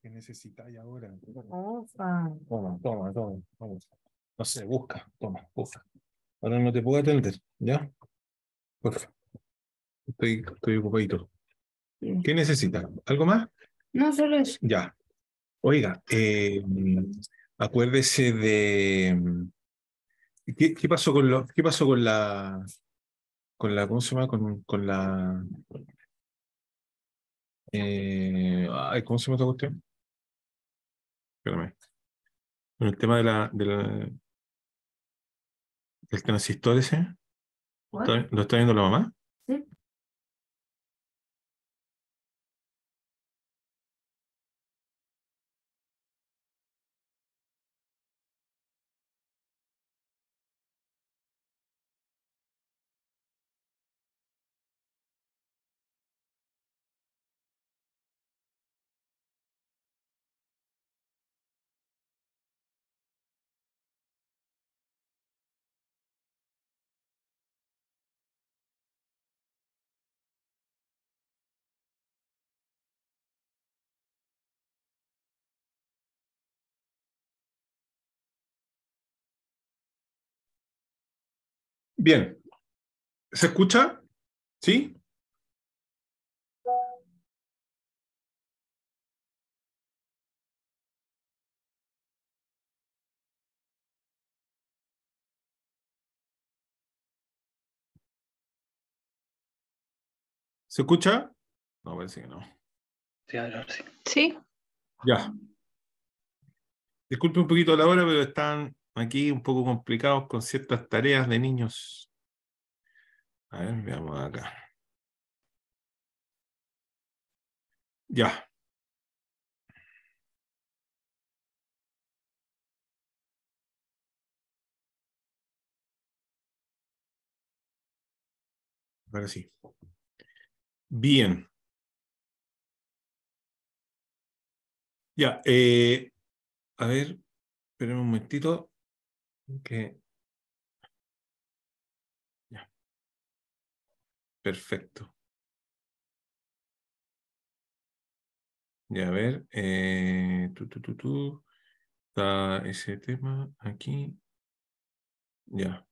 ¿Qué necesitáis ahora? Toma, toma, toma. No sé, busca, toma, busca. Ahora no te puedo atender, ¿ya? Estoy, estoy ocupadito. ¿Qué necesita? ¿Algo más? No, solo eso. Ya. Oiga, eh, acuérdese de. Mm, ¿Qué, qué pasó con lo, qué pasó con la con la, ¿cómo se llama? Con, con la... Eh, ¿Cómo se llama esta cuestión? Espérame. Con el tema de la, del transistor ese. ¿Lo está viendo la mamá? Bien. ¿Se escucha? ¿Sí? ¿Se escucha? No, parece que no. Sí, ahora sí. Sí. Ya. Disculpe un poquito la hora, pero están aquí un poco complicados con ciertas tareas de niños. A ver, veamos acá. Ya. Ahora sí. Bien. Ya, eh, a ver, esperen un momentito. Que... Ya. Perfecto. Ya, a ver, eh, tu tu tu tú, está ese tema aquí. Ya.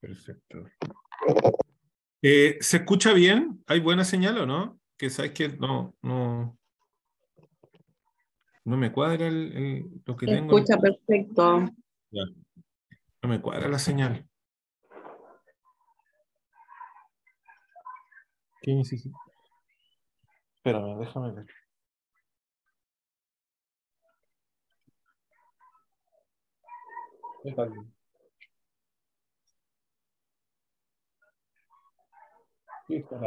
perfecto. Eh, ¿Se escucha bien? ¿Hay buena señal o no? que sabes que no, no, no me cuadra el, lo que tengo. Escucha perfecto. Ya. No me cuadra la señal. ¿Qué necesito? Espérame, déjame ver. Está bien. Sí, está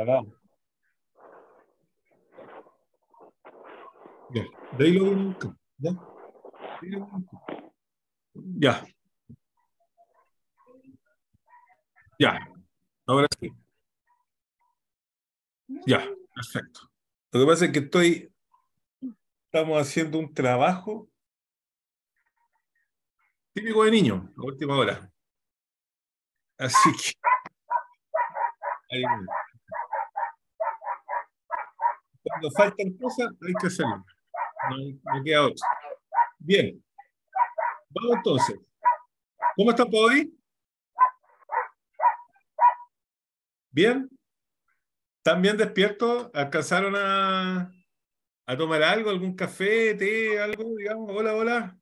Ya, de ahí lo Ya. Ya. Ahora sí. Ya, perfecto. Lo que pasa es que estoy. Estamos haciendo un trabajo típico de niño, a última hora. Así que. Cuando faltan cosas, hay que hacerlo no queda Bien. Vamos entonces. ¿Cómo están para hoy? ¿Bien? ¿Están bien despiertos? ¿Alcanzaron a, a tomar algo? ¿Algún café, té, algo? Digamos, hola, hola.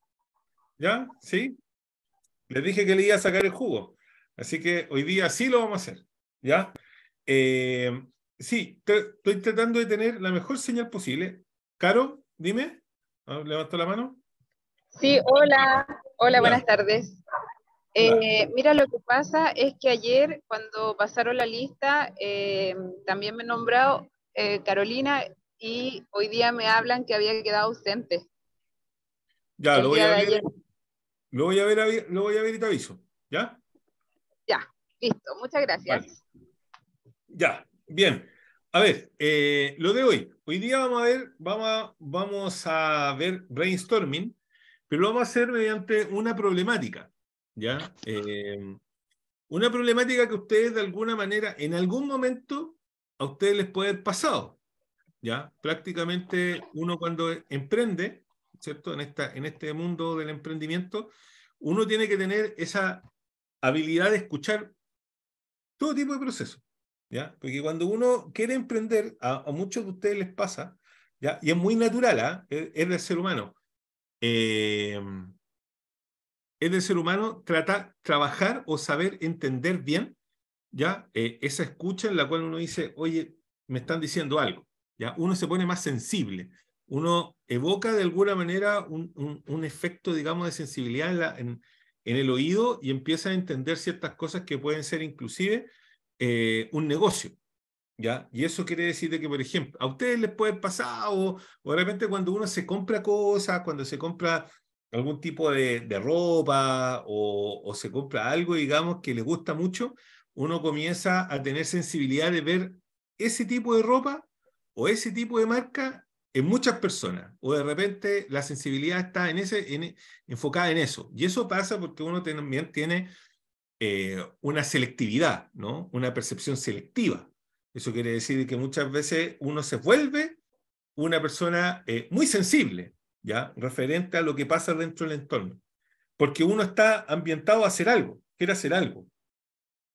¿Ya? ¿Sí? Les dije que le iba a sacar el jugo. Así que hoy día sí lo vamos a hacer. ¿Ya? Eh, sí, estoy tratando de tener la mejor señal posible. Caro, Dime, ah, ¿Levanto la mano. Sí, hola, hola, buenas tardes. Eh, mira, lo que pasa es que ayer cuando pasaron la lista, eh, también me he nombrado eh, Carolina y hoy día me hablan que había quedado ausente. Ya, lo voy, a ver, lo voy, a ver, lo voy a ver y te aviso. ¿Ya? Ya, listo, muchas gracias. Ya, bien. A ver, eh, lo de hoy. Hoy día vamos a ver, vamos vamos a ver brainstorming, pero lo vamos a hacer mediante una problemática. ¿ya? Eh, una problemática que ustedes de alguna manera, en algún momento, a ustedes les puede haber pasado. ¿ya? Prácticamente uno cuando emprende, ¿cierto? En, esta, en este mundo del emprendimiento, uno tiene que tener esa habilidad de escuchar todo tipo de procesos. ¿ya? Porque cuando uno quiere emprender, a, muchos de ustedes les pasa, ¿ya? Y es muy natural, ¿ah? es, del ser humano. Em, es del ser humano tratar, trabajar o saber entender bien, ¿ya? Eh, esa escucha en la cual uno dice, oye, me están diciendo algo, ¿ya? Uno se pone más sensible, uno evoca de alguna manera un, un, un efecto, digamos, de sensibilidad en, la, en, en, el oído y empieza a entender ciertas cosas que pueden ser inclusive eh, un negocio. ¿Ya? Y eso quiere decir de que, por ejemplo, a ustedes les puede pasar, o, de repente cuando uno se compra cosas, cuando se compra algún tipo de, ropa o, se compra algo, digamos, que le gusta mucho, uno comienza a tener sensibilidad de ver ese tipo de ropa o ese tipo de marca en muchas personas, o de repente la sensibilidad está en ese, enfocada en eso. Y eso pasa porque uno también tiene eh, una selectividad, ¿no? una percepción selectiva. Eso quiere decir que muchas veces uno se vuelve una persona eh, muy sensible, ¿ya? referente a lo que pasa dentro del entorno, porque uno está ambientado a hacer algo, quiere hacer algo.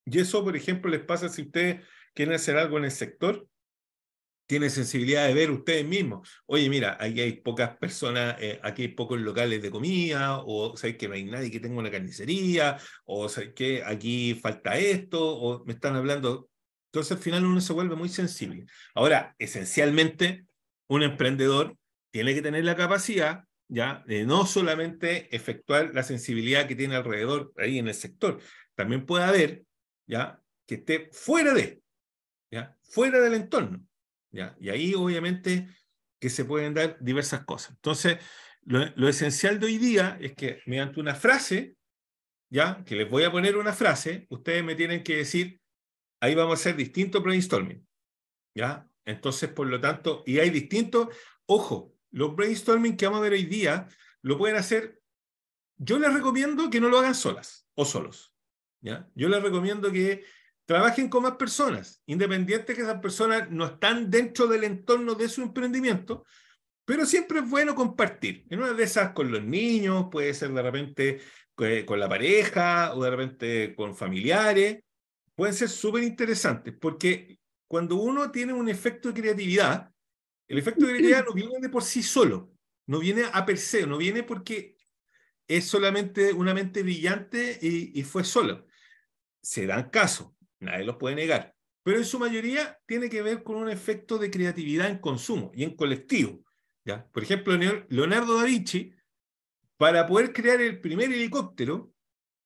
Y eso, por ejemplo, les pasa si ustedes quieren hacer algo en el sector, tiene sensibilidad de ver ustedes mismos. Oye, mira, aquí hay pocas personas, eh, aquí hay pocos locales de comida, o sabes que no hay nadie que tenga una carnicería, o sabes que aquí falta esto, o me están hablando. Entonces al final uno se vuelve muy sensible. Ahora, esencialmente, un emprendedor tiene que tener la capacidad ya de no solamente efectuar la sensibilidad que tiene alrededor ahí en el sector, también puede haber ya que esté fuera de, ya fuera del entorno. Y ahí obviamente que se pueden dar diversas cosas. Entonces, lo, esencial de hoy día es que mediante una frase, ¿ya? Que les voy a poner una frase, ustedes me tienen que decir, ahí vamos a hacer distinto brainstorming, ¿ya? Entonces, por lo tanto, y hay distintos, ojo, los brainstorming que vamos a ver hoy día lo pueden hacer, yo les recomiendo que no lo hagan solas o solos, ¿ya? Yo les recomiendo que trabajen con más personas, independiente que esas personas no están dentro del entorno de su emprendimiento, pero siempre es bueno compartir. En una de esas con los niños, puede ser de repente eh, con la pareja o de repente con familiares, pueden ser súper interesantes, porque cuando uno tiene un efecto de creatividad, el efecto de creatividad no viene de por sí solo, no viene a per se, no viene porque es solamente una mente brillante y, y fue solo. Se dan caso, nadie los puede negar, pero en su mayoría tiene que ver con un efecto de creatividad en consumo y en colectivo. ¿ya? Por ejemplo, Leonardo da Vinci, para poder crear el primer helicóptero,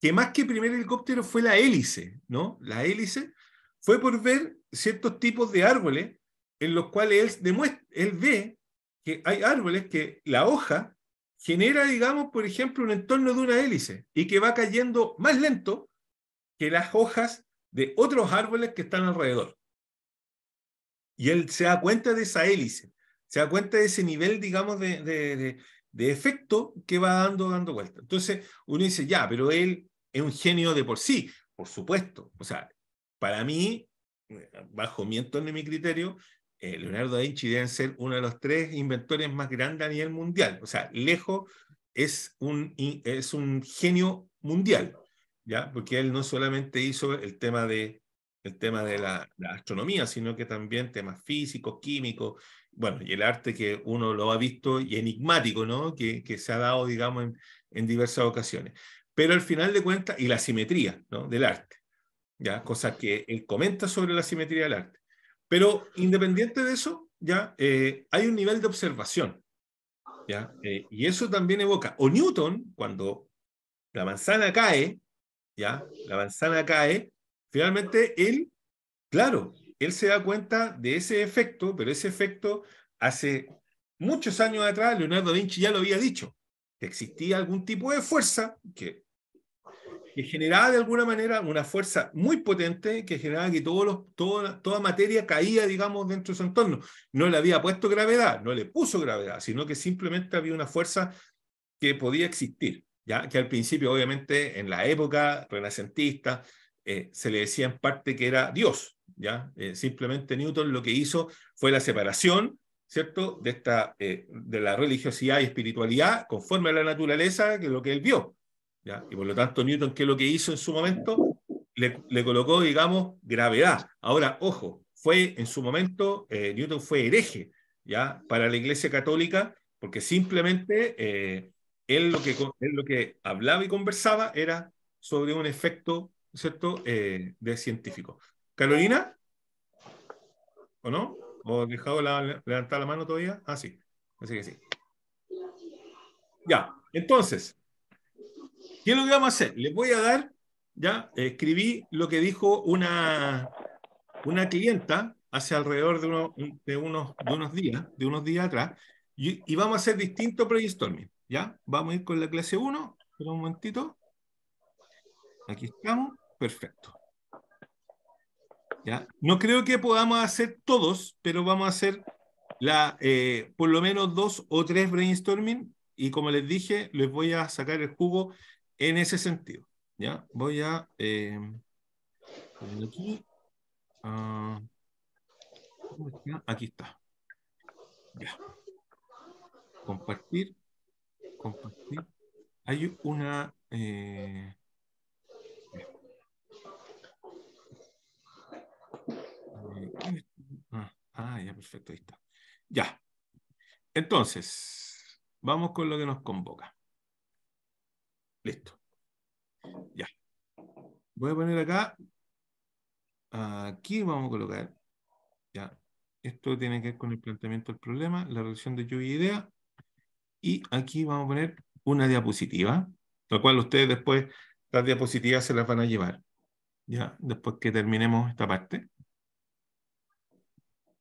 que más que primer helicóptero fue la hélice, ¿no? La hélice fue por ver ciertos tipos de árboles en los cuales él, demuestra, él ve que hay árboles que la hoja genera, digamos, por ejemplo, un entorno de una hélice y que va cayendo más lento que las hojas de otros árboles que están alrededor. Y él se da cuenta de esa hélice, se da cuenta de ese nivel, digamos, de, de, efecto que va dando, dando vuelta. Entonces uno dice, ya, pero él es un genio de por sí, por supuesto. O sea, para mí, bajo mi entorno y mi criterio, eh, Leonardo da Vinci debe ser uno de los tres inventores más grandes a nivel mundial. O sea, lejos es un, es un genio mundial. ¿ya? Porque él no solamente hizo el tema de, el tema de la, astronomía, sino que también temas físicos, químicos, bueno, y el arte que uno lo ha visto y enigmático, ¿no? Que, que se ha dado, digamos, en, en diversas ocasiones. Pero al final de cuentas, y la simetría, ¿no? Del arte, ¿ya? Cosa que él comenta sobre la simetría del arte. Pero independiente de eso, ¿ya? Eh, hay un nivel de observación, ¿ya? Eh, y eso también evoca, o Newton, cuando la manzana cae, ¿ya? La manzana cae, finalmente él, claro, él se da cuenta de ese efecto, pero ese efecto hace muchos años atrás Leonardo da Vinci ya lo había dicho, que existía algún tipo de fuerza que, que, generaba de alguna manera una fuerza muy potente que generaba que toda materia caía, digamos, dentro de su entorno. No le había puesto gravedad, no le puso gravedad, sino que simplemente había una fuerza que podía existir ya que al principio obviamente en la época renacentista eh, se le decía en parte que era Dios, ya eh, simplemente Newton lo que hizo fue la separación, ¿cierto? De, esta, eh, de la religiosidad y espiritualidad conforme a la naturaleza, que es lo que él vio, ¿ya? Y por lo tanto Newton, ¿qué es lo que hizo en su momento? Le, le colocó, digamos, gravedad. Ahora, ojo, fue en su momento, Newton fue hereje, ¿ya? Para la Iglesia Católica, porque simplemente él lo que, lo que hablaba y conversaba era sobre un efecto, ¿cierto?, eh, de científico. Carolina, ¿o no? ¿O he dejado la, levantar la mano todavía? Ah, sí. Así que sí. Ya, entonces, ¿qué es lo que vamos a hacer? Les voy a dar, ya, escribí lo que dijo una, una clienta hace alrededor de, uno, de, unos, unos días, de unos días atrás, y, vamos a hacer distinto brainstorming. ¿Ya? Vamos a ir con la clase 1. Espera un momentito. Aquí estamos. Perfecto. ¿Ya? No creo que podamos hacer todos, pero vamos a hacer la, eh, por lo menos dos o tres brainstorming y como les dije, les voy a sacar el jugo en ese sentido. ¿ya? Voy a... Eh, aquí, ah, aquí está. Ya. Compartir compartir. Hay una... Eh, ah, ya, perfecto, ahí está. Ya. Entonces, vamos con lo que nos convoca. Listo. Ya. Voy a poner acá. Aquí vamos a colocar. Ya. Esto tiene que ver con el planteamiento del problema, la relación de lluvia y idea. Y aquí vamos a poner una diapositiva, la cual ustedes después, las diapositivas se las van a llevar, ya después que terminemos esta parte.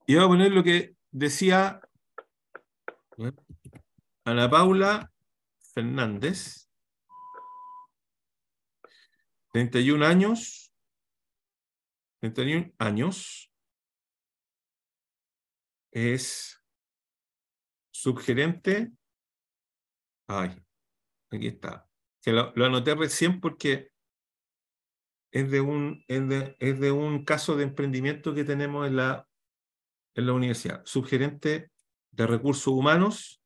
Y voy a poner lo que decía Ana Paula Fernández, 31 años, 31 años, es subgerente Ay, aquí está. Que lo, anoté recién porque es de, un, es de, un caso de emprendimiento que tenemos en la, en la universidad. Subgerente de recursos humanos.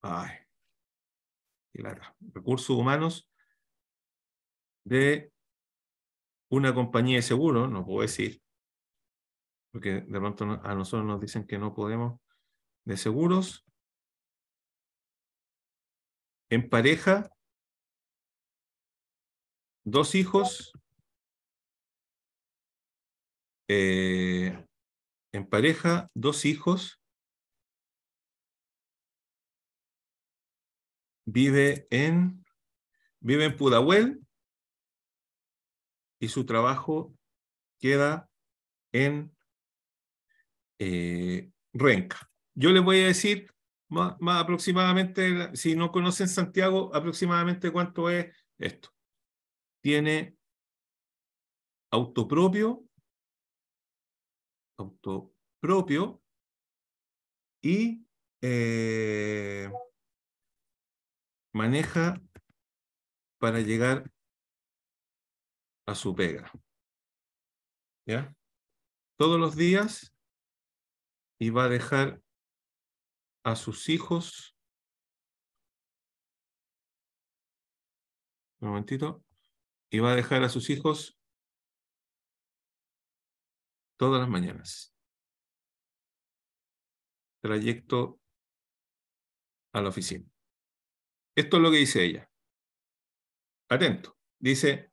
Ay, Recursos humanos de una compañía de seguros, no puedo decir, porque de pronto a nosotros nos dicen que no podemos, de seguros, en pareja, dos hijos, eh, en pareja, dos hijos, vive en, vive en Pudahuel y su trabajo queda en eh, Renca. Yo le voy a decir más, aproximadamente, si no conocen Santiago, aproximadamente cuánto es esto. Tiene auto propio, auto propio y eh, maneja para llegar a su pega. ¿Ya? Todos los días y va a dejar a sus hijos. Un momentito. Y va a dejar a sus hijos todas las mañanas. Trayecto a la oficina. Esto es lo que dice ella. Atento. Dice,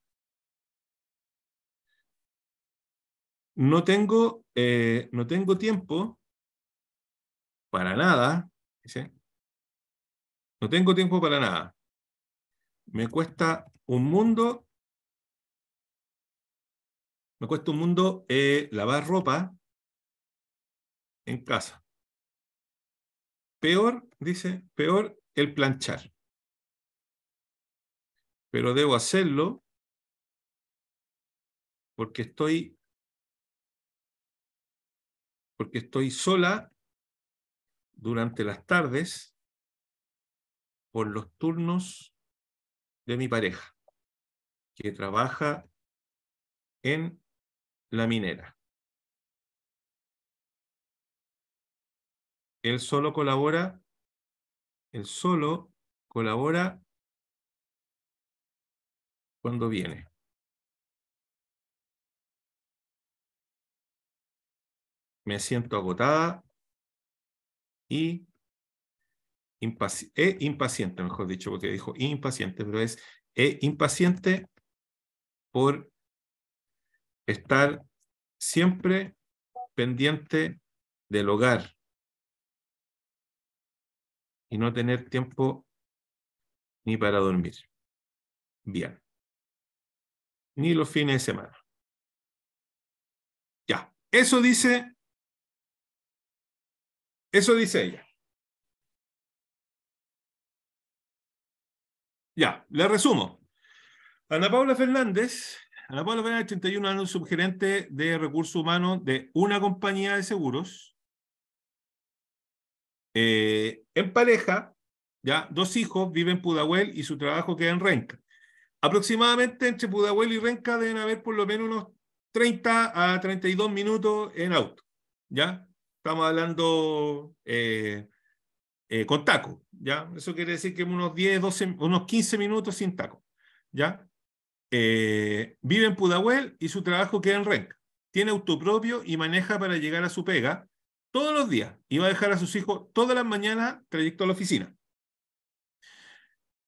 no tengo, eh, no tengo tiempo para nada, dice, no tengo tiempo para nada. Me cuesta un mundo, me cuesta un mundo eh, lavar ropa en casa. Peor, dice, peor el planchar. Pero debo hacerlo porque estoy porque estoy sola durante las tardes por los turnos de mi pareja, que trabaja en la minera. Él solo colabora, él solo colabora cuando viene. Me siento agotada y e impaciente, mejor dicho, porque dijo impaciente, pero es e impaciente por estar siempre pendiente del hogar y no tener tiempo ni para dormir. Bien. Ni los fines de semana. Ya, eso dice eso dice ella. Ya, le resumo. Ana Paula Fernández, Ana Paula Fernández, 31 años, subgerente de recursos humanos de una compañía de seguros, eh, en pareja, ya, dos hijos, viven en Pudahuel y su trabajo queda en Renca. Aproximadamente entre Pudahuel y Renca deben haber por lo menos unos 30 a 32 minutos en auto, ya, estamos hablando eh, eh, con taco, ¿ya? Eso quiere decir que unos 10, 12, unos 15 minutos sin taco, ¿ya? Eh, vive en Pudahuel y su trabajo queda en Renca. Tiene autopropio y maneja para llegar a su pega todos los días. Y va a dejar a sus hijos todas las mañanas trayecto a la oficina.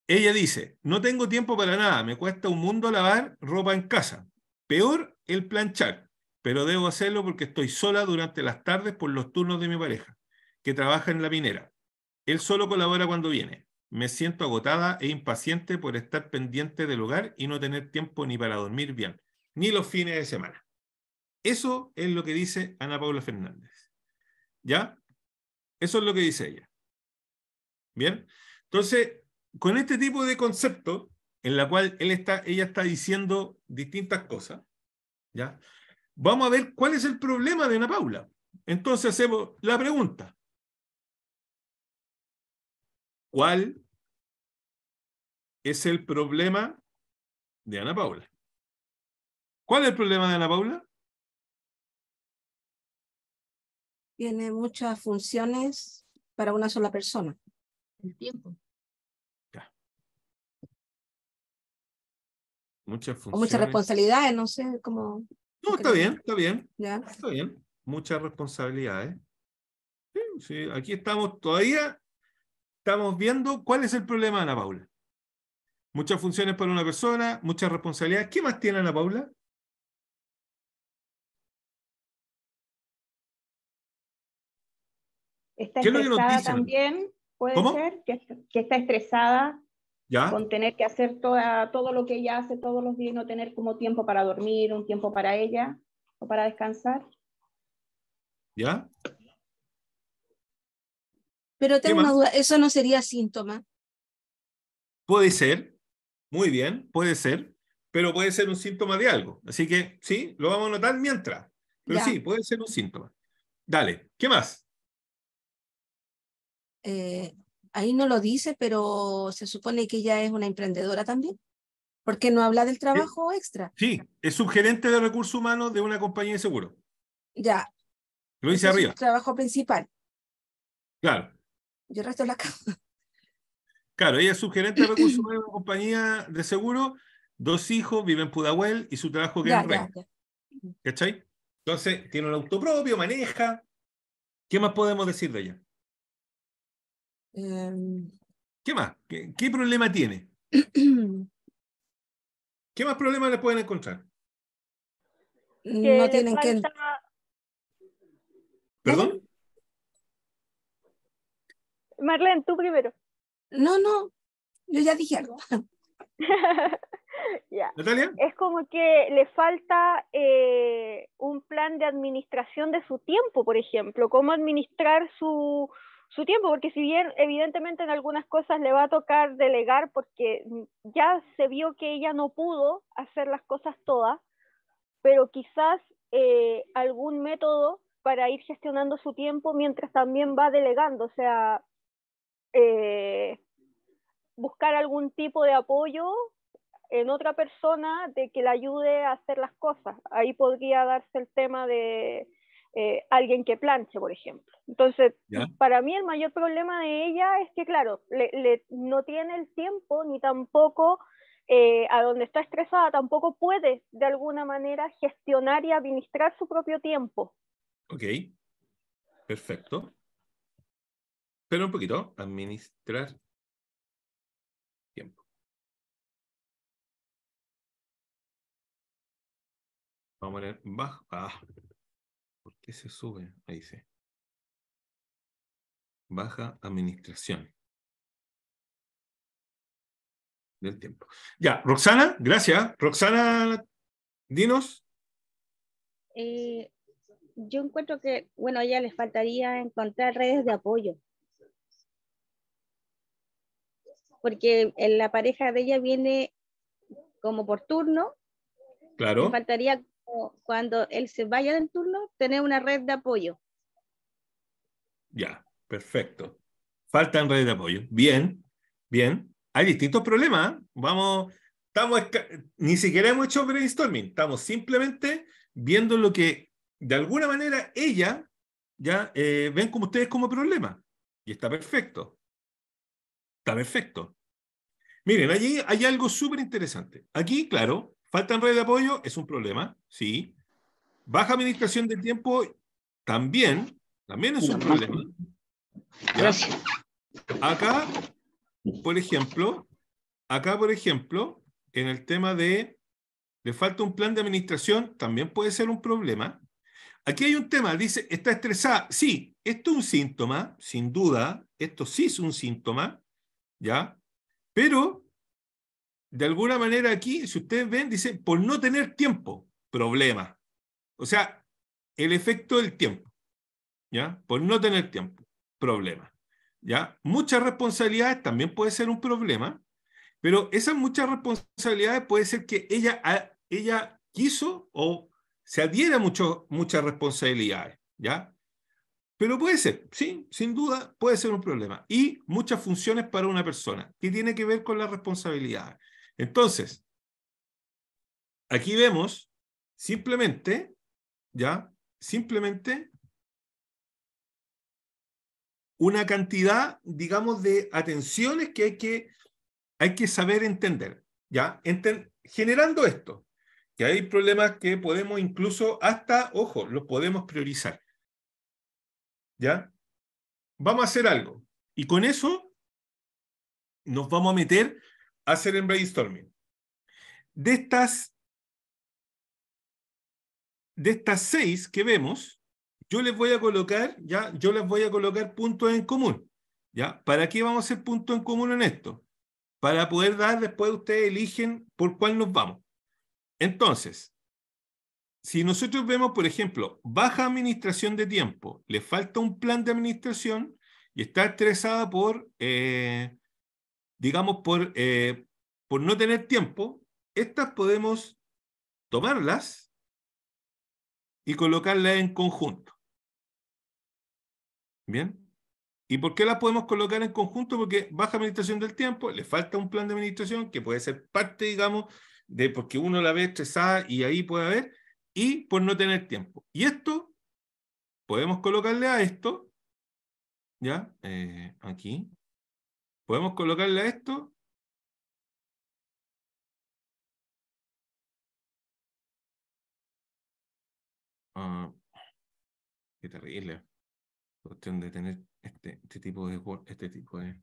Ella dice, no tengo tiempo para nada, me cuesta un mundo lavar ropa en casa. Peor el planchar pero debo hacerlo porque estoy sola durante las tardes por los turnos de mi pareja, que trabaja en la minera. Él solo colabora cuando viene. Me siento agotada e impaciente por estar pendiente del hogar y no tener tiempo ni para dormir bien, ni los fines de semana. Eso es lo que dice Ana Paula Fernández. ¿Ya? Eso es lo que dice ella. Bien. Entonces, con este tipo de concepto, en la cual él está, ella está diciendo distintas cosas, ¿ya? Vamos a ver cuál es el problema de Ana Paula. Entonces hacemos la pregunta. ¿Cuál es el problema de Ana Paula? ¿Cuál es el problema de Ana Paula? Tiene muchas funciones para una sola persona. El tiempo. Muchas funciones. O muchas responsabilidades, no sé cómo. No, está bien, está bien. Está bien. Muchas responsabilidades. aquí estamos todavía, estamos viendo cuál es el problema de Ana Paula. Muchas funciones para una persona, muchas responsabilidades. ¿Qué más tiene Ana Paula? Está estresada también, puede ser, que está estresada con tener que hacer toda, todo lo que ella hace todos los días y no tener como tiempo para dormir, un tiempo para ella o para descansar. ¿Ya? Pero tengo una duda, ¿eso no sería síntoma? Puede ser, muy bien, puede ser, pero puede ser un síntoma de algo. Así que sí, lo vamos a notar mientras. Pero sí, puede ser un síntoma. Dale, ¿qué más? Eh, ahí no lo dice, pero se supone que ella es una emprendedora también. Porque no habla del eh, trabajo extra. Sí, es subgerente de recursos humanos de una compañía de seguro. Ya. Lo dice arriba. trabajo principal. Claro. Yo resto la cama. Claro, ella es subgerente de recursos humanos de una compañía de seguro, dos hijos, vive en Pudahuel y su trabajo que en es ya, ya. ¿Cachai? Entonces, tiene un auto propio, maneja. ¿Qué más podemos decir de ella? Em, ¿Qué más? ¿Qué, problema tiene? ¿Qué más problemas le pueden encontrar? No tienen que... ¿Perdón? Marlene, tú primero. No, no, yo ya dije algo. ¿Natalia? Es como que le falta eh, un plan de administración de su tiempo, por ejemplo, cómo administrar su, su tiempo, porque si bien evidentemente en algunas cosas le va a tocar delegar porque ya se vio que ella no pudo hacer las cosas todas, pero quizás eh, algún método para ir gestionando su tiempo mientras también va delegando, o sea, eh, buscar algún tipo de apoyo en otra persona de que la ayude a hacer las cosas. Ahí podría darse el tema de eh, alguien que planche, por ejemplo. Entonces, para mí el mayor problema de ella es que, claro, le, no tiene el tiempo ni tampoco, eh, a donde está estresada, tampoco puede de alguna manera gestionar y administrar su propio tiempo. Ok, perfecto. Pero un poquito, administrar tiempo. Vamos a poner bajo. ¿Por qué se sube? Ahí se Baja administración. Del tiempo. Ya, Roxana, gracias. Roxana, dinos. Eh, yo encuentro que, bueno, ella les faltaría encontrar redes de apoyo. Porque la pareja de ella viene como por turno. Claro. faltaría cuando él se vaya del turno, tener una red de apoyo. Ya, perfecto. Faltan redes de apoyo. Bien, bien. Hay distintos problemas. ¿eh? Vamos, estamos, ni siquiera hemos hecho brainstorming. Estamos simplemente viendo lo que, de alguna manera, ella, ya, eh, ven como ustedes como problema. Y está perfecto. Está perfecto. Miren, allí hay algo súper interesante. Aquí, claro, Falta en red de apoyo, es un problema, sí. Baja administración del tiempo, también, también es un problema. Gracias. Acá, por ejemplo, acá, por ejemplo, en el tema de le falta un plan de administración, también puede ser un problema. Aquí hay un tema, dice, está estresada. Sí, esto es un síntoma, sin duda, esto sí es un síntoma, ¿ya? Pero de alguna manera aquí, si ustedes ven, dice, por no tener tiempo, problema. O sea, el efecto del tiempo, ¿ya? Por no tener tiempo, problema. ¿Ya? Muchas responsabilidades también puede ser un problema, pero esas muchas responsabilidades puede ser que ella, ella quiso o se adhiera a muchas responsabilidades, ¿ya? Pero puede ser, sí, sin duda puede ser un problema. Y muchas funciones para una persona, ¿Qué tiene que ver con las responsabilidades. Entonces, aquí vemos simplemente, ¿ya? Simplemente una cantidad, digamos, de atenciones que hay que, hay que saber entender, ¿ya? generando esto, que hay problemas que podemos incluso hasta, ojo, los podemos priorizar, ¿ya? Vamos a hacer algo. Y con eso nos vamos a meter hacer en brainstorming. De estas, de estas seis que vemos, yo les voy a colocar, ya, yo les voy a colocar puntos en común. ¿Ya? ¿Para qué vamos a hacer puntos en común en esto? Para poder dar, después ustedes eligen por cuál nos vamos. Entonces, si nosotros vemos, por ejemplo, baja administración de tiempo, le falta un plan de administración y está estresada por eh, digamos, por, eh, por no tener tiempo, estas podemos tomarlas y colocarlas en conjunto. ¿Bien? ¿Y por qué las podemos colocar en conjunto? Porque baja administración del tiempo, le falta un plan de administración que puede ser parte, digamos, de porque uno la ve estresada y ahí puede haber, y por no tener tiempo. Y esto, podemos colocarle a esto, ¿ya? Eh, aquí, ¿Podemos colocarle a esto? Ah, qué terrible. Cuestión de tener este, este tipo de este tipo de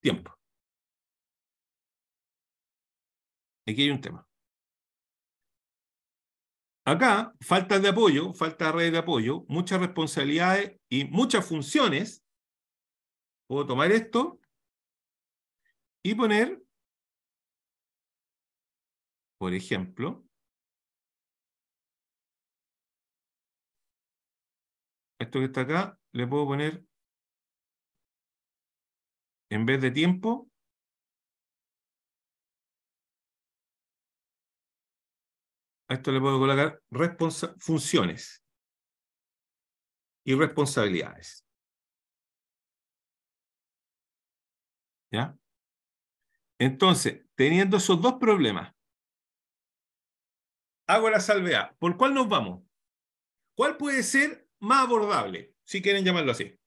tiempo. Aquí hay un tema. Acá, falta de apoyo, falta de red de apoyo, muchas responsabilidades y muchas funciones. Puedo tomar esto y poner, por ejemplo, esto que está acá, le puedo poner, en vez de tiempo, a esto le puedo colocar funciones y responsabilidades. ¿Ya? Entonces, teniendo esos dos problemas, hago la salvedad. ¿Por cuál nos vamos? ¿Cuál puede ser más abordable, si quieren llamarlo así?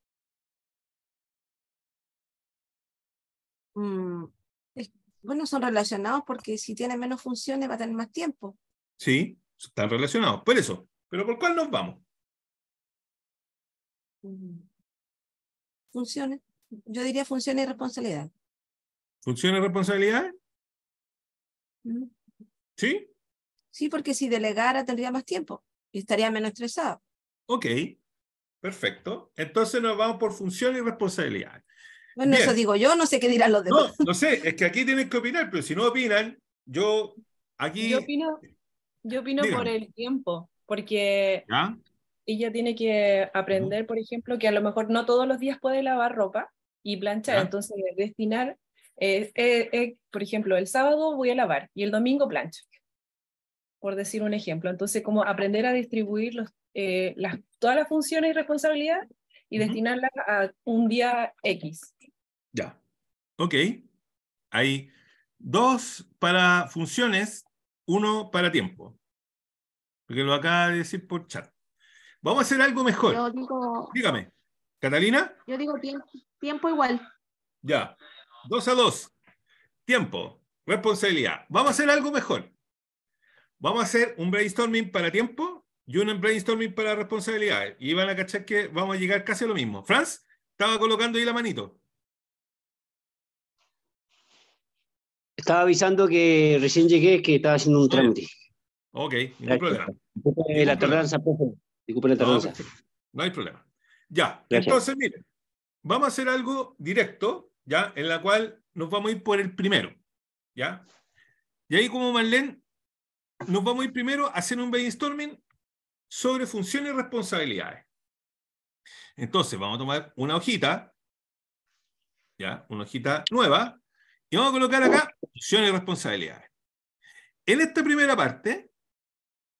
Mm, bueno, son relacionados porque si tiene menos funciones va a tener más tiempo. Sí, están relacionados, por eso. Pero ¿por cuál nos vamos? Mm, funciones. Yo diría funciones y responsabilidad y responsabilidad? Mm. ¿Sí? Sí, porque si delegara tendría más tiempo y estaría menos estresado. Ok, perfecto. Entonces nos vamos por función y responsabilidad. Bueno, eso digo yo, no sé qué dirán los demás. No, sé, es que aquí tienen que opinar, pero si no opinan, yo aquí... Yo opino, yo opino por el tiempo, porque ella tiene que aprender, por ejemplo, que a lo mejor no todos los días puede lavar ropa y planchar, entonces destinar eh, eh, por ejemplo, el sábado voy a lavar y el domingo plancho, por decir un ejemplo. Entonces, como aprender a distribuir los, eh, las, todas las funciones y responsabilidades y destinarlas a un día X. Ya. Ok. Hay dos para funciones, uno para tiempo. Porque lo acaba de decir por chat. Vamos a hacer algo mejor. Dígame. ¿Catalina? Yo digo tiempo, tiempo igual. Ya. Dos a dos. Tiempo. Responsabilidad. Vamos a hacer algo mejor. Vamos a hacer un brainstorming para tiempo y un brainstorming para responsabilidad. Y van a cachar que vamos a llegar casi a lo mismo. Franz, estaba colocando ahí la manito. Estaba avisando que recién llegué, que estaba haciendo un trámite. Ok, hay problema. Disculpe la tardanza, Disculpe la tardanza. No, hay problema. Ya, entonces, miren, vamos a hacer algo directo ¿ya? En la cual nos vamos a ir por el primero, ¿ya? Y ahí como Marlene, nos vamos a ir primero a hacer un brainstorming sobre funciones y responsabilidades. Entonces, vamos a tomar una hojita, ¿ya? Una hojita nueva, y vamos a colocar acá funciones y responsabilidades. En esta primera parte,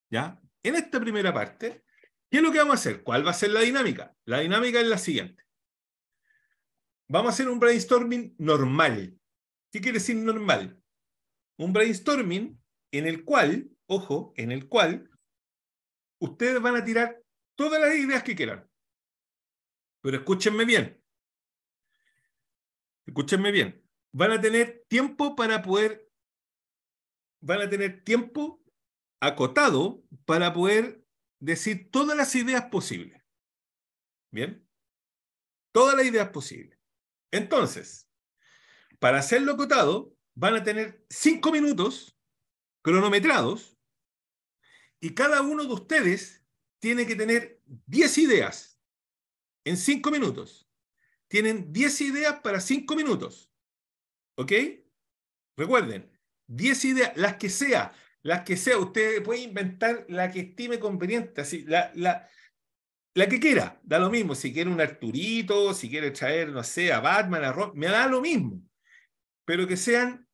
¿ya? En esta primera parte, ¿qué es lo que vamos a hacer? ¿Cuál va a ser la dinámica? La dinámica es la siguiente vamos a hacer un brainstorming normal. ¿Qué quiere decir normal? Un brainstorming en el cual, ojo, en el cual ustedes van a tirar todas las ideas que quieran. Pero escúchenme bien. Escúchenme bien. Van a tener tiempo para poder, van a tener tiempo acotado para poder decir todas las ideas posibles. ¿Bien? Todas las ideas posibles. Entonces, para hacerlo cotado, van a tener cinco minutos cronometrados y cada uno de ustedes tiene que tener diez ideas en cinco minutos. Tienen diez ideas para cinco minutos. ¿Ok? Recuerden, diez ideas, las que sea, las que sea, usted puede inventar la que estime conveniente. Así, la, la que quiera, da lo mismo. Si quiere un Arturito, si quiere traer, no sé, a Batman, a Rock, me da lo mismo. Pero que sean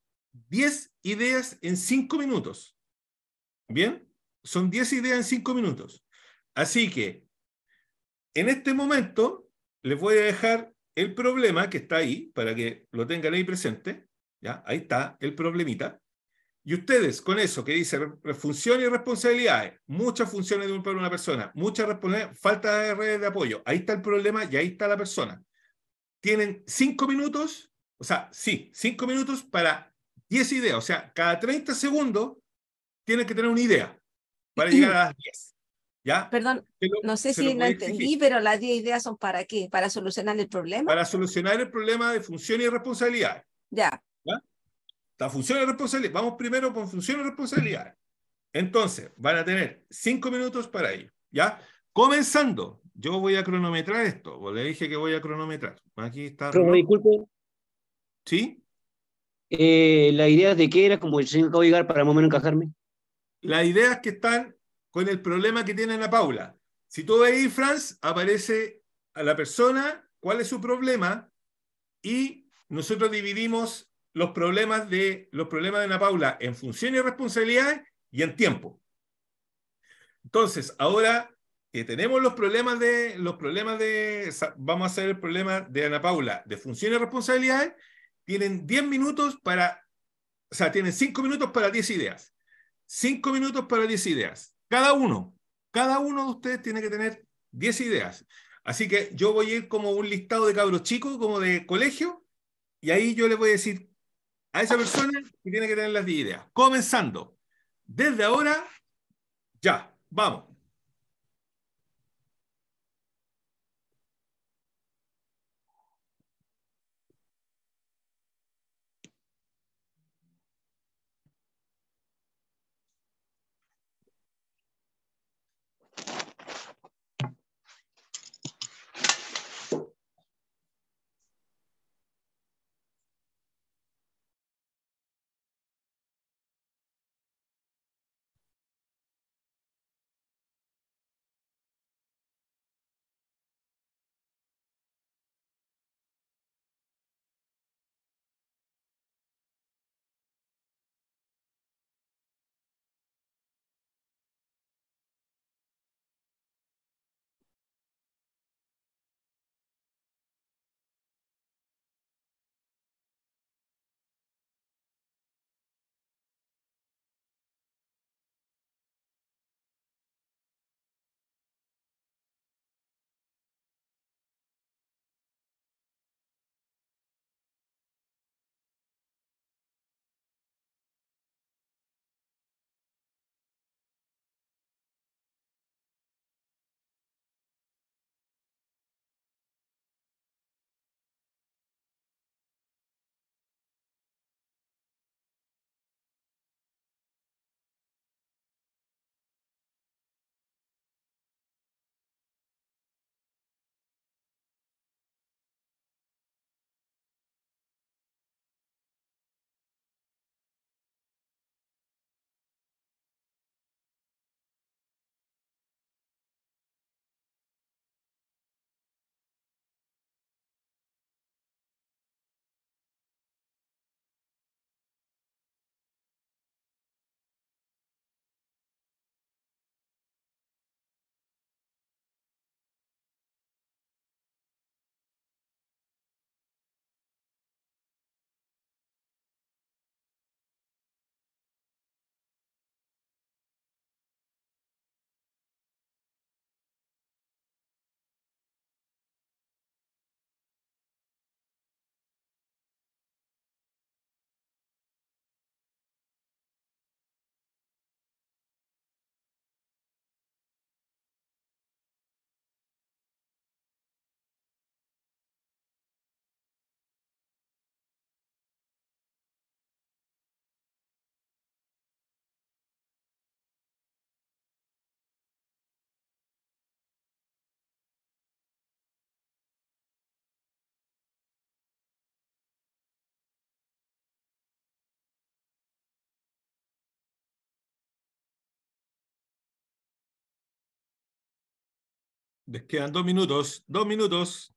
10 ideas en 5 minutos. ¿Bien? Son 10 ideas en 5 minutos. Así que, en este momento, les voy a dejar el problema que está ahí, para que lo tengan ahí presente. ¿Ya? Ahí está el problemita. Y ustedes, con eso que dice funciones y responsabilidades, muchas funciones de una persona, muchas responsabilidades, falta de redes de apoyo, ahí está el problema y ahí está la persona. Tienen cinco minutos, o sea, sí, cinco minutos para diez ideas, o sea, cada 30 segundos tienen que tener una idea para llegar a las diez. ¿Ya? Perdón, no sé si lo, entendí, pero las diez ideas son para qué? ¿Para solucionar el problema? Para solucionar el problema de funciones y responsabilidades. Ya. La función responsabilidad. Vamos primero con función y responsabilidad. Entonces, van a tener cinco minutos para ello. ¿Ya? Comenzando. Yo voy a cronometrar esto. O pues le dije que voy a cronometrar. Aquí está. disculpe. ¿Sí? Eh, la idea de qué era, como el señor acabo de llegar para el momento encajarme. la idea es que están con el problema que tiene la Paula. Si tú ves ahí Franz, aparece a la persona, cuál es su problema, y nosotros dividimos los problemas de los problemas de Ana Paula en función y responsabilidades y en tiempo. Entonces, ahora que tenemos los problemas de los problemas de vamos a hacer el problema de Ana Paula de función y responsabilidades, tienen 10 minutos para o sea, tienen 5 minutos para 10 ideas. 5 minutos para 10 ideas. Cada uno, cada uno de ustedes tiene que tener 10 ideas. Así que yo voy a ir como un listado de cabros chicos, como de colegio, y ahí yo les voy a decir a esa persona que tiene que tener las 10 ideas. Comenzando. Desde ahora, ya, vamos. Les quedan dos minutos, dos minutos.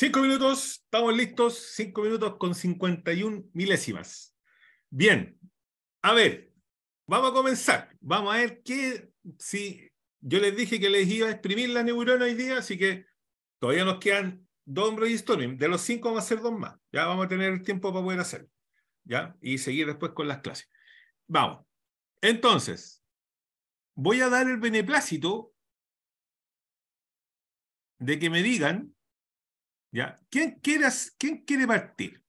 Cinco minutos, estamos listos. Cinco minutos con cincuenta y 51 milésimas. Bien, a ver, vamos a comenzar. Vamos a ver qué, si yo les dije que les iba a exprimir la neurona hoy día, así que todavía nos quedan dos hombres y De los cinco vamos a hacer dos más. Ya vamos a tener tiempo para poder hacerlo. ¿Ya? Y seguir después con las clases. Vamos. Entonces, voy a dar el beneplácito de que me digan ¿Quién, quiere, ¿Quién quiere partir?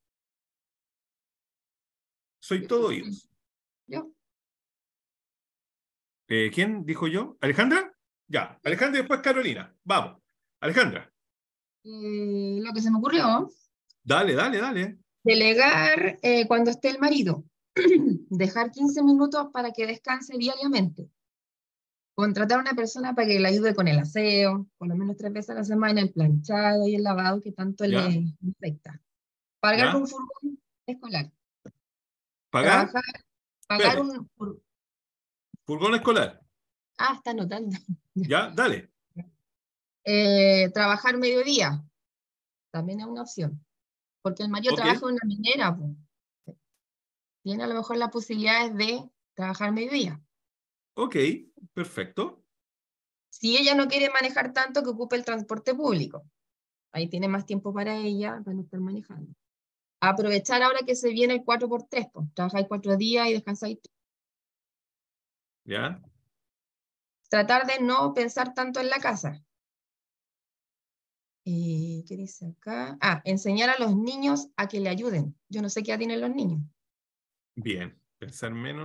Soy todo yo. Yo. Eh, ¿Quién dijo yo? ¿Alejandra? Ya, Alejandra y después Carolina. Vamos. Alejandra. Eh, lo que se me ocurrió. Dale, dale, dale. Delegar eh, cuando esté el marido. Dejar 15 minutos para que descanse diariamente contratar a una persona para que le ayude con el aseo, por lo menos tres veces a la semana, el planchado y el lavado que tanto le afecta. Pagar un furgón escolar. ¿Pagar? pagar un furgón. furgón escolar. Ah, está anotando. ya, dale. Eh, trabajar mediodía. También es una opción. Porque el marido trabaja en una minera. Tiene a lo mejor las posibilidades de trabajar mediodía. Ok, perfecto. Si ella no quiere manejar tanto, que ocupe el transporte público. Ahí tiene más tiempo para ella, para no estar manejando. Aprovechar ahora que se viene el 4x3, pues, trabajáis cuatro días y descansáis. ¿Ya? Tratar de no pensar tanto en la casa. Eh, ¿Qué dice acá? Ah, enseñar a los niños a que le ayuden. Yo no sé qué tienen los niños. Bien.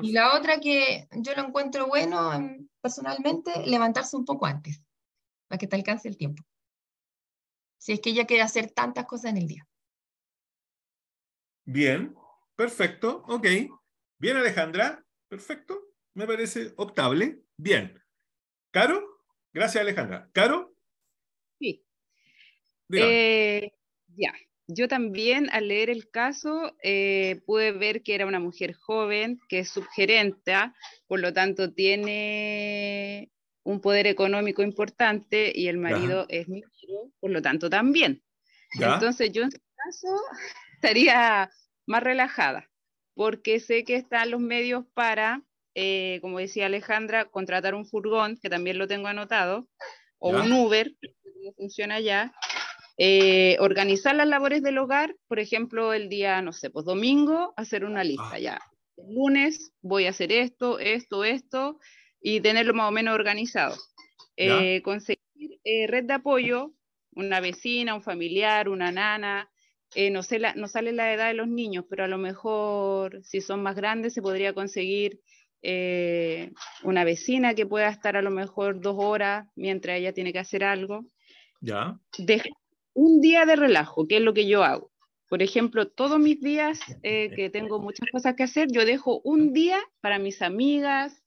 Y la otra que yo lo encuentro bueno personalmente, levantarse un poco antes, para que te alcance el tiempo. Si es que ella quiere hacer tantas cosas en el día. Bien, perfecto, ok. Bien, Alejandra, perfecto. Me parece optable. Bien. ¿Caro? Gracias, Alejandra. ¿Caro? Sí. Eh, ya yo también al leer el caso eh, pude ver que era una mujer joven, que es subgerente por lo tanto tiene un poder económico importante y el marido es mi por lo tanto también. Entonces yo en este caso estaría más relajada, porque sé que están los medios para, eh, como decía Alejandra, contratar un furgón, que también lo tengo anotado, o un Uber, que funciona ya, eh, organizar las labores del hogar, por ejemplo, el día, no sé, pues domingo, hacer una ah. lista ya. lunes voy a hacer esto, esto, esto, y tenerlo más o menos organizado. Eh, conseguir eh, red de apoyo, una vecina, un familiar, una nana. no, sé no sale la edad de los niños, pero a lo mejor si son más grandes se podría conseguir una vecina que pueda estar a lo mejor dos horas mientras ella tiene que hacer algo. Ya un día de relajo, que es lo que yo hago. Por ejemplo, todos mis días eh, que tengo muchas cosas que hacer, yo dejo un día para mis amigas,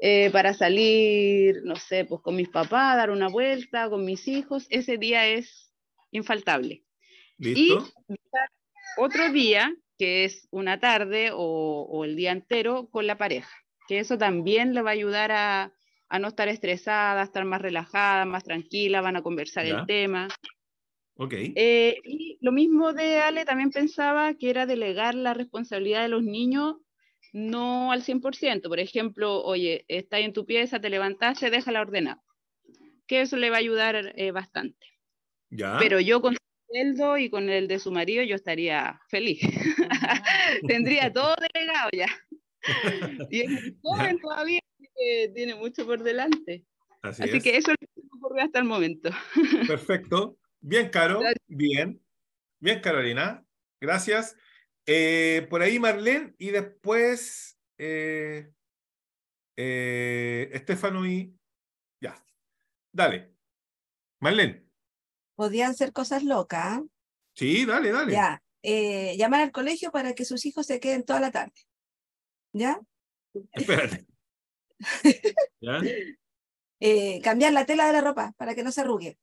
eh, para salir, no sé, pues con mis papás, dar una vuelta, con mis hijos. Ese día es infaltable. Y otro día, que es una tarde o, el día entero, con la pareja, que eso también le va a ayudar a, no estar estresada, a estar más relajada, más tranquila, van a conversar el tema. Eh, y lo mismo de Ale, también pensaba que era delegar la responsabilidad de los niños no al 100%. Por ejemplo, oye, está en tu pieza, te levantaste, la ordenada. Que eso le va a ayudar eh, bastante. ¿Ya? Pero yo con su sueldo y con el de su marido yo estaría feliz. Tendría todo delegado ya. y es joven todavía, tiene mucho por delante. Así, que eso es lo que ocurrió hasta el momento. Perfecto. Bien, Caro. Bien. Bien, Carolina. Gracias. Eh, por ahí Marlene y después eh, eh, Estefano y ya. Dale. Marlene. Podían ser cosas locas. ¿ah? Sí, dale, dale. Ya. llamar al colegio para que sus hijos se queden toda la tarde. ¿Ya? Espérate. ¿Ya? cambiar la tela de la ropa para que no se arrugue.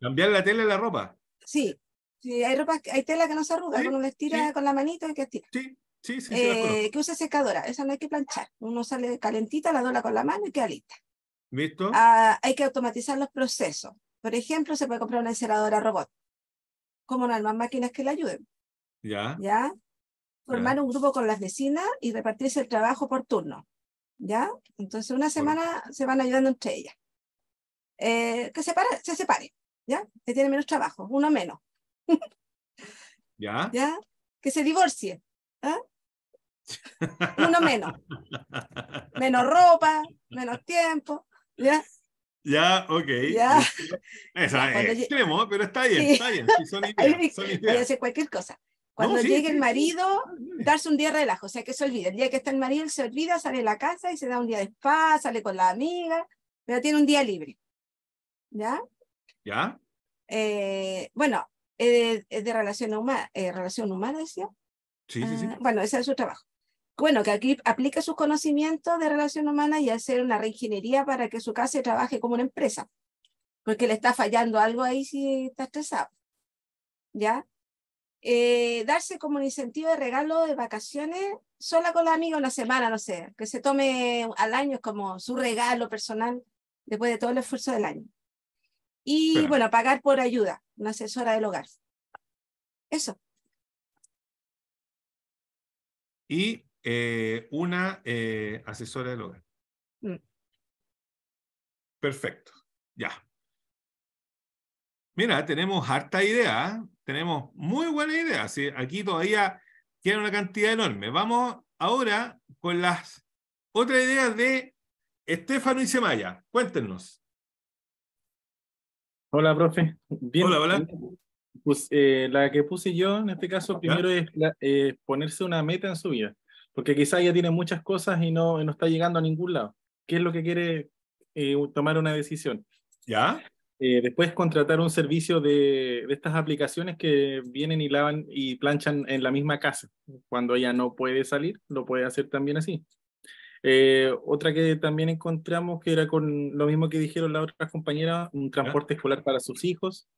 Cambiar la tela y la ropa. Sí. sí hay, ropa, hay tela que no se arruga, uno le estira con la manita y que estira. Sí, sí, sí. Eh, que usa secadora, esa no hay que planchar. Uno sale calentita, la dola con la mano y queda lista. ¿Listo? Ah, hay que automatizar los procesos. Por ejemplo, se puede comprar una enceradora robot. Como no hay más máquinas que le ayuden. Ya. ¿Ya? Formar un grupo con las vecinas y repartirse el trabajo por turno. ¿Ya? Entonces, una semana se van ayudando entre ellas. Eh, que se, para, se separe, ¿ya? Que tiene menos trabajo, uno menos. ¿Ya? ¿Ya? Que se divorcie, ¿ah? Uno menos. Menos ropa, menos tiempo, ¿ya? Ya, ok. Ya. Esa es extremo, pero está bien, está bien. son Hacer cualquier cosa. Cuando llegue el marido, darse un día de relajo, o sea, que se olvide. El día que está el marido, se olvida, sale de la casa y se da un día de spa, sale con la amiga, pero tiene un día libre. ¿Ya? ¿Ya? Eh, bueno, eh, de, relación, humana, eh, relación humana, decía. Sí, sí, sí. Ah, bueno, ese es su trabajo. Bueno, que aquí aplique sus conocimientos de relación humana y hacer una reingeniería para que su casa trabaje como una empresa. Porque le está fallando algo ahí si está estresado. ¿Ya? Eh, darse como un incentivo de regalo de vacaciones sola con la amiga una semana, no sé, que se tome al año como su regalo personal después de todo el esfuerzo del año. Y bueno, pagar por ayuda, una asesora del hogar. Eso. Y eh, una eh, asesora del hogar. Mm. Perfecto. Ya. Mira, tenemos harta idea, tenemos muy buenas ideas. Aquí todavía tiene una cantidad enorme. Vamos ahora con las otras ideas de Estefano y Semaya. Cuéntenos. Hola, profe. Bien. Hola, hola. Pues eh, la que puse yo en este caso primero es eh, ponerse una meta en su vida, porque quizás ya tiene muchas cosas y no, no está llegando a ningún lado. ¿Qué es lo que quiere eh, tomar una decisión? ¿Ya? después contratar un servicio de, de, estas aplicaciones que vienen y lavan y planchan en la misma casa. Cuando ella no puede salir, lo puede hacer también así. Eh, otra que también encontramos que era con lo mismo que dijeron las otras compañeras, un transporte escolar para sus hijos,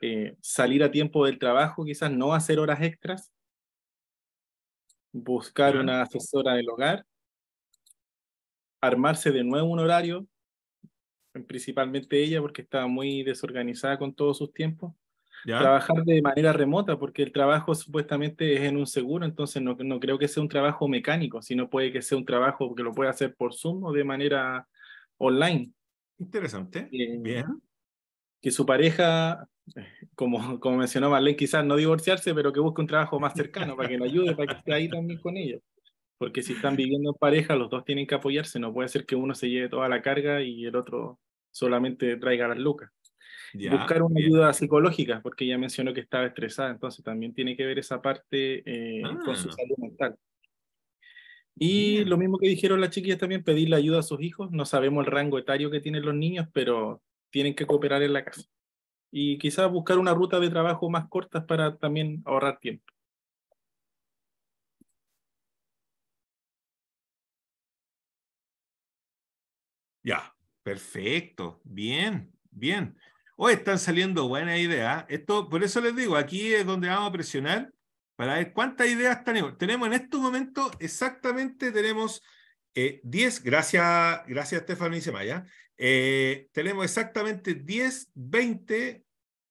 eh, salir a tiempo del trabajo, quizás no hacer horas extras, buscar una asesora del hogar, armarse de nuevo un horario, principalmente ella porque estaba muy desorganizada con todos sus tiempos, trabajar de manera remota, porque el trabajo supuestamente es en un seguro, entonces no, no, creo que sea un trabajo mecánico, sino puede que sea un trabajo que lo pueda hacer por Zoom o de manera online. Interesante. Eh, Bien. Que su pareja, como, como mencionó Marlene, quizás no divorciarse, pero que busque un trabajo más cercano para que lo ayude, para que esté ahí también con ella. Porque si están viviendo en pareja, los dos tienen que apoyarse. No puede ser que uno se lleve toda la carga y el otro solamente traiga las lucas buscar una ayuda psicológica, porque ya mencionó que estaba estresada, entonces también tiene que ver esa parte eh, con su ah. salud mental. Y lo mismo que dijeron las chiquillas también, pedirle ayuda a sus hijos. No sabemos el rango etario que tienen los niños, pero tienen que cooperar en la casa. Y quizás buscar una ruta de trabajo más corta para también ahorrar tiempo. Ya, perfecto. Bien, bien. Hoy están saliendo buenas ideas. Esto, por eso les digo, aquí es donde vamos a presionar para ver cuántas ideas tenemos. Tenemos en estos momentos exactamente, tenemos 10, eh, gracias, gracias Estefano y Semaya, eh, tenemos exactamente 10, 20,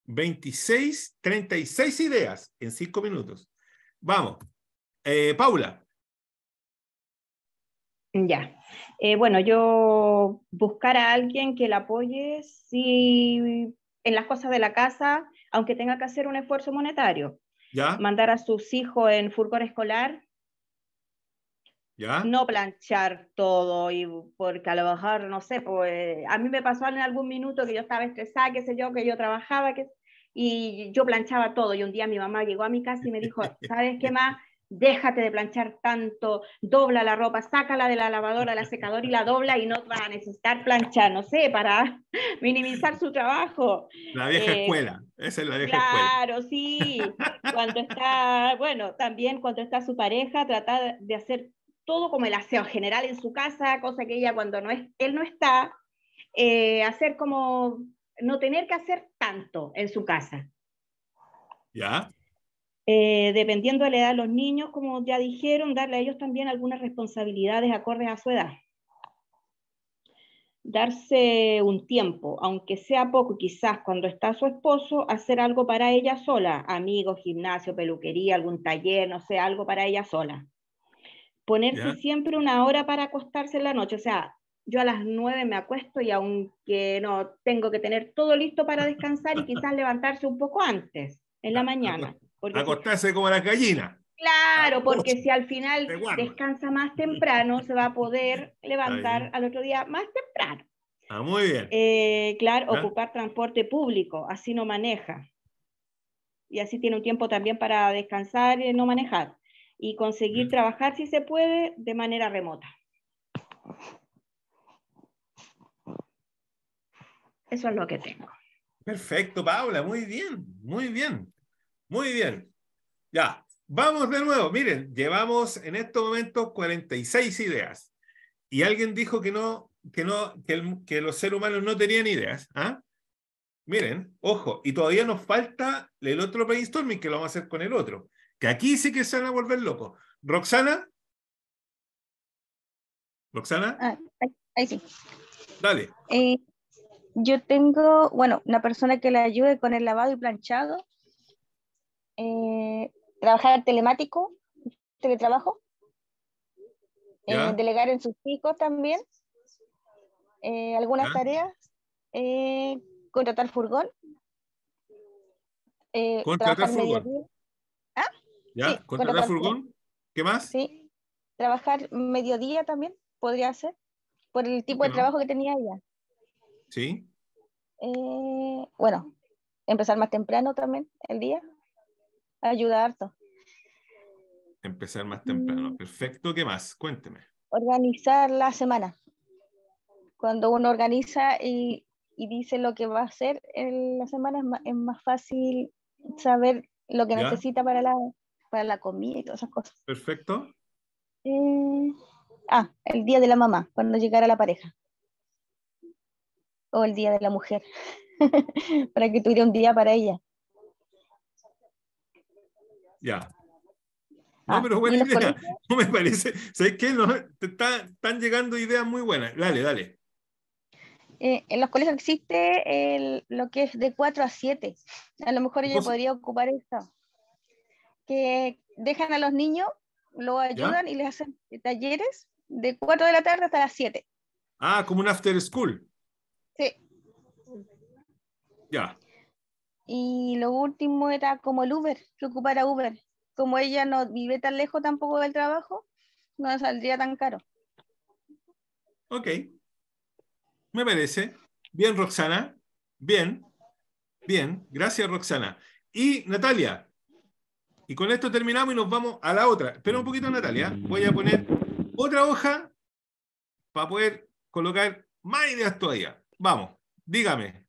26, 36 ideas en 5 minutos. Vamos. Eh, Paula. Ya. Eh, bueno, yo buscar a alguien que la apoye si en las cosas de la casa, aunque tenga que hacer un esfuerzo monetario. ¿Ya? Mandar a sus hijos en furgón escolar. ¿Ya? No planchar todo, y, porque a lo mejor, no sé, pues, a mí me pasó en algún minuto que yo estaba estresada, qué sé yo, que yo trabajaba, que, y yo planchaba todo. Y un día mi mamá llegó a mi casa y me dijo, ¿sabes qué más? déjate de planchar tanto, dobla la ropa, sácala de la lavadora, la secadora y la dobla y no va a necesitar planchar, no sé, para minimizar su trabajo. La vieja eh, escuela, esa es la vieja claro, escuela. Claro, sí. Cuando está, bueno, también cuando está su pareja, tratar de hacer todo como el aseo general en su casa, cosa que ella cuando no es, él no está, eh, hacer como no tener que hacer tanto en su casa. ¿Ya? Eh, dependiendo de la edad de los niños, como ya dijeron, darle a ellos también algunas responsabilidades acordes a su edad. Darse un tiempo, aunque sea poco, quizás cuando está su esposo, hacer algo para ella sola, amigos, gimnasio, peluquería, algún taller, no sé, algo para ella sola. Ponerse siempre una hora para acostarse en la noche, o sea, yo a las nueve me acuesto y aunque no tengo que tener todo listo para descansar y quizás levantarse un poco antes, en la mañana. Acostarse como la gallina. Claro, ah, porque oh, si al final descansa más temprano, se va a poder levantar al otro día más temprano. Ah, muy bien. Eh, claro, ocupar transporte público, así no maneja. Y así tiene un tiempo también para descansar y no manejar. Y conseguir mm. trabajar, si se puede, de manera remota. Eso es lo que tengo. Perfecto, Paula, muy bien, muy bien. Muy bien. Ya, vamos de nuevo. Miren, llevamos en estos momentos 46 ideas. Y alguien dijo que no, que no, que, los seres humanos no tenían ideas. ¿ah? Miren, ojo, y todavía nos falta el otro brainstorming que lo vamos a hacer con el otro. Que aquí sí que se van a volver locos. Roxana. Roxana. Ah, ahí sí. Dale. Eh, yo tengo, bueno, una persona que le ayude con el lavado y planchado eh, trabajar telemático, teletrabajo, eh, delegar en sus picos también, eh, algunas tareas, eh, contratar furgón. ¿Contratar ¿Ah? furgón? ¿Qué más? Sí, trabajar mediodía también podría ser, por el tipo de trabajo que tenía ella. Sí. bueno, empezar más temprano también el día ayuda harto. Empezar más temprano. Mm. Perfecto. ¿Qué más? Cuénteme. Organizar la semana. Cuando uno organiza y, dice lo que va a hacer en la semana, es más, fácil saber lo que necesita para la, para la comida y todas esas cosas. Perfecto. Eh, ah, el día de la mamá, cuando llegara la pareja. O el día de la mujer, para que tuviera un día para ella. Ya. No, ah, pero buena idea. No me parece. ¿Sabes qué? te están llegando ideas muy buenas. Dale, dale. Eh, en los colegios existe lo que es de 4 a 7. A lo mejor ella podría ocupar eso. Que dejan a los niños, lo ayudan y les hacen talleres de 4 de la tarde hasta las 7. Ah, como un after school. Sí. Ya. Y lo último era como el Uber, preocupar a Uber. Como ella no vive tan lejos tampoco del trabajo, no saldría tan caro. Ok. Me parece. Bien, Roxana. Bien. Bien. Gracias, Roxana. Y Natalia. Y con esto terminamos y nos vamos a la otra. Espera un poquito, Natalia. Voy a poner otra hoja para poder colocar más ideas todavía. Vamos, dígame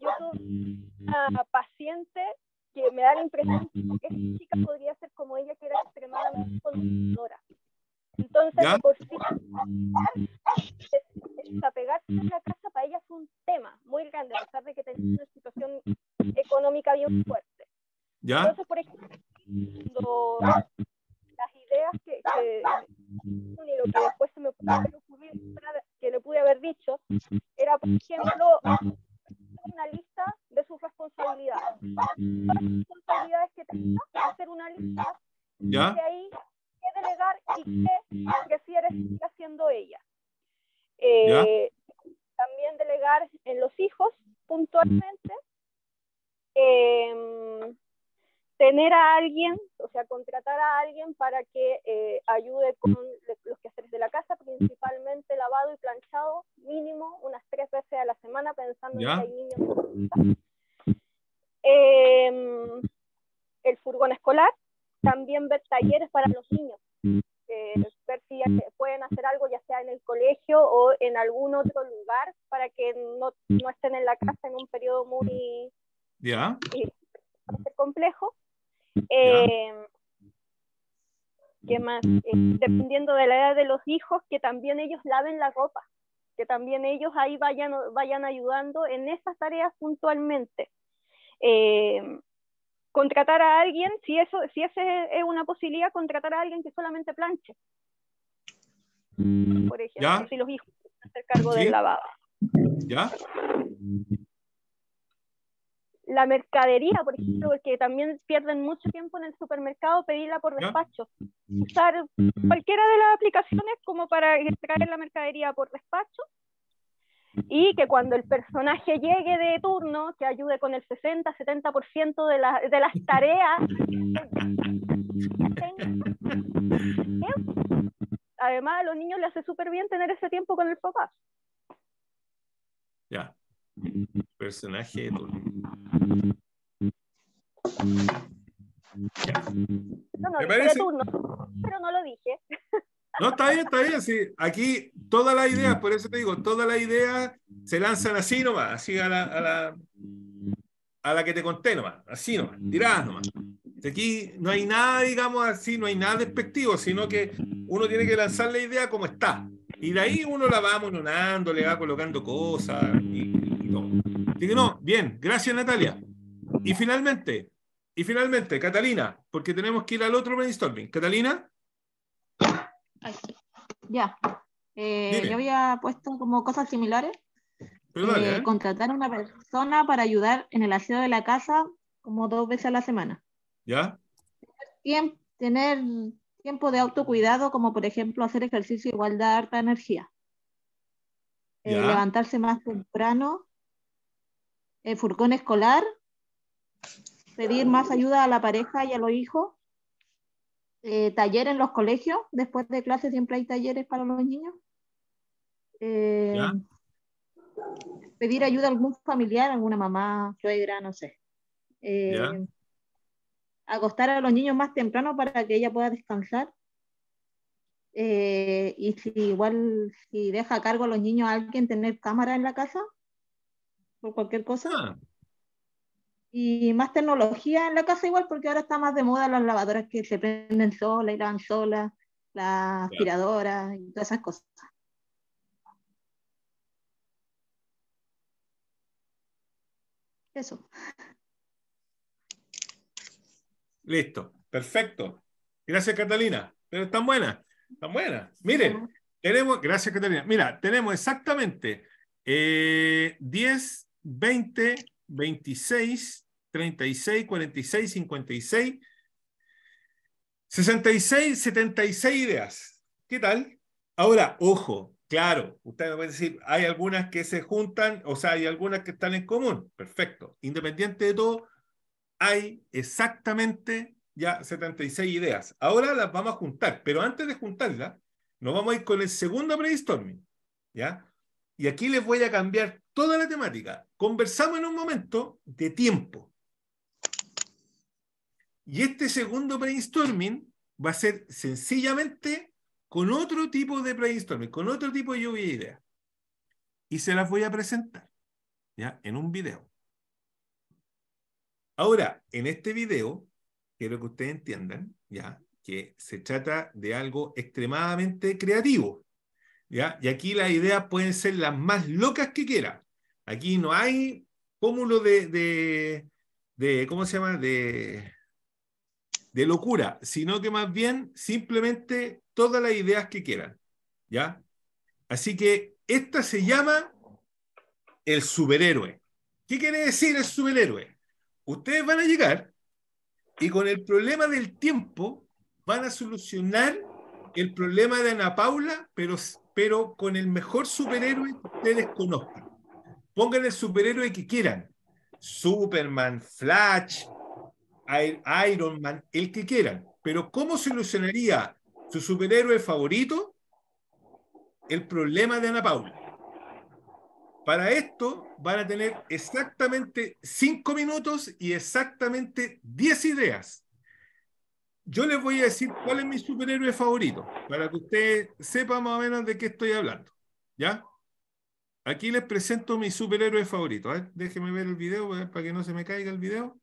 yo tuve una paciente que me da la impresión que esa chica podría ser como ella, que era extremadamente mm. controladora. Entonces, por sí, desapegarse mm. de la casa para ella fue un tema muy grande, a pesar de que tenía una situación económica bien mm. fuerte. ¿Ya? Entonces, por ejemplo, las ideas que, que, lo que después se me ocurrió que le pude haber dicho era, por ejemplo, una lista de sus responsabilidades. son mm, las mm, responsabilidades que tengas, mm, hacer una lista y de ahí qué delegar y qué prefieres seguir haciendo ella. Eh, también delegar en los hijos puntualmente. Eh, tener a alguien, o sea, contratar a alguien para que eh, ayude con mm. los quehaceres de la casa, mm. principalmente lavado y planchado, mínimo unas tres veces a la semana, pensando en que hay niños. Mm, em, el furgón escolar, también ver talleres para los niños, ver si pueden hacer algo ya sea en el colegio o en algún otro lugar para que no, no estén en la casa en un periodo muy... ¿Ya? Eh, complejo. Eh, ¿Qué más? Eh, dependiendo de la edad de los hijos, que también ellos laven la ropa, que también ellos ahí vayan, vayan ayudando en esas tareas puntualmente. Eh, contratar a alguien, si eso, si esa es una posibilidad, contratar a alguien que solamente planche. Mm, Por ejemplo, si los hijos se hacer cargo del lavado. ¿Ya? la mercadería, por ejemplo, porque también pierden mucho tiempo en el supermercado pedirla por despacho. Mm. Usar mm. cualquiera de las mm. aplicaciones como para entregar la mercadería por despacho y que cuando el personaje llegue de turno, que ayude con el 60-70% de, las de las tareas. Además, a los niños les hace súper bien tener ese tiempo con el papá. Ya personaje. No, pero no lo dije. No, está bien, está bien. Sí. Aquí todas las ideas, por eso te digo, todas las ideas se lanzan así nomás, así a la, que te conté nomás, así nomás, tiradas nomás. Aquí no hay nada, digamos así, no hay nada despectivo, sino que uno tiene que lanzar la idea como está. Y de ahí uno la va mononando, le va colocando cosas. Y, bien, gracias Natalia. Y finalmente, y finalmente, Catalina, porque tenemos que ir al otro brainstorming. Catalina. ya. Eh, yo había puesto como cosas similares. Eh, contratar a una persona para ayudar en el aseo de la casa como dos veces a la semana. ¿Ya? tener tiempo de autocuidado, como por ejemplo hacer ejercicio igual da harta energía. Eh, levantarse más temprano Furcón escolar, pedir más ayuda a la pareja y a los hijos, eh, taller en los colegios, después de clases siempre hay talleres para los niños, eh, pedir ayuda a algún familiar, alguna mamá, suegra, no sé. Eh, acostar a los niños más temprano para que ella pueda descansar. y si igual si deja a cargo a los niños a alguien tener cámara en la casa por cualquier cosa. Ah. Y más tecnología en la casa igual, porque ahora está más de moda las lavadoras que se prenden solas y lavan solas, las aspiradoras y todas esas cosas. Eso. Listo, perfecto. Gracias, Catalina. Pero están buenas, están buenas. Miren, tenemos, gracias, Catalina. Mira, tenemos exactamente 10, eh, 20, 26, 36, 46, 56, 66, 76 ideas. ¿Qué tal? Ahora, ojo, claro, ustedes me pueden decir, hay algunas que se juntan, o sea, hay algunas que están en común. Perfecto. Independiente de todo, hay exactamente ya 76 ideas. Ahora las vamos a juntar, pero antes de juntarlas, nos vamos a ir con el segundo brainstorming, ¿ya? Y aquí les voy a cambiar toda la temática. Conversamos en un momento de tiempo. Y este segundo brainstorming va a ser sencillamente con otro tipo de brainstorming, con otro tipo de lluvia ideas. Y se las voy a presentar ya en un video. Ahora, en este video, quiero que ustedes entiendan ya que se trata de algo extremadamente creativo. ¿ya? Y aquí las ideas pueden ser las más locas que quieran. Aquí no hay cúmulo de, ¿cómo se llama? De, de locura, sino que más bien simplemente todas las ideas que quieran. ¿Ya? Así que esta se llama el superhéroe. ¿Qué quiere decir el superhéroe? Ustedes van a llegar y con el problema del tiempo van a solucionar el problema de Ana Paula, pero, pero con el mejor superhéroe que ustedes conozcan. Pongan el superhéroe que quieran. Superman, Flash, Iron Man, el que quieran. Pero ¿cómo solucionaría su superhéroe favorito el problema de Ana Paula? Para esto van a tener exactamente 5 minutos y exactamente 10 ideas. Yo les voy a decir cuál es mi superhéroe favorito, para que ustedes sepan más o menos de qué estoy hablando. ¿Ya? Aquí les presento mi superhéroe favorito. ver, déjenme ver el video eh, para que no se me caiga el video.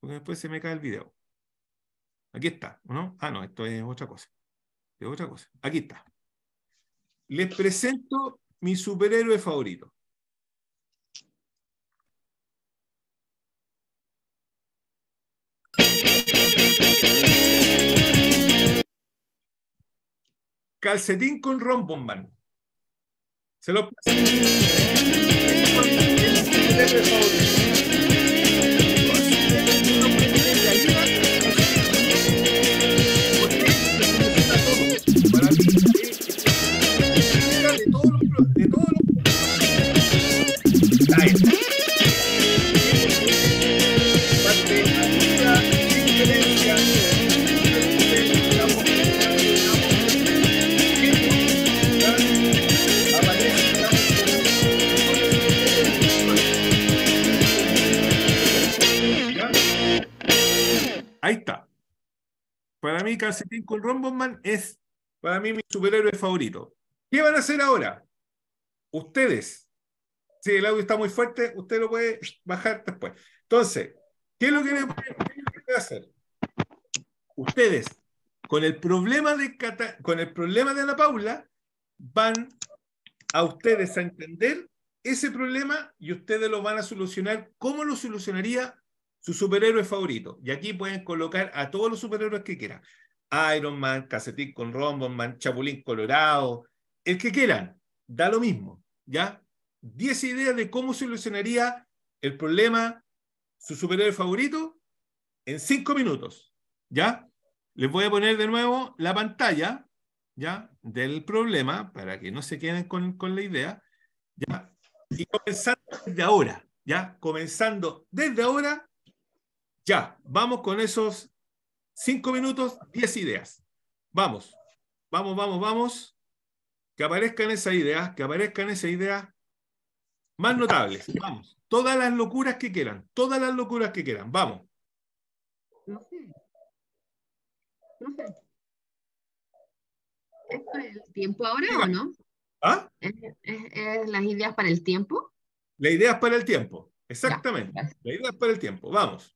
Porque después se me cae el video. Aquí está, ¿no? Ah, no, esto es otra cosa. Es otra cosa. Aquí está. Les presento mi superhéroe favorito. Calcetín con rombomban. Se lo Para mí, Calcetín con Rombosman es, para mí, mi superhéroe favorito. ¿Qué van a hacer ahora? Ustedes. Si el audio está muy fuerte, usted lo puede bajar después. Entonces, ¿qué es lo que a hacer? Ustedes, con el problema de, con el problema de Ana Paula, van a ustedes a entender ese problema y ustedes lo van a solucionar ¿Cómo lo solucionaría su superhéroe favorito. Y aquí pueden colocar a todos los superhéroes que quieran. Iron Man, Cacetín con rombo Man, Chapulín Colorado, el que quieran, da lo mismo, ¿ya? diez ideas de cómo solucionaría el problema su superhéroe favorito en cinco minutos, ¿ya? Les voy a poner de nuevo la pantalla, ¿ya? Del problema, para que no se queden con, con la idea, ¿ya? Y comenzando desde ahora, ¿ya? Comenzando desde ahora, ya, vamos con esos cinco minutos, diez ideas. Vamos, vamos, vamos, vamos. Que aparezcan esas ideas, que aparezcan esas ideas más notables. Vamos, todas las locuras que quieran, todas las locuras que quieran. Vamos. No sé. No sé. ¿Es para el tiempo ahora o no? ¿Ah? ¿Es, es las ideas para el tiempo? Las ideas para el tiempo, exactamente. Las ideas para el tiempo, vamos.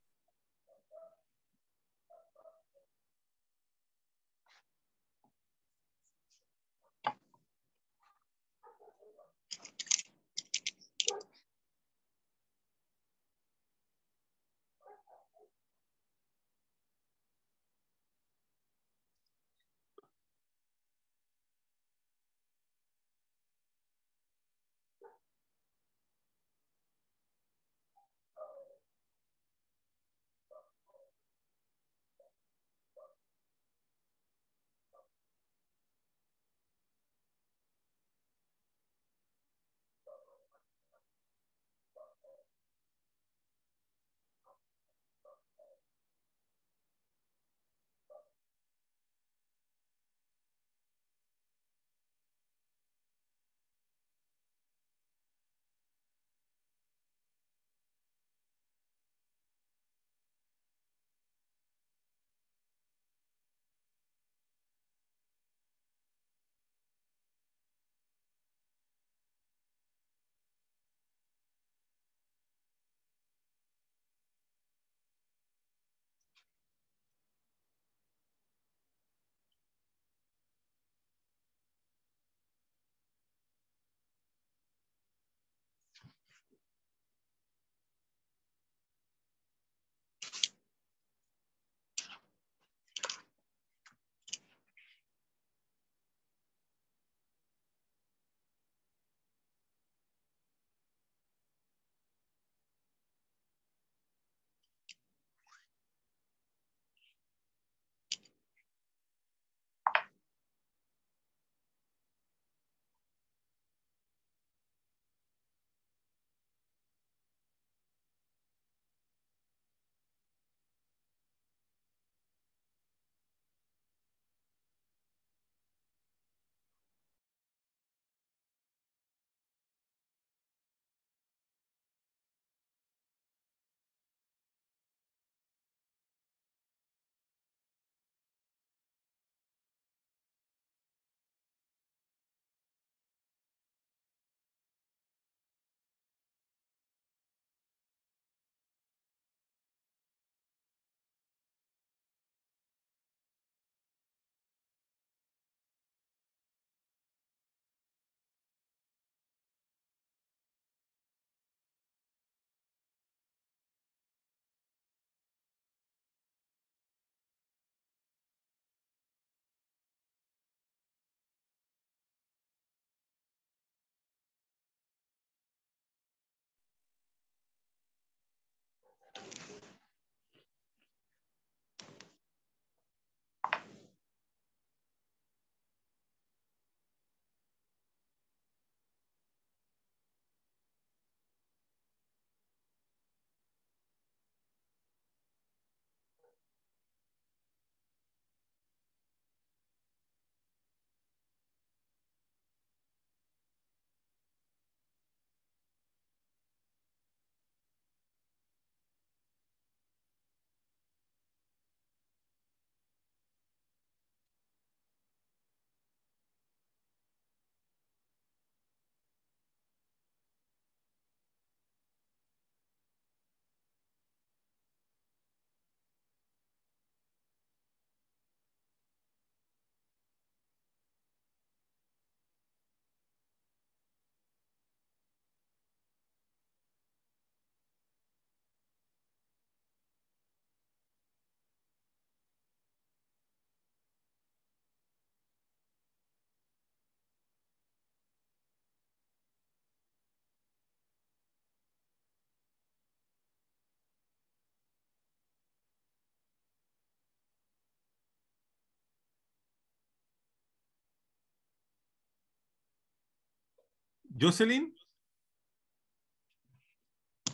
Jocelyn.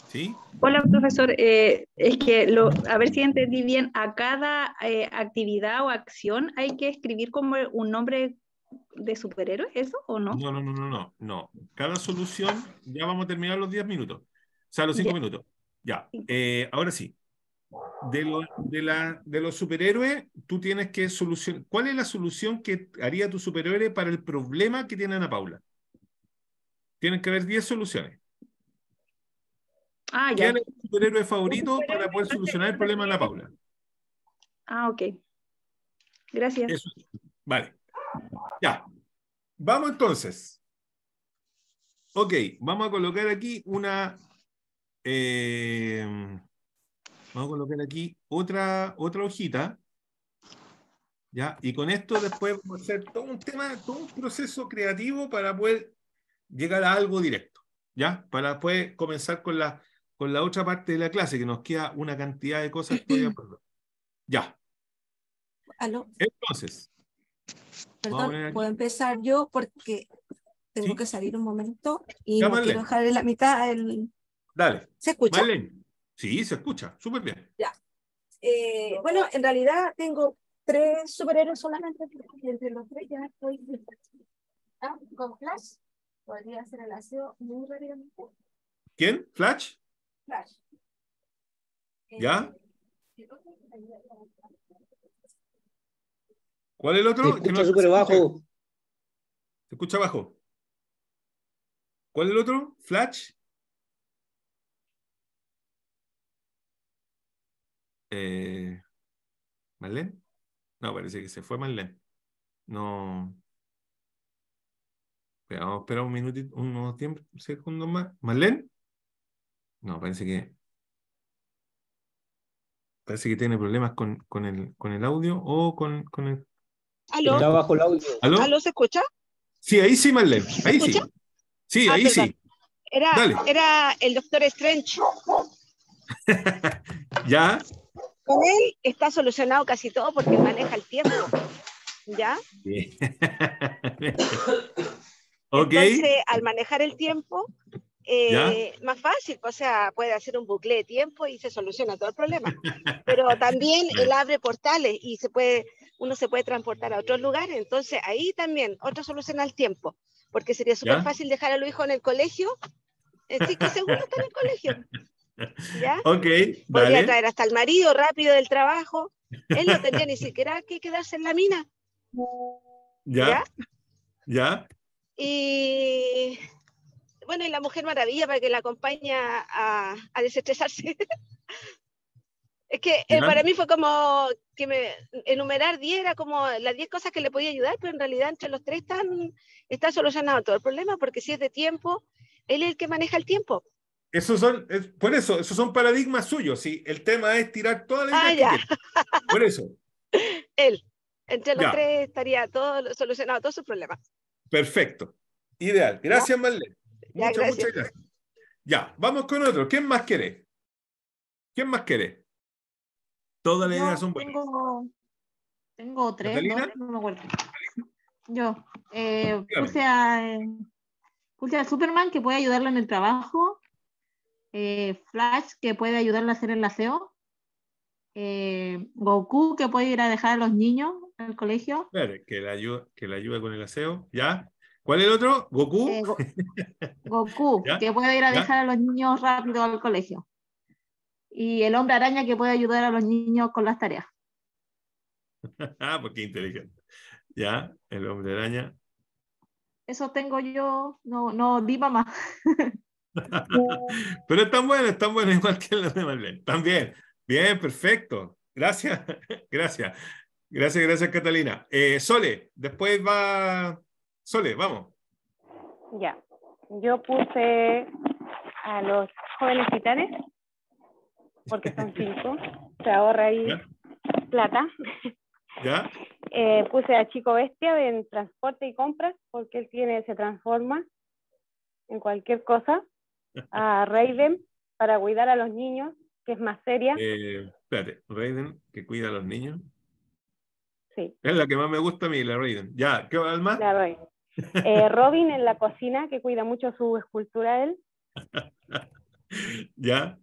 ¿Sí? Hola, profesor. Eh, es que, lo, a ver si entendí bien, a cada eh, actividad o acción hay que escribir como un nombre de superhéroe, ¿eso o no? No, no, no, no, no. no. Cada solución, ya vamos a terminar los 10 minutos, o sea, los 5 minutos. Ya, eh, ahora sí. De, de, la, de los superhéroes, tú tienes que solucionar. ¿Cuál es la solución que haría tu superhéroe para el problema que tiene Ana Paula? Tienen que haber 10 soluciones. Ah, ya. ¿Quién es tu superhéroe favorito para poder solucionar el problema de la Paula? Ah, ok. Gracias. Vale. Ya. Vamos entonces. Ok, vamos a colocar aquí una... Eh, vamos a colocar aquí otra, otra hojita. ¿Ya? Y con esto después vamos a hacer todo un tema, todo un proceso creativo para poder llegar a algo directo, ¿ya? Para después comenzar con la, con la otra parte de la clase, que nos queda una cantidad de cosas todavía Ya. ¿Aló? Entonces. Perdón, puedo empezar yo porque tengo que salir un momento y ya, no quiero dejar en la mitad el... Dale. ¿Se escucha? Sí, se escucha, súper bien. Ya. Eh, bueno, en realidad tengo tres superhéroes solamente, entre los tres ya estoy ah, con Flash, podría hacer el aseo muy rápidamente. ¿Quién? ¿Flash? Flash. Eh, ¿Ya? Pues, ¿Cuál es el otro? Se escucha no, súper bajo. Se escucha bajo. ¿Cuál es el otro? ¿Flash? Eh, No, parece que se fue Marlene. No. Vamos a esperar un minutito, unos más. ¿Marlene? No, parece que. Parece que tiene problemas con, el, con el audio o con, con el. ¿Aló? ¿Aló? se escucha? Sí, ahí sí, Marlene. Ahí sí. Sí, ah, ahí sí. Era, el doctor Strange. ¿Ya? Con él está solucionado casi todo porque maneja el tiempo. ¿Ya? Okay. Entonces, al manejar el tiempo, eh, más fácil, pues, o sea, puede hacer un bucle de tiempo y se soluciona todo el problema. Pero también él abre portales y se puede, uno se puede transportar a otros lugares, entonces ahí también otra solución al tiempo, porque sería súper fácil dejar a los hijos en el colegio, eh, sí que seguro está en el colegio. ¿Ya? Ok, Podría traer hasta el marido rápido del trabajo, él no tenía ni siquiera que quedarse en la mina. ¿Ya? ¿Ya? Y bueno, y la Mujer Maravilla para que la acompañe a, desestresarse. es que eh, para mí fue como que me, enumerar 10 era como las 10 cosas que le podía ayudar, pero en realidad entre los tres están, está solucionado todo el problema, porque si es de tiempo, él es el que maneja el tiempo. Esos son, por eso, esos son paradigmas suyos, sí. El tema es tirar toda la ah, Ya. Por eso. él, entre los tres estaría todo solucionado, todos sus problemas. Perfecto. Ideal. Gracias, Marlene. Muchas, gracias. muchas gracias. Ya, vamos con otro. ¿Quién más quiere? ¿Quién más quiere? Todas las ideas son buenas. Tengo, tres, no Yo eh, puse, a, puse, Superman que puede ayudarla en el trabajo, eh, Flash que puede ayudarla a hacer el aseo, eh, Goku que puede ir a dejar a los niños al colegio. que la ayuda, que la ayuda con el aseo, ¿ya? ¿Cuál es el otro? Goku. Eh, Goku, que puede ir a dejar a los niños rápido al colegio. Y el hombre araña que puede ayudar a los niños con las tareas. Ah, porque pues inteligente. Ya, el hombre araña. Eso tengo yo, no, no di mamá. Pero están buenos, están buenos igual que los demás También. Bien, perfecto. Gracias, gracias. Gracias, gracias Catalina. Eh, Sole, después va... Sole, vamos. Ya, yo puse a los jóvenes titanes, porque están cinco, se ahorra ahí plata. ¿Ya? Eh, puse a Chico Bestia en transporte y compras, porque él tiene, se transforma en cualquier cosa. A Raiden para cuidar a los niños, que es más seria. Eh, espérate, Raiden, que cuida a los niños. Es la que más me gusta a mí, la Raiden. Ya, ¿qué más? La eh, Robin en la cocina, que cuida mucho su escultura él. ¿Ya?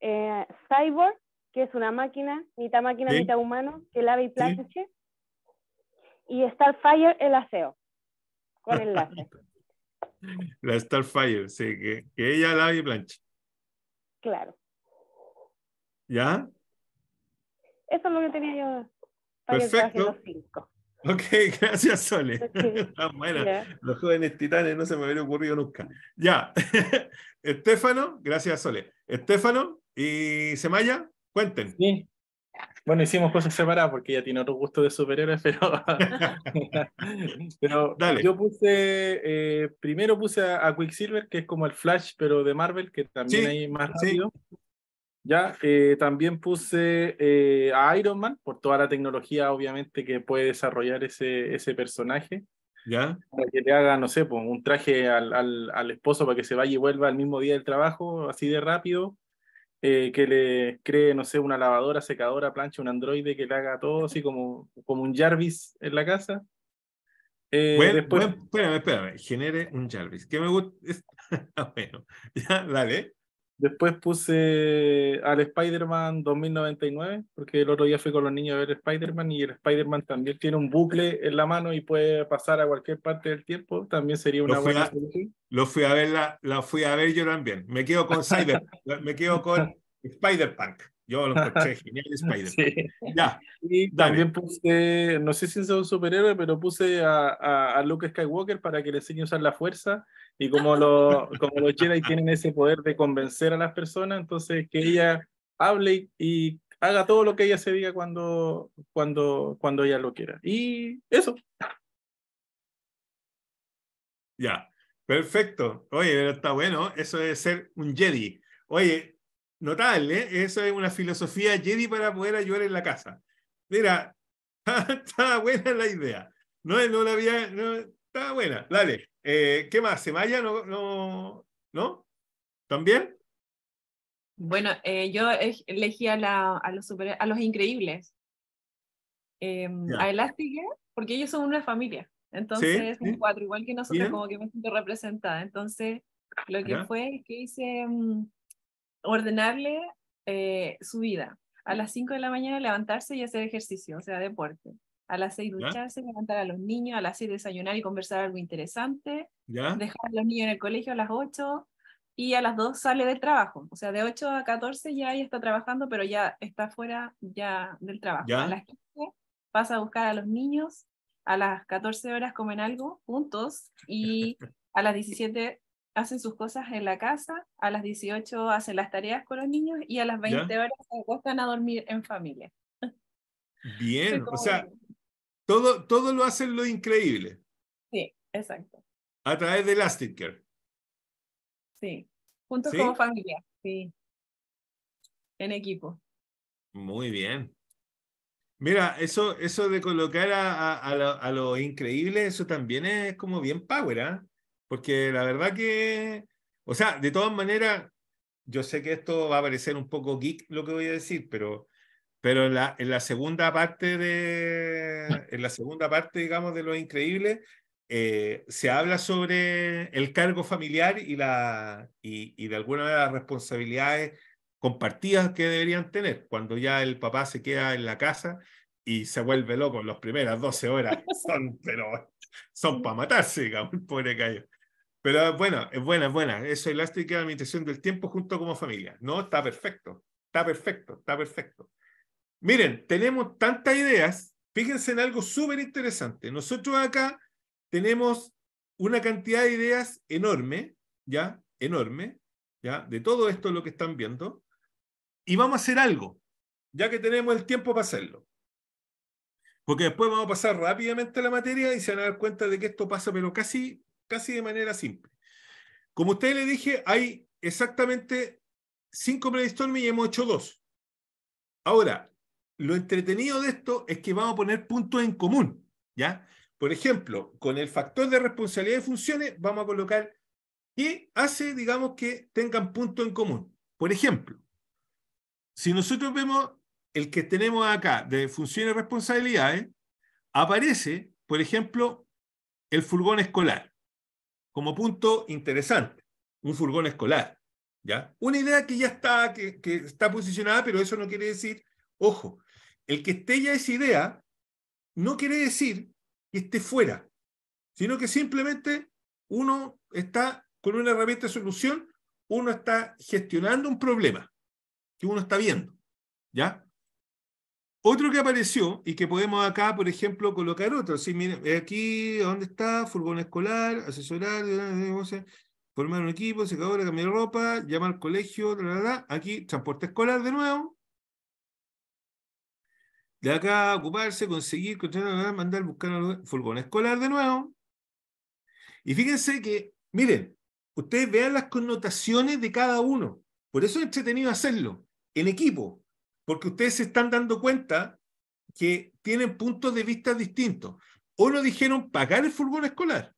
Eh, Cyborg, que es una máquina, mitad máquina, mitad humano, que lava y plancha. Y Starfire, el aseo, con el aseo. la Starfire, sí, que, que ella lava y plancha. Claro. ¿Ya? Eso es lo que tenía yo. Perfecto. Ok, gracias Sole. Ah, los jóvenes titanes no se me hubiera ocurrido nunca. Ya. Estefano, gracias Sole. Estefano y Semaya, cuenten. Sí. Bueno, hicimos cosas separadas porque ella tiene otro gusto de superhéroes, pero, pero Dale. yo puse, eh, primero puse a, Quicksilver, que es como el Flash, pero de Marvel, que también hay más rápido. Ya, eh, también puse a eh, Iron Man por toda la tecnología, obviamente, que puede desarrollar ese, ese personaje. ¿Ya? Para que le haga, no sé, un traje al, al, al, esposo para que se vaya y vuelva al mismo día del trabajo, así de rápido. Eh, que le cree, no sé, una lavadora, secadora, plancha, un androide que le haga todo, así como, como un Jarvis en la casa. Eh, espérame, espérame, genere un Jarvis. Que me gusta. Ah, bueno, ya, dale. Después puse al Spider-Man 2099, porque el otro día fui con los niños a ver Spider-Man y el Spider-Man también tiene un bucle en la mano y puede pasar a cualquier parte del tiempo. También sería una buena Lo fui a ver, la, fui a ver yo también. Me quedo con me quedo con Spider-Punk. Yo lo encontré genial spider Ya. Y también puse, no sé si es un superhéroe, pero puse a, a, Luke Skywalker para que le enseñe a usar la fuerza. Y como, lo, como los Jedi tienen ese poder de convencer a las personas, entonces que ella hable y, haga todo lo que ella se diga cuando, cuando, cuando ella lo quiera. Y eso. Ya. Perfecto. Oye, está bueno. Eso de ser un Jedi. Oye, notable, ¿eh? eso es una filosofía Jedi para poder ayudar en la casa. Mira, estaba buena la idea. No, no la había. No, estaba buena. Dale. Eh, ¿Qué más? ¿Semaya? ¿No? ¿No? ¿No? ¿También? Bueno, eh, yo elegí a, la, a, los a los increíbles. Em, a Elastigirl, porque ellos son una familia. Entonces, cuatro, igual que nosotros, como que me siento representada. Entonces, lo que fue es que hice. Mm, ordenarle eh, su vida. A mm. las 5 de la mañana levantarse y hacer ejercicio, o sea, deporte. A las 6 ducharse, levantar a los niños, a las 6 desayunar y conversar algo interesante. Dejar a los niños en el colegio a las 8 y a las 2 sale del trabajo. O sea, de 8 a 14 ya ahí está trabajando, pero ya está fuera ya del trabajo. A las 15 pasa a buscar a los niños, a las 14 horas comen algo juntos y a las 17 Hacen sus cosas en la casa, a las 18 hacen las tareas con los niños y a las 20 horas se acostan a dormir en familia. Bien, o sea, todo, todo lo hacen lo increíble. Sí, exacto. A través de Care. Sí, juntos como familia, sí. En equipo. Muy bien. Mira, eso, eso de colocar a, lo, increíble, eso también es como bien power, ¿ah? porque la verdad que, o sea, de todas maneras, yo sé que esto va a parecer un poco geek lo que voy a decir, pero, pero en, la, en la segunda parte de, en la segunda parte, digamos, de Lo Increíble, eh, se habla sobre el cargo familiar y, la, y, y de alguna de las responsabilidades compartidas que deberían tener cuando ya el papá se queda en la casa y se vuelve loco en las primeras 12 horas. Son, pero son para matarse, digamos, pobre callo. Pero ah, bueno, es buena, es buena. Eso elástica de administración del tiempo junto como familia. No, está perfecto, está perfecto, está perfecto. Miren, tenemos tantas ideas. Fíjense en algo súper interesante. Nosotros acá tenemos una cantidad de ideas enorme, ¿ya? Enorme, ¿ya? De todo esto lo que están viendo. Y vamos a hacer algo, ya que tenemos el tiempo para hacerlo. Porque después vamos a pasar rápidamente a la materia y se van a dar cuenta de que esto pasa, pero casi casi de manera simple. Como ustedes le dije, hay exactamente cinco brainstorming y hemos hecho dos. Ahora, lo entretenido de esto es que vamos a poner puntos en común, ¿ya? Por ejemplo, con el factor de responsabilidad de funciones, vamos a colocar y hace, digamos, que tengan puntos en común. Por ejemplo, si nosotros vemos el que tenemos acá de funciones y responsabilidades, aparece, por ejemplo, el furgón escolar como punto interesante, un furgón escolar. ¿ya? Una idea que ya está, que, está posicionada, pero eso no quiere decir, ojo, el que esté ya esa idea no quiere decir que esté fuera, sino que simplemente uno está con una herramienta de solución, uno está gestionando un problema que uno está viendo. ¿Ya? Otro que apareció y que podemos acá, por ejemplo, colocar otro. Sí, miren, aquí, ¿dónde está? Furgón escolar, asesorar, formar un equipo, secadora, cambiar ropa, llamar al colegio, aquí transporte escolar de nuevo. De acá, ocuparse, conseguir, mandar, buscar furgón escolar de nuevo. Y fíjense que, miren, ustedes vean las connotaciones de cada uno. Por eso es entretenido hacerlo, en equipo porque ustedes se están dando cuenta que tienen puntos de vista distintos. Uno dijeron pagar el furgón escolar,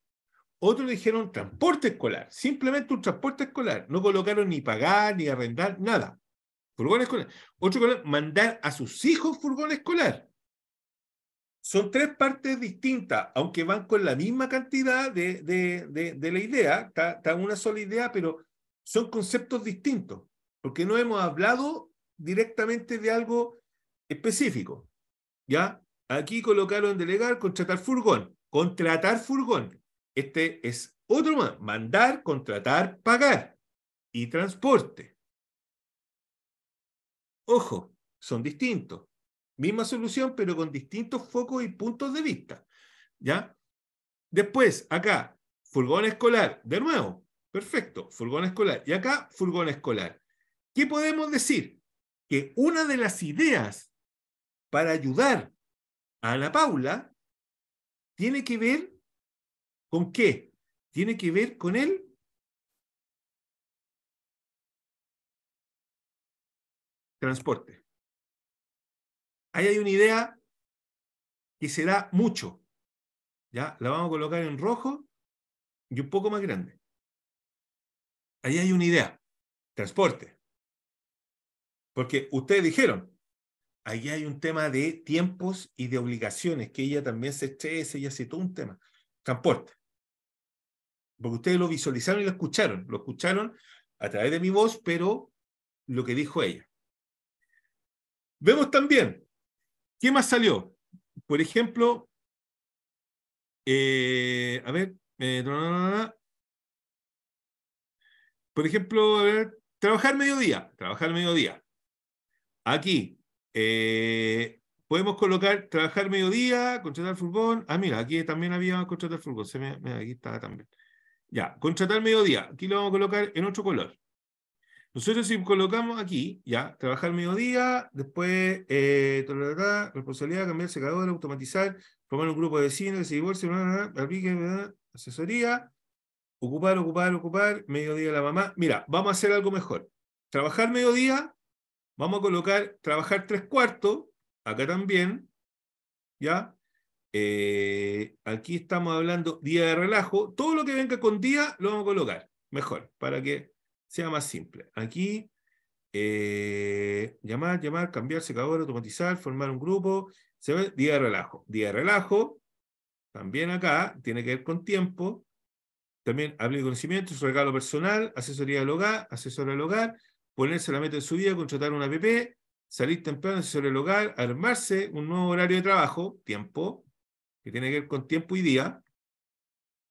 Otro dijeron transporte escolar, simplemente un transporte escolar. No colocaron ni pagar, ni arrendar, nada. Furgón escolar. Otro mandar a sus hijos furgón escolar. Son tres partes distintas, aunque van con la misma cantidad de, la idea, está, una sola idea, pero son conceptos distintos, porque no hemos hablado directamente de algo específico. ¿Ya? Aquí colocaron delegar, contratar furgón. Contratar furgón. Este es otro más. Mandar, contratar, pagar y transporte. Ojo, son distintos. Misma solución, pero con distintos focos y puntos de vista. ¿Ya? Después, acá, furgón escolar. De nuevo, perfecto, furgón escolar. Y acá, furgón escolar. ¿Qué podemos decir? que una de las ideas para ayudar a la Paula tiene que ver con qué? Tiene que ver con el transporte. Ahí hay una idea que será mucho. ¿Ya? La vamos a colocar en rojo y un poco más grande. Ahí hay una idea. Transporte. Porque ustedes dijeron, ahí hay un tema de tiempos y de obligaciones, que ella también se estrese, ella citó un tema. Transporte. Porque ustedes lo visualizaron y lo escucharon. Lo escucharon a través de mi voz, pero lo que dijo ella. Vemos también, ¿qué más salió? Por ejemplo, eh, a ver, eh, por ejemplo, a ver, trabajar mediodía, trabajar mediodía. Aquí, eh, podemos colocar, trabajar mediodía, contratar furgón. Ah, mira, aquí también había contratar fútbol. aquí estaba también. Ya, contratar mediodía. Aquí lo vamos a colocar en otro color. Nosotros si colocamos aquí, ya, trabajar mediodía, después, eh, responsabilidad, cambiar el secador, automatizar, formar un grupo de vecinos que se aplique, asesoría, ocupar, ocupar, ocupar, mediodía la mamá. Mira, vamos a hacer algo mejor. Trabajar mediodía, Vamos a colocar, trabajar tres cuartos, acá también, ¿ya? Eh, aquí estamos hablando día de relajo. Todo lo que venga con día lo vamos a colocar, mejor, para que sea más simple. Aquí, eh, llamar, llamar, cambiar, secador, automatizar, formar un grupo, se ve día de relajo. Día de relajo, también acá, tiene que ver con tiempo. También abrir de su regalo personal, asesoría del hogar, asesoría al hogar, ponerse la meta en su vida, contratar una app, salir temprano sobre el local, armarse un nuevo horario de trabajo, tiempo, que tiene que ver con tiempo y día.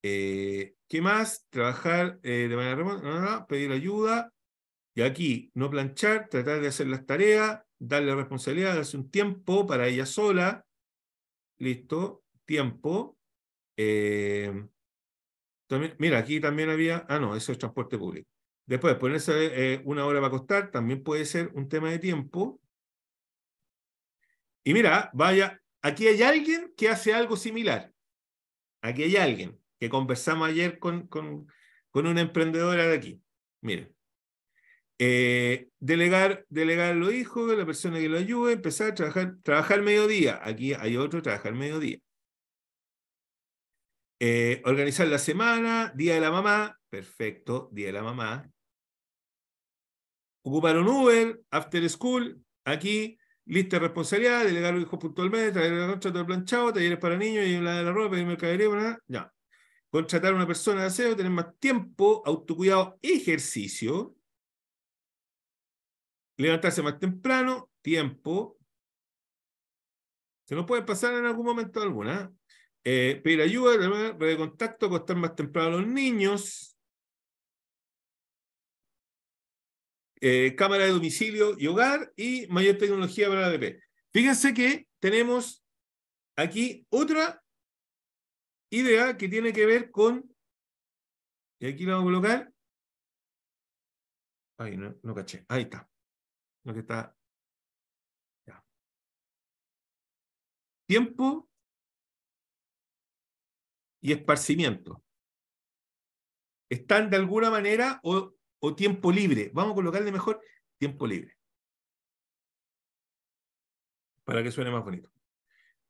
Eh, ¿Qué más? Trabajar eh, de manera remota, pedir ayuda. Y aquí, no planchar, tratar de hacer las tareas, darle la responsabilidad, darse un tiempo para ella sola. Listo, tiempo. Eh, mira, aquí también había, ah, no, eso es transporte público. Después, ponerse eh, una hora para a también puede ser un tema de tiempo. Y mira, vaya, aquí hay alguien que hace algo similar. Aquí hay alguien que conversamos ayer con, con, una emprendedora de aquí. Miren. Eh, delegar, delegar los hijos, la persona que lo ayude, empezar a trabajar, trabajar mediodía. Aquí hay otro, trabajar mediodía. Eh, organizar la semana, día de la mamá, perfecto, día de la mamá ocuparon Uber, after school, aquí, lista de responsabilidad, delegar los hijos puntualmente, traer la contrato de planchado, talleres para niños, y la de la ropa, y mercadería, nada, ya. Contratar a una persona de aseo, tener más tiempo, autocuidado, ejercicio, levantarse más temprano, tiempo. Se nos puede pasar en algún momento alguna. ¿eh? Eh, pedir ayuda, red de contacto, acostar más temprano a los niños, Eh, cámara de domicilio y hogar y mayor tecnología para la ADP. Fíjense que tenemos aquí otra idea que tiene que ver con, y aquí la vamos a colocar, ahí no, no caché, ahí está, lo que está, Tiempo y esparcimiento. Están de alguna manera o o tiempo libre. Vamos a colocarle mejor tiempo libre. Para que suene más bonito.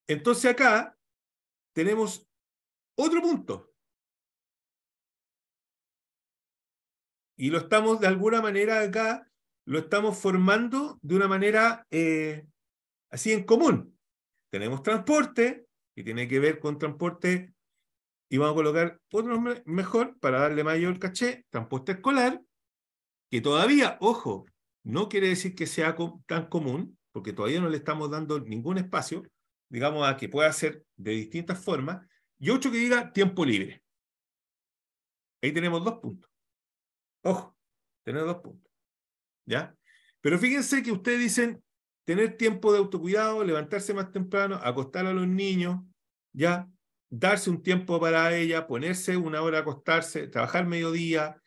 Entonces acá tenemos otro punto. Y lo estamos de alguna manera acá, lo estamos formando de una manera eh, así en común. Tenemos transporte, que tiene que ver con transporte, y vamos a colocar otro mejor para darle mayor caché, transporte escolar, que todavía, ojo, no quiere decir que sea tan común, porque todavía no le estamos dando ningún espacio, digamos, a que pueda ser de distintas formas, y otro que diga tiempo libre. Ahí tenemos dos puntos. Ojo, tener dos puntos. ¿Ya? Pero fíjense que ustedes dicen tener tiempo de autocuidado, levantarse más temprano, acostar a los niños, ¿ya? Darse un tiempo para ella, ponerse una hora a acostarse, trabajar mediodía,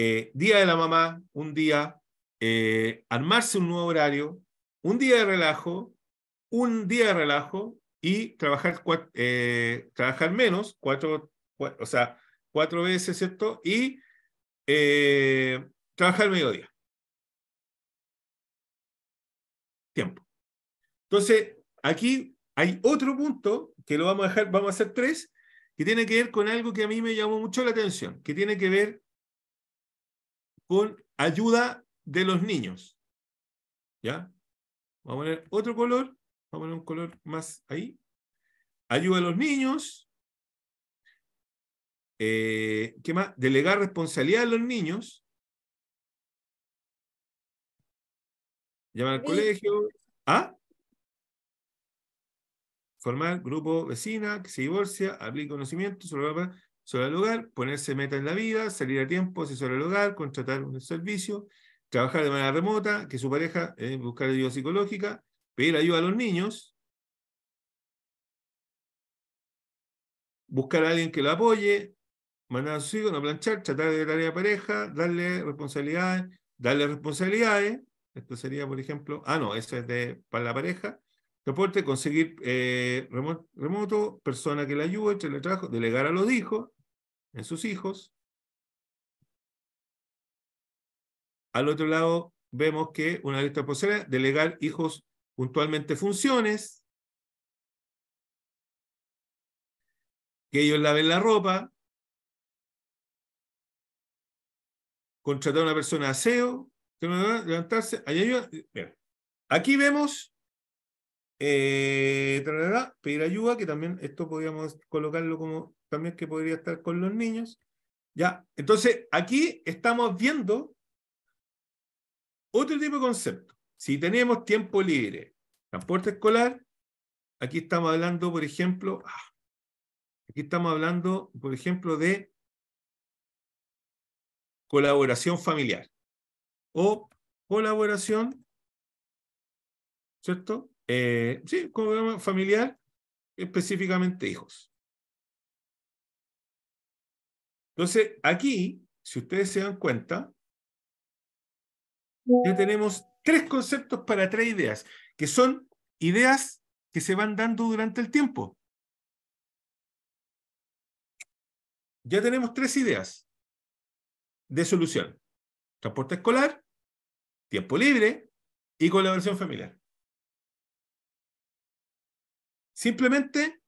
eh, día de la mamá, un día, eh, armarse un nuevo horario, un día de relajo, un día de relajo y trabajar, eh, trabajar menos, cuatro, o sea, cuatro veces, ¿cierto? Y trabajar medio mediodía. Tiempo. Entonces, aquí hay otro punto que lo vamos a dejar, vamos a hacer tres, que tiene que ver con algo que a mí me llamó mucho la atención, que tiene que ver con ayuda de los niños. ¿Ya? Vamos a poner otro color. Vamos a poner un color más ahí. Ayuda a los niños. Eh, ¿Qué más? Delegar responsabilidad a los niños. Llamar al colegio. ¿Ah? Formar grupo vecina que se divorcia, abrir conocimiento sobre hogar, ponerse meta en la vida, salir a tiempo, asesorar al hogar, contratar un servicio, trabajar de manera remota, que su pareja, eh, buscar ayuda psicológica, pedir ayuda a los niños, buscar a alguien que lo apoye, mandar a su hijo, no planchar, tratar de tarea a pareja, darle responsabilidades, darle responsabilidades. Esto sería, por ejemplo, ah, no, eso es de, para la pareja. Reporte, conseguir eh, remoto, persona que le ayude, teletrabajo, delegar a los hijos, sus hijos. Al otro lado vemos que una lista posible delegar hijos puntualmente funciones, que ellos laven la ropa, contratar a una persona aseo, levantarse, Aquí vemos eh, pedir ayuda, que también esto podríamos colocarlo como también que podría estar con los niños. Ya, entonces aquí estamos viendo otro tipo de concepto. Si tenemos tiempo libre, transporte escolar, aquí estamos hablando, por ejemplo, ah, aquí estamos hablando, por ejemplo, de colaboración familiar o colaboración, ¿cierto? Eh, sí, colaboración familiar, específicamente hijos. Entonces, aquí, si ustedes se dan cuenta, ya tenemos tres conceptos para tres ideas, que son ideas que se van dando durante el tiempo. Ya tenemos tres ideas de solución. Transporte escolar, tiempo libre y colaboración familiar. Simplemente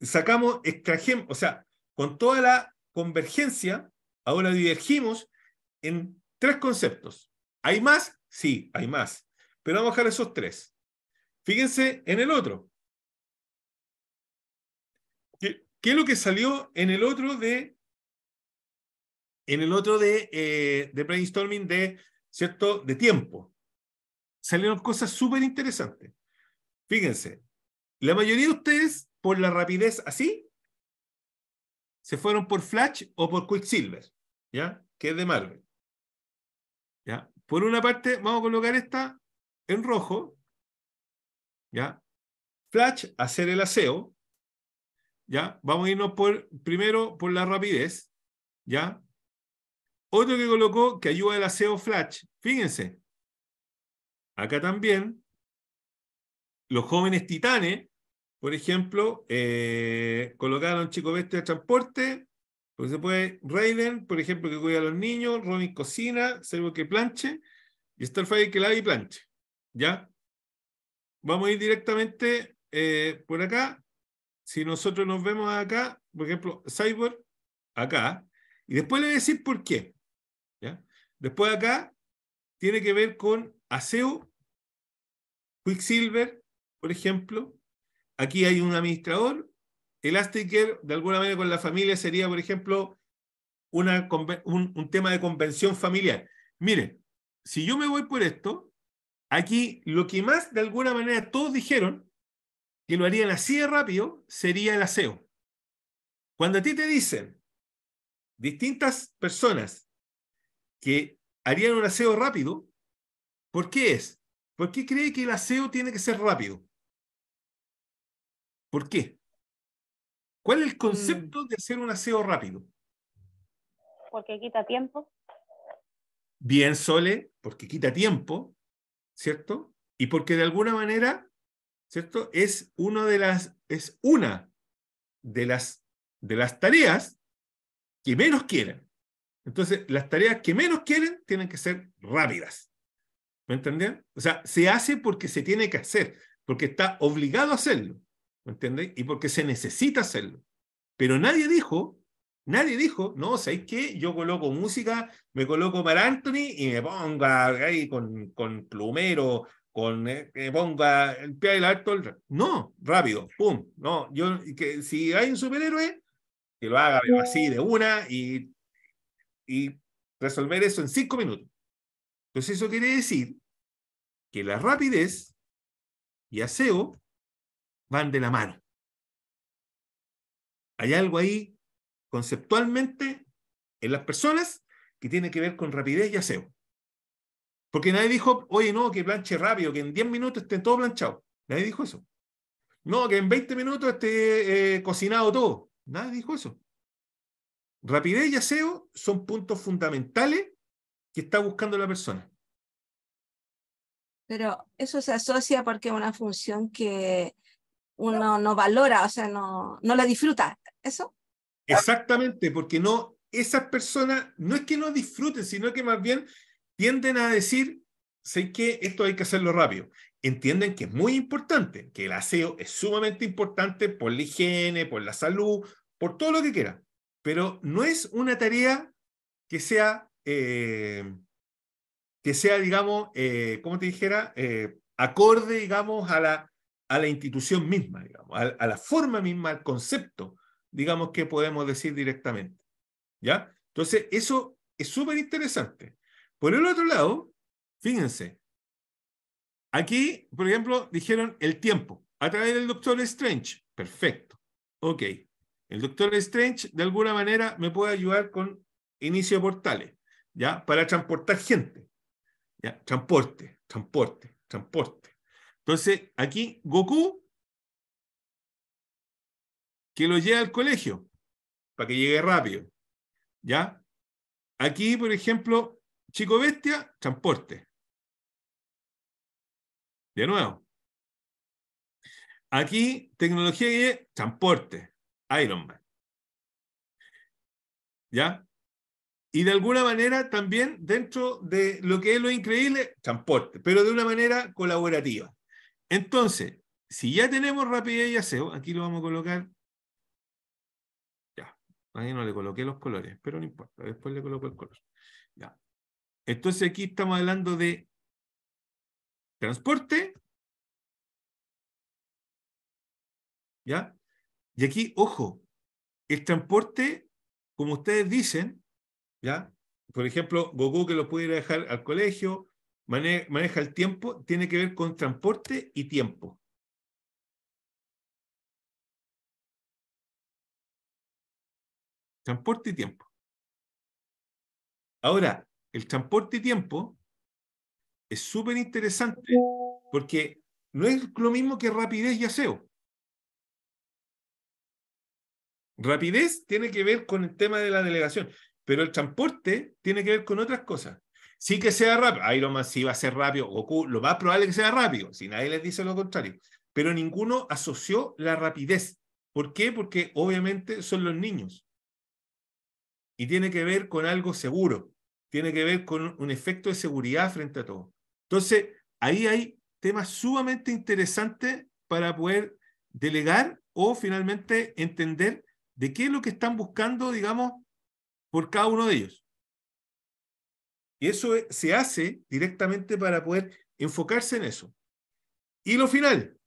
sacamos, extrajemos, o sea, con toda la convergencia, ahora divergimos en tres conceptos. ¿Hay más? Sí, hay más. Pero vamos a dejar esos tres. Fíjense en el otro. ¿Qué, es lo que salió en el otro de en el otro de, eh, de brainstorming de cierto de tiempo? Salieron cosas súper interesantes. Fíjense, la mayoría de ustedes, por la rapidez así, se fueron por Flash o por Quicksilver, ¿ya? Que es de Marvel. ¿Ya? Por una parte, vamos a colocar esta en rojo, ¿ya? Flash, hacer el aseo, ¿ya? Vamos a irnos por, primero por la rapidez, ¿ya? Otro que colocó que ayuda el aseo Flash, fíjense, acá también, los jóvenes titanes, por ejemplo, eh, colocar a un chico bestia de transporte, porque se puede Raiden, por ejemplo, que cuida a los niños, Robin cocina, salvo que planche, y Starfire que lave y planche. ¿Ya? Vamos a ir directamente eh, por acá. Si nosotros nos vemos acá, por ejemplo, Cyborg, acá, y después le voy a decir por qué. ¿ya? Después acá tiene que ver con Aseo, Quicksilver, por ejemplo, Aquí hay un administrador. El Astriker, de alguna manera con la familia, sería, por ejemplo, una, un, tema de convención familiar. Mire, si yo me voy por esto, aquí lo que más de alguna manera todos dijeron que lo harían así de rápido sería el aseo. Cuando a ti te dicen distintas personas que harían un aseo rápido, ¿por qué es? ¿Por qué cree que el aseo tiene que ser rápido? ¿Por qué? ¿Cuál es el concepto mm. de hacer un aseo rápido? Porque quita tiempo. Bien, Sole, porque quita tiempo, ¿cierto? Y porque de alguna manera, ¿cierto? Es una de las, es una de las, de las tareas que menos quieren. Entonces, las tareas que menos quieren tienen que ser rápidas. ¿Me entendían? O sea, se hace porque se tiene que hacer, porque está obligado a hacerlo. ¿Me entiendes? Y porque se necesita hacerlo. Pero nadie dijo, nadie dijo, no, ¿sabéis qué? Yo coloco música, me coloco para Anthony y me ponga ahí con, con plumero, con, eh, me ponga el pie del alto. No, rápido, pum. No, yo, que si hay un superhéroe, que lo haga así de una y, y resolver eso en cinco minutos. Entonces eso quiere decir que la rapidez y aseo van de la mano. Hay algo ahí conceptualmente en las personas que tiene que ver con rapidez y aseo. Porque nadie dijo, oye, no, que planche rápido, que en 10 minutos esté todo planchado. Nadie dijo eso. No, que en 20 minutos esté eh, cocinado todo. Nadie dijo eso. Rapidez y aseo son puntos fundamentales que está buscando la persona. Pero eso se asocia porque es una función que uno no valora, o sea, no, no la disfruta. ¿Eso? Exactamente, porque no, esas personas no es que no disfruten, sino que más bien tienden a decir, sé que esto hay que hacerlo rápido. Entienden que es muy importante, que el aseo es sumamente importante por la higiene, por la salud, por todo lo que quiera pero no es una tarea que sea, eh, que sea digamos, eh, ¿cómo como te dijera, eh, acorde, digamos, a la a la institución misma, digamos, a, la forma misma, al concepto, digamos, que podemos decir directamente. ¿Ya? Entonces, eso es súper interesante. Por el otro lado, fíjense, aquí, por ejemplo, dijeron el tiempo, a través del Doctor Strange. Perfecto. Ok. El Doctor Strange, de alguna manera, me puede ayudar con inicio de portales, ¿ya? Para transportar gente. ¿Ya? Transporte, transporte, transporte entonces, aquí Goku, que lo lleva al colegio, para que llegue rápido. ¿Ya? Aquí, por ejemplo, Chico Bestia, transporte. De nuevo. Aquí, tecnología que transporte. Iron Man. ¿Ya? Y de alguna manera también dentro de lo que es lo increíble, transporte, pero de una manera colaborativa. Entonces, si ya tenemos rapidez y aseo, aquí lo vamos a colocar. Ya, ahí no le coloqué los colores, pero no importa, después le coloco el color. Ya. Entonces aquí estamos hablando de transporte. ¿Ya? Y aquí, ojo, el transporte, como ustedes dicen, ¿ya? Por ejemplo, Goku que lo pudiera dejar al colegio, maneja el tiempo tiene que ver con transporte y tiempo. Transporte y tiempo. Ahora, el transporte y tiempo es súper interesante porque no es lo mismo que rapidez y aseo. Rapidez tiene que ver con el tema de la delegación, pero el transporte tiene que ver con otras cosas. Sí que sea rápido. Iron Man sí va a ser rápido. Goku, lo más probable es que sea rápido, si nadie les dice lo contrario. Pero ninguno asoció la rapidez. ¿Por qué? Porque obviamente son los niños. Y tiene que ver con algo seguro. Tiene que ver con un efecto de seguridad frente a todo. Entonces, ahí hay temas sumamente interesantes para poder delegar o finalmente entender de qué es lo que están buscando, digamos, por cada uno de ellos. Y eso se hace directamente para poder enfocarse en eso. Y lo final,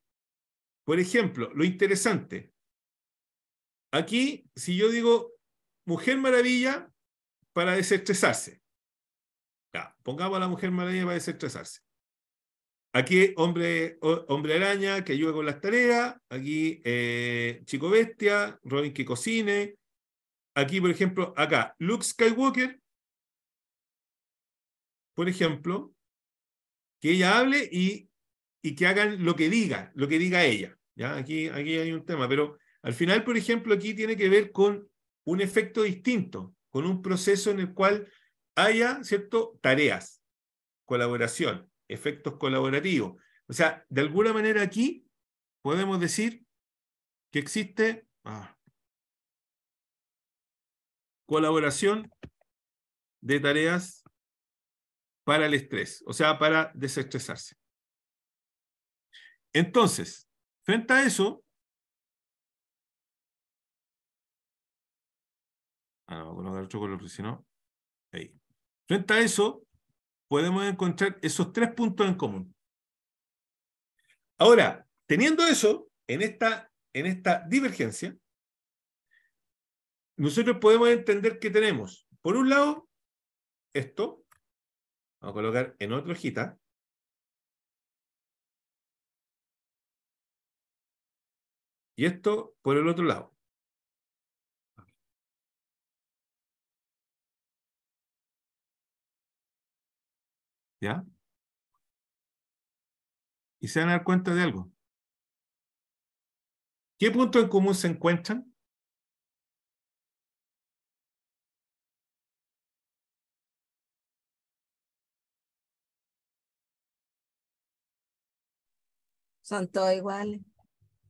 por ejemplo, lo interesante. Aquí, si yo digo Mujer Maravilla para desestresarse. pongamos a la Mujer Maravilla para desestresarse. Aquí hombre, hombre araña que ayuda con las tareas. Aquí eh, chico bestia, Robin que cocine. Aquí, por ejemplo, acá Luke Skywalker por ejemplo, que ella hable y, y que hagan lo que diga, lo que diga ella. ¿ya? Aquí, aquí hay un tema, pero al final, por ejemplo, aquí tiene que ver con un efecto distinto, con un proceso en el cual haya, ¿cierto?, tareas, colaboración, efectos colaborativos. O sea, de alguna manera aquí podemos decir que existe ah, colaboración de tareas para el estrés, o sea, para desestresarse. Entonces, frente a eso, a ah, colocar otro color, si Frente a eso, podemos encontrar esos tres puntos en común. Ahora, teniendo eso en esta, en esta divergencia, nosotros podemos entender que tenemos, por un lado, esto, Vamos a colocar en otra hojita. Y esto por el otro lado. ¿Ya? Y se van a dar cuenta de algo. ¿Qué punto en común se encuentran? Son todos iguales.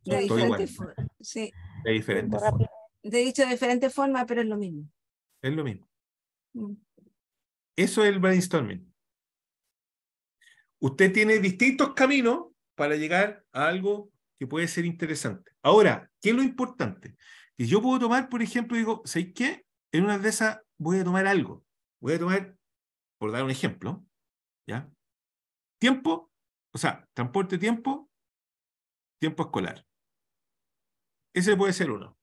de, diferentes Sí. de diferentes formas. De dicho de diferentes formas, pero es lo mismo. Es lo mismo. Mm. Eso es el brainstorming. Usted tiene distintos caminos para llegar a algo que puede ser interesante. Ahora, ¿qué es lo importante? Que yo puedo tomar, por ejemplo, digo, ¿sabéis qué? En una de esas voy a tomar algo. Voy a tomar, por dar un ejemplo, ¿ya? Tiempo, o sea, transporte, tiempo tiempo escolar. Ese puede ser uno.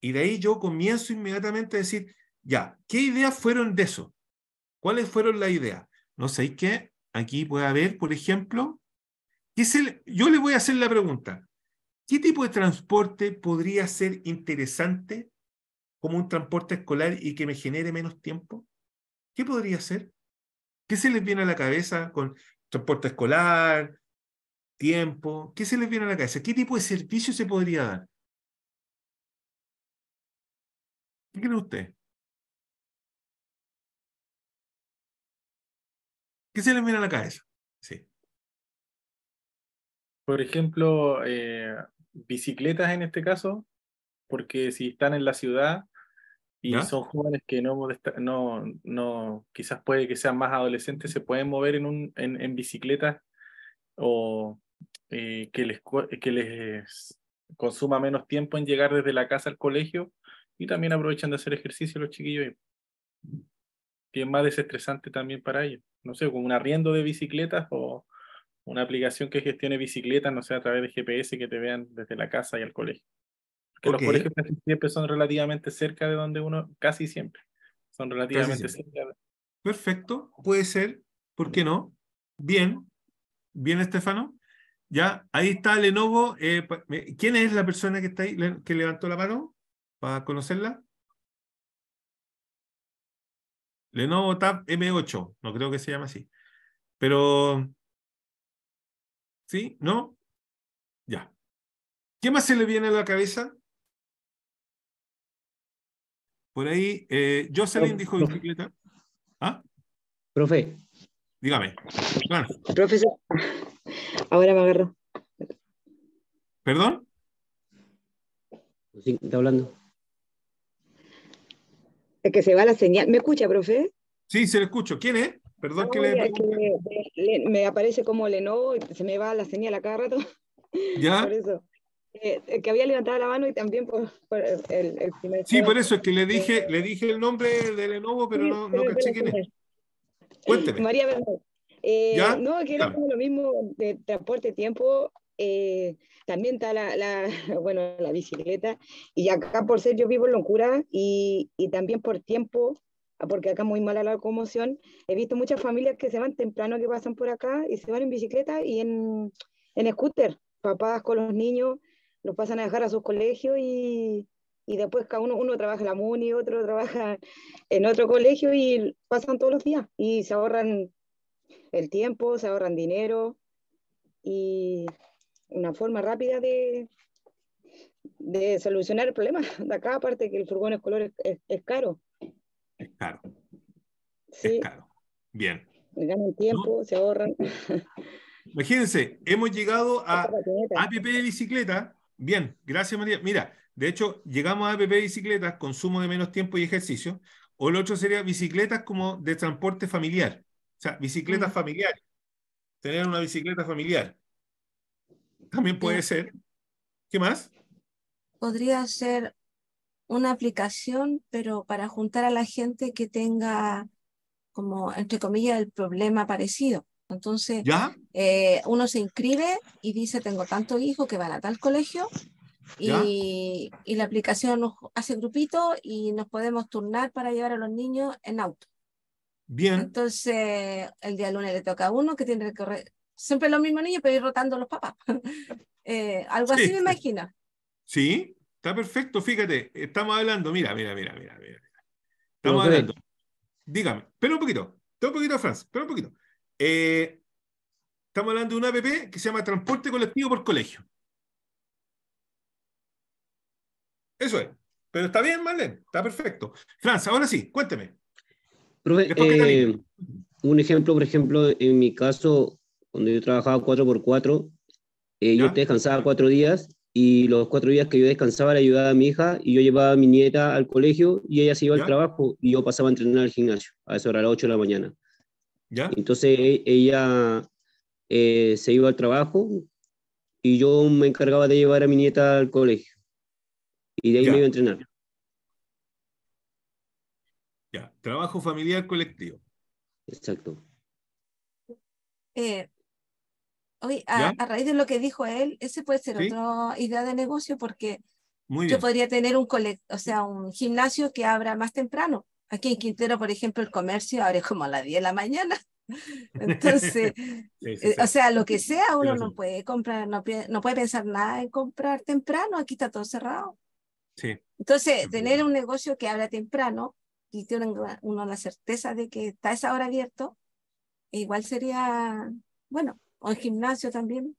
Y de ahí yo comienzo inmediatamente a decir, ya, ¿qué ideas fueron de eso? ¿Cuáles fueron las ideas? No sé qué. Aquí puede haber, por ejemplo, yo le voy a hacer la pregunta. ¿Qué tipo de transporte podría ser interesante como un transporte escolar y que me genere menos tiempo? ¿Qué podría ser? ¿Qué se les viene a la cabeza con transporte escolar, tiempo. ¿Qué se les viene a la cabeza? ¿Qué tipo de servicio se podría dar? ¿Qué cree usted? ¿Qué se les viene a la cabeza? Sí. Por ejemplo, eh, bicicletas en este caso, porque si están en la ciudad y son jóvenes que no, no, no, quizás puede que sean más adolescentes, se pueden mover en, un, en, en bicicletas o eh, que, les, que les consuma menos tiempo en llegar desde la casa al colegio y también aprovechan de hacer ejercicio los chiquillos. y es más desestresante también para ellos. No sé, con un arriendo de bicicletas o una aplicación que gestione bicicletas, no sé, a través de GPS que te vean desde la casa y al colegio. Porque los colegios siempre son relativamente cerca de donde uno, casi siempre, son relativamente cerca. Perfecto, puede ser, ¿por qué no? Bien, bien, Estefano. Ya, ahí está Lenovo. Eh, ¿Quién es la persona que está que levantó la mano para conocerla? Lenovo Tab M8, no creo que se llame así. Pero, ¿sí? ¿No? Ya. ¿Qué más se le viene a la cabeza? Por ahí, eh, Jocelyn dijo bicicleta. ¿Ah? Profe, Dígame. Profesor, ahora me agarro. ¿Perdón? Sí, está hablando. Es que se va la señal. ¿Me escucha, profe? Sí, se le escucho. ¿Quién es? Perdón que, le... me, aparece como Lenovo y se me va la señal a cada rato. ¿Ya? Por eso. Eh, eh, que había levantado la mano y también por, el, Sí, por eso es que le eh, dije, le dije el nombre de Lenovo, pero no, no caché quién es. Cuénteme. María Bernal. Eh, no, quiero lo mismo de transporte, tiempo, eh, también está la, bueno, la bicicleta. Y acá por ser yo vivo en Loncura y, y, también por tiempo, ah, porque acá muy mala la locomoción, he visto muchas familias que se van temprano, que pasan por acá y se van en bicicleta y en, en scooter. Papás con los niños los pasan a dejar a sus colegios y, y después cada uno, uno trabaja en la MUNI, otro trabaja en otro colegio y pasan todos los días y se ahorran el tiempo, se ahorran dinero y una forma rápida de, de solucionar el problema. De acá, aparte que el furgón escolar es, es caro. Es caro. Sí. Es caro. Bien. Ganan tiempo, se ahorran. Imagínense, hemos llegado a APP de bicicleta. Bien, gracias María. Mira, de hecho, llegamos a APP bicicletas, consumo de menos tiempo y ejercicio, o el otro sería bicicletas como de transporte familiar, o sea, bicicletas mm. familiares, tener una bicicleta familiar. También puede ser. ¿Qué más? Podría ser una aplicación, pero para juntar a la gente que tenga, como, entre comillas, el problema parecido. Entonces, eh, uno se inscribe y dice, tengo tantos hijos que van a tal colegio y, la aplicación nos hace grupito y nos podemos turnar para llevar a los niños en auto. Bien. Entonces, el día lunes le toca a uno que tiene que correr. Siempre los mismos niños, pero ir rotando los papás. Eh, algo así me imagino. Sí, está perfecto. Fíjate, estamos hablando. Mira, mira, mira, mira. mira. Estamos hablando. Dígame, espera un poquito. Espera un poquito, Franz. Espera un poquito. Eh, estamos hablando de una app que se llama Transporte Colectivo por Colegio. Eso es. Pero está bien, Marlene, está perfecto. Franz, ahora sí, cuénteme. Eh, un ejemplo, por ejemplo, en mi caso, cuando yo trabajaba 4x4, eh, yo descansaba cuatro días y los cuatro días que yo descansaba le ayudaba a mi hija y yo llevaba a mi nieta al colegio y ella se iba al trabajo y yo pasaba a entrenar al gimnasio a eso hora, a las 8 de la mañana. ¿Ya? Entonces e, ella eh, se iba al trabajo y yo me encargaba de llevar a mi nieta al colegio. Y de ahí me iba a entrenar. Ya, trabajo familiar colectivo. Exacto. hoy, eh, a, raíz de lo que dijo él, ese puede ser otra idea de negocio porque yo podría tener un o sea, un gimnasio que abra más temprano. Aquí en Quintero, por ejemplo, el comercio abre como a las 10 de la mañana. Entonces, eh, o sea, lo que sea, uno no puede comprar, no, puede pensar nada en comprar temprano, aquí está todo cerrado. Sí. Entonces, tener un negocio que habla temprano y tiene uno la certeza de que está esa hora abierto, igual sería, bueno, o el gimnasio también.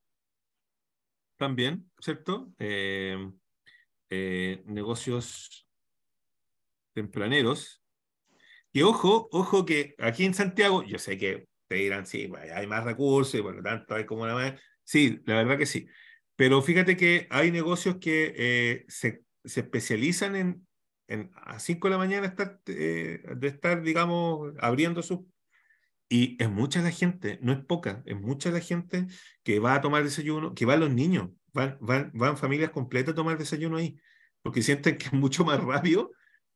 También, ¿cierto? Eh, eh, negocios tempraneros. Y ojo, ojo que aquí en Santiago, yo sé que te dirán, sí, pues, hay más recursos y por tanto hay como una más. Sí, la verdad que sí. Pero fíjate que hay negocios que eh, se se especializan en, a 5 de la mañana eh, de estar, digamos, abriendo sus... Y es mucha la gente, no es poca, es mucha la gente que va a tomar desayuno, que van los niños, van, van, van familias completas a tomar desayuno ahí, porque sienten que es mucho más rápido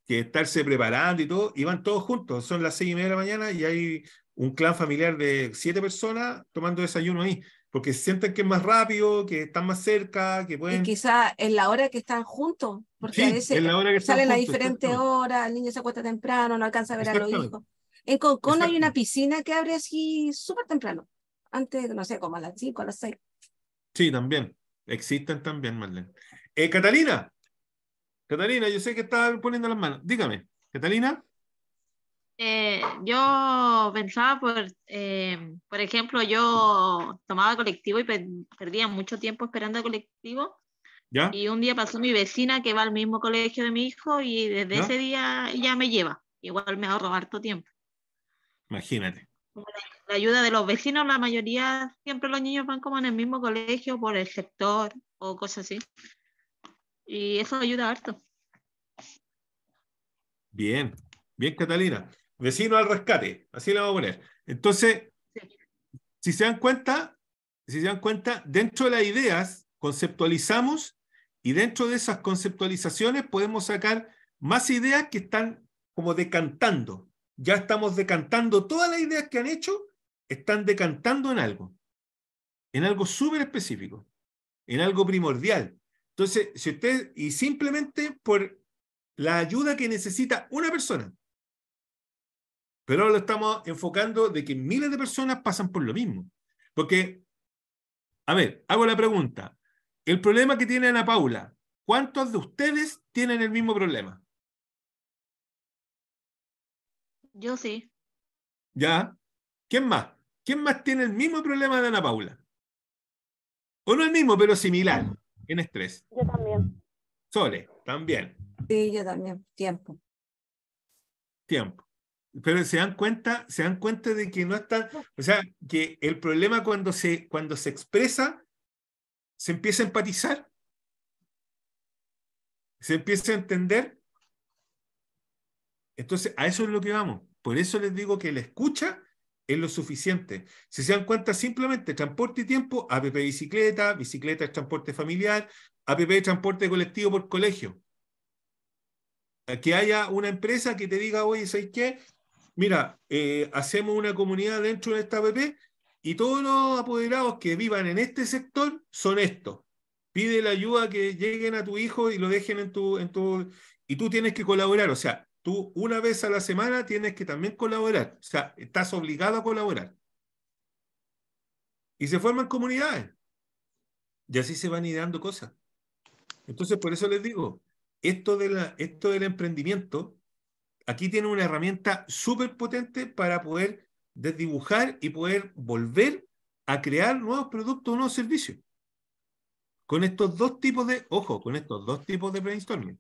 que estarse preparando y todo, y van todos juntos, son las seis y media de la mañana y hay un clan familiar de siete personas tomando desayuno ahí porque sienten que es más rápido, que están más cerca, que pueden... Y quizá en la hora que están juntos, porque a veces en la hora que salen a diferentes horas, el niño se acuesta temprano, no alcanza a ver a los hijos. En Concón hay una piscina que abre así súper temprano, antes, no sé, como a las 5, a las 6. Sí, también. Existen también, Marlene. Eh, Catalina, Catalina, yo sé que está poniendo las manos. Dígame, Catalina. Eh, yo pensaba, por, eh, por ejemplo, yo tomaba colectivo y perdía mucho tiempo esperando colectivo. ¿Ya? Y un día pasó mi vecina que va al mismo colegio de mi hijo y desde ese día ya me lleva. Igual me ahorro harto tiempo. Imagínate. La ayuda de los vecinos, la mayoría, siempre los niños van como en el mismo colegio por el sector o cosas así. Y eso ayuda harto. Bien, bien Catalina. Vecino al rescate, así le vamos a poner. Entonces, si se dan cuenta, si se dan cuenta, dentro de las ideas conceptualizamos y dentro de esas conceptualizaciones podemos sacar más ideas que están como decantando. Ya estamos decantando todas las ideas que han hecho, están decantando en algo, en algo súper específico, en algo primordial. Entonces, si usted, y simplemente por la ayuda que necesita una persona, pero ahora lo estamos enfocando de que miles de personas pasan por lo mismo. Porque, a ver, hago la pregunta. El problema que tiene Ana Paula, ¿cuántos de ustedes tienen el mismo problema? Yo sí. ¿Ya? ¿Quién más? ¿Quién más tiene el mismo problema de Ana Paula? O no el mismo, pero similar, en estrés. Yo también. Sole, también. Sí, yo también. Tiempo. Tiempo pero se dan cuenta, se dan cuenta de que no está, o sea, que el problema cuando se, cuando se expresa, se empieza a empatizar, se empieza a entender. Entonces, a eso es lo que vamos. Por eso les digo que la escucha es lo suficiente. Si se dan cuenta, simplemente transporte y tiempo, APP bicicleta, bicicleta es transporte familiar, APP transporte colectivo por colegio. Que haya una empresa que te diga, oye, ¿sabes qué? mira, eh, hacemos una comunidad dentro de esta app y todos los apoderados que vivan en este sector son estos. Pide la ayuda que lleguen a tu hijo y lo dejen en tu, en tu... Y tú tienes que colaborar, o sea, tú una vez a la semana tienes que también colaborar, o sea, estás obligado a colaborar. Y se forman comunidades. Y así se van ideando cosas. Entonces, por eso les digo, esto, de la, esto del emprendimiento aquí tiene una herramienta súper potente para poder desdibujar y poder volver a crear nuevos productos o nuevos servicios. Con estos dos tipos de, ojo, con estos dos tipos de brainstorming.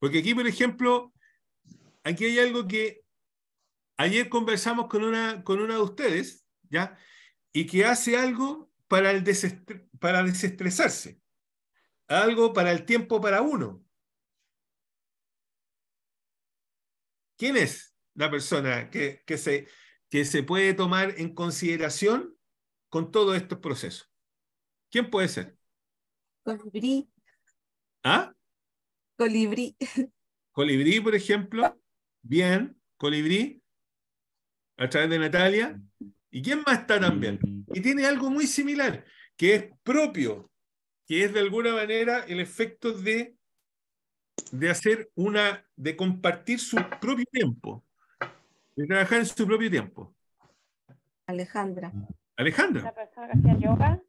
Porque aquí, por ejemplo, aquí hay algo que ayer conversamos con una, con una de ustedes, ¿ya? Y que hace algo para, el para desestresarse, algo para el tiempo para uno, ¿Quién es la persona que, que, se, que se puede tomar en consideración con todos estos procesos? ¿Quién puede ser? Colibrí. ¿Ah? Colibrí. Colibrí, por ejemplo. Bien, colibrí. A través de Natalia. ¿Y quién más está también? Y tiene algo muy similar, que es propio, que es de alguna manera el efecto de de hacer una, de compartir su propio tiempo, de trabajar en su propio tiempo. Alejandra. Alejandra. La persona que yoga.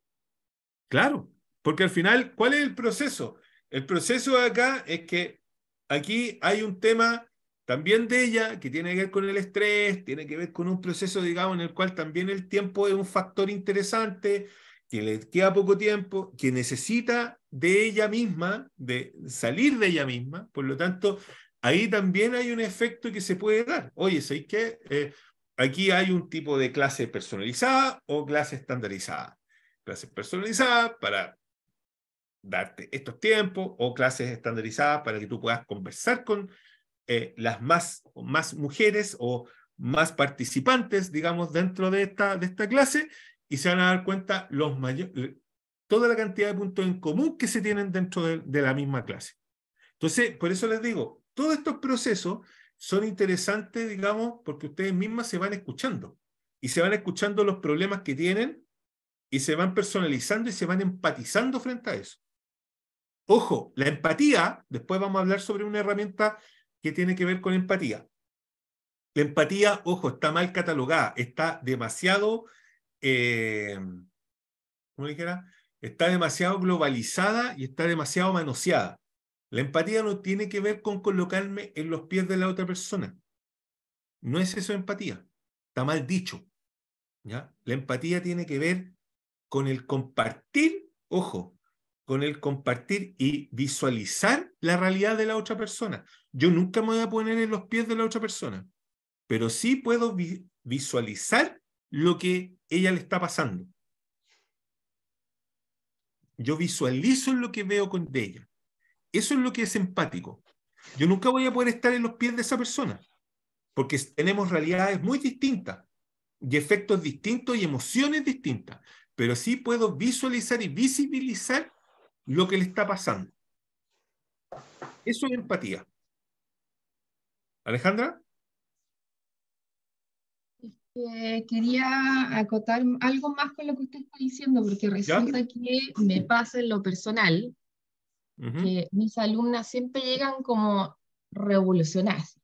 Claro, porque al final, ¿cuál es el proceso? El proceso acá es que aquí hay un tema también de ella que tiene que ver con el estrés, tiene que ver con un proceso, digamos, en el cual también el tiempo es un factor interesante, que le queda poco tiempo, que necesita de ella misma, de salir de ella misma, por lo tanto, ahí también hay un efecto que se puede dar. Oye, ¿sabéis qué? Eh, aquí hay un tipo de clase personalizada o clase estandarizada. Clase personalizada para darte estos tiempos o clases estandarizadas para que tú puedas conversar con eh, las más, más mujeres o más participantes, digamos, dentro de esta, de esta clase y se van a dar cuenta los toda la cantidad de puntos en común que se tienen dentro de la misma clase. Entonces, por eso les digo, todos estos procesos son interesantes, digamos, porque ustedes mismas se van escuchando y se van escuchando los problemas que tienen y se van personalizando y se van empatizando frente a eso. Ojo, la empatía, después vamos a hablar sobre una herramienta que tiene que ver con empatía. La empatía, ojo, está mal catalogada, está demasiado eh, ¿cómo dijera? Está demasiado globalizada y está demasiado manoseada. La empatía no tiene que ver con colocarme en los pies de la otra persona. No es eso empatía. Está mal dicho. ¿ya? La empatía tiene que ver con el compartir, ojo, con el compartir y visualizar la realidad de la otra persona. Yo nunca me voy a poner en los pies de la otra persona, pero sí puedo visualizar lo que ella le está pasando. Yo visualizo lo que veo con, ella. Eso es lo que es empático. Yo nunca voy a poder estar en los pies de esa persona, porque tenemos realidades muy distintas y efectos distintos y emociones distintas, pero sí puedo visualizar y visibilizar lo que le está pasando. Eso es empatía. Alejandra. Eh, quería acotar algo más con lo que usted está diciendo, porque resulta que me pasa en lo personal que mis alumnas siempre llegan como revolucionadas.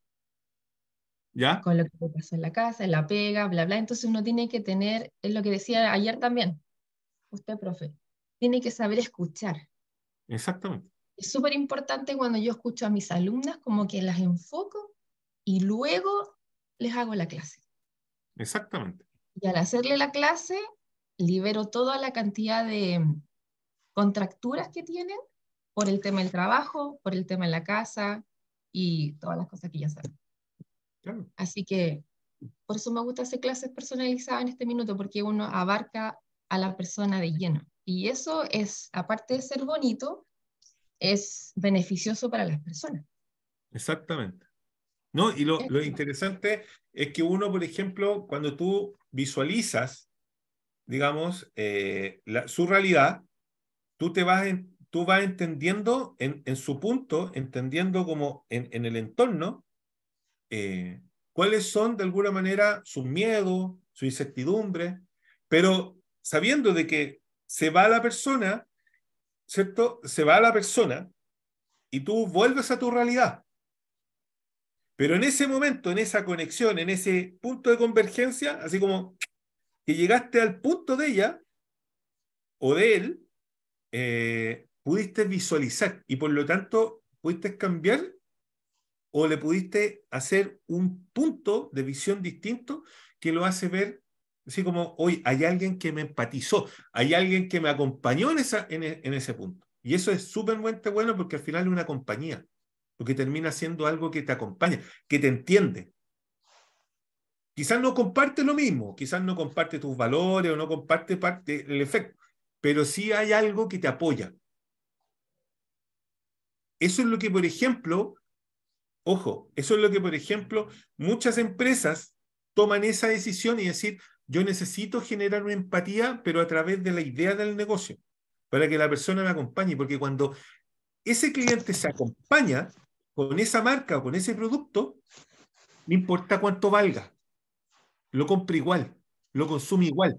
¿Ya? Con lo que pasa en la casa, en la pega, bla, bla. Entonces uno tiene que tener, es lo que decía ayer también, usted, profe, tiene que saber escuchar. Exactamente. Es súper importante cuando yo escucho a mis alumnas, como que las enfoco y luego les hago la clase. Exactamente. Y al hacerle la clase, libero toda la cantidad de mm, contracturas que tienen por el tema del trabajo, por el tema de la casa y todas las cosas que ya saben. Claro. Así que por eso me gusta hacer clases personalizadas en este minuto, porque uno abarca a la persona de lleno. Y eso es, aparte de ser bonito, es beneficioso para las personas. Exactamente. No, y lo, lo interesante es que uno, por ejemplo, cuando tú visualizas, digamos, eh, su realidad, tú te vas, tú vas entendiendo en, su punto, entendiendo como en, el entorno, eh, cuáles son de alguna manera sus miedos, su incertidumbre, pero sabiendo de que se va la persona, ¿cierto? Se va la persona y tú vuelves a tu realidad. Pero en ese momento, en esa conexión, en ese punto de convergencia, así como que llegaste al punto de ella o de él, eh, pudiste visualizar y por lo tanto pudiste cambiar o le pudiste hacer un punto de visión distinto que lo hace ver así como hoy hay alguien que me empatizó, hay alguien que me acompañó en, esa, en, e, en ese punto. Y eso es súper bueno porque al final es una compañía. Lo que termina siendo algo que te acompaña, que te entiende. Quizás no comparte lo mismo, quizás no comparte tus valores o no comparte parte el efecto, pero sí hay algo que te apoya. Eso es lo que, por ejemplo, ojo, eso es lo que, por ejemplo, muchas empresas toman esa decisión y decir, yo necesito generar una empatía, pero a través de la idea del negocio, para que la persona me acompañe, porque cuando ese cliente se acompaña, con esa marca o con ese producto, no importa cuánto valga, lo compra igual, lo consume igual,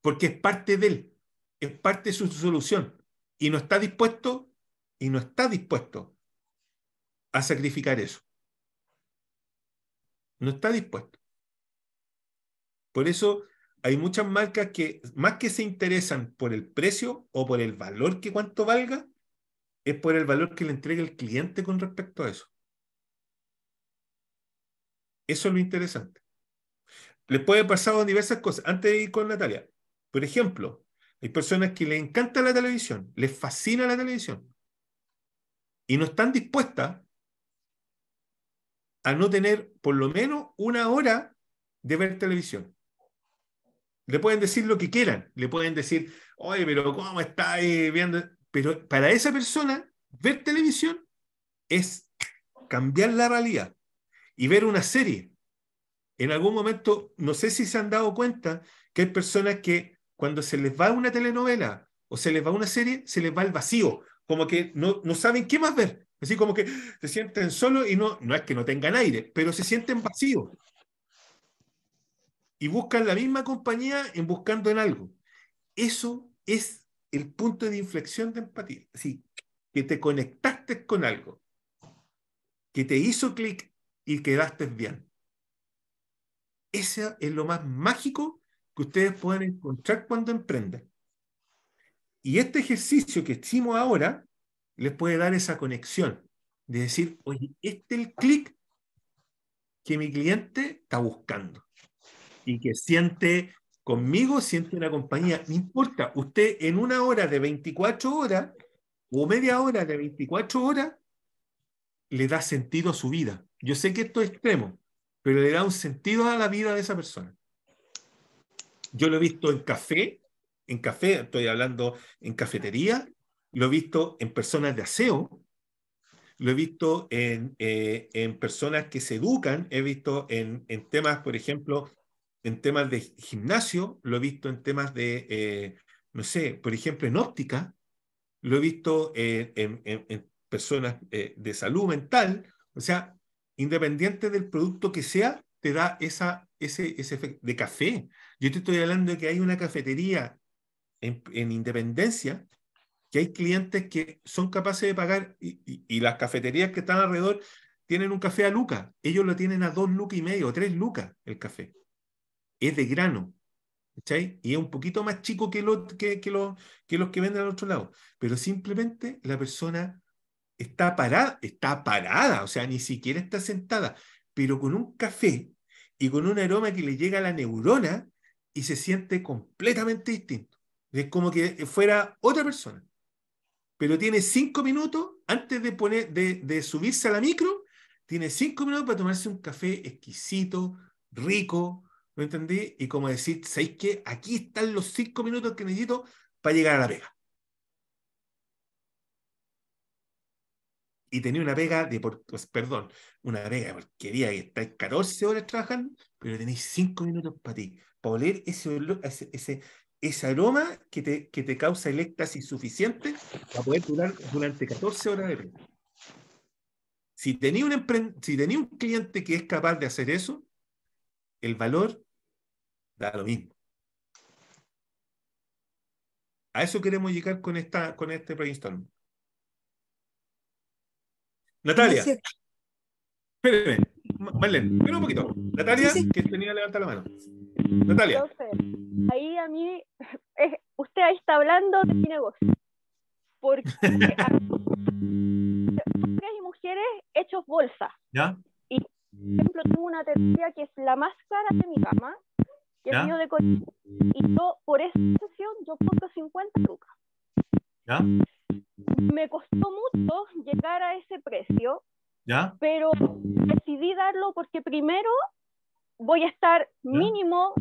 porque es parte de él, es parte de su solución, y no está dispuesto, y no está dispuesto a sacrificar eso. No está dispuesto. Por eso hay muchas marcas que más que se interesan por el precio o por el valor que cuánto valga, es por el valor que le entrega el cliente con respecto a eso. Eso es lo interesante. Les puede pasar diversas cosas. Antes de ir con Natalia, por ejemplo, hay personas que les encanta la televisión, les fascina la televisión y no están dispuestas a no tener por lo menos una hora de ver televisión. Le pueden decir lo que quieran, le pueden decir, oye, pero ¿cómo estáis viendo? Pero para esa persona, ver televisión es cambiar la realidad y ver una serie. En algún momento, no sé si se han dado cuenta que hay personas que cuando se les va una telenovela o se les va una serie, se les va el vacío, como que no, no saben qué más ver. Así como que se sienten solos y no, no es que no tengan aire, pero se sienten vacíos. Y buscan la misma compañía en buscando en algo. Eso es el punto de inflexión de empatía. Así, que te conectaste con algo, que te hizo clic y quedaste bien. Ese es lo más mágico que ustedes pueden encontrar cuando emprenden. Y este ejercicio que hicimos ahora les puede dar esa conexión de decir, oye, este es el clic que mi cliente está buscando y que siente Conmigo siente una compañía, no importa, usted en una hora de 24 horas o media hora de 24 horas le da sentido a su vida. Yo sé que esto es extremo, pero le da un sentido a la vida de esa persona. Yo lo he visto en café, en café, estoy hablando en cafetería, lo he visto en personas de aseo, lo he visto en, eh, personas que se educan, he visto en, en temas, por ejemplo, en temas de gimnasio, lo he visto en temas de, eh, no sé, por ejemplo, en óptica, lo he visto eh, en, personas eh, de salud mental, o sea, independiente del producto que sea, te da esa, ese, ese efecto de café. Yo te estoy hablando de que hay una cafetería en, Independencia, que hay clientes que son capaces de pagar y, y, las cafeterías que están alrededor tienen un café a lucas, ellos lo tienen a dos lucas y medio, o tres lucas el café es de grano. ¿Cachai? Y es un poquito más chico que, que, que, que los que venden al otro lado. Pero simplemente la persona está parada, está parada, o sea, ni siquiera está sentada, pero con un café y con un aroma que le llega a la neurona y se siente completamente distinto. Es como que fuera otra persona. Pero tiene cinco minutos antes de, poner, de, de subirse a la micro, tiene cinco minutos para tomarse un café exquisito, rico, ¿Me entendí, y como decir, ¿sabéis que aquí están los cinco minutos que necesito para llegar a la pega? Y tenía una pega de, pues, perdón, una pega de porquería que estáis 14 horas trabajando, pero tenéis cinco minutos para ti, para oler ese, ese, aroma que te, que te causa el éxtasis suficiente para poder durar durante 14 horas de pega. Si tenía, un si un cliente que es capaz de hacer eso, el valor Da lo mismo. A eso queremos llegar con, esta, con este brainstorm. Natalia. espérenme, un poquito. Natalia, que tenía levanta la mano. Natalia. Entonces, ahí a mí, es, eh, usted ahí está hablando de mi negocio. Porque hombres y mujeres hechos bolsa. ¿Ya? Y, por ejemplo, tengo una teoría que es la más cara de mi cama, Mm. Y yo, por esa sesión, yo pongo 50 lucas. Me costó mucho llegar a ese precio, pero decidí darlo porque primero voy a estar mínimo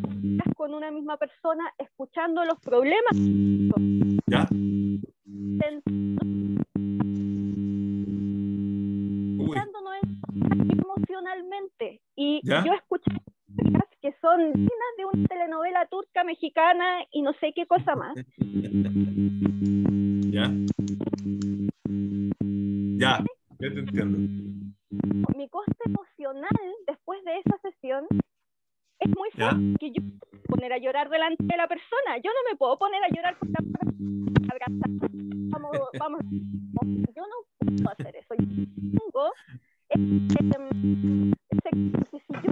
con una misma persona escuchando los problemas. ¿Ya? emocionalmente. Y yo escuché que son dignas de una telenovela turca, mexicana y no sé qué cosa más. Ya. Ya, ya te entiendo. Mi coste emocional después de esa sesión es muy fácil que yo poner a llorar delante de la persona. Yo no me puedo poner a llorar porque la Vamos, vamos. Yo no puedo hacer eso. Yo tengo ese, ese,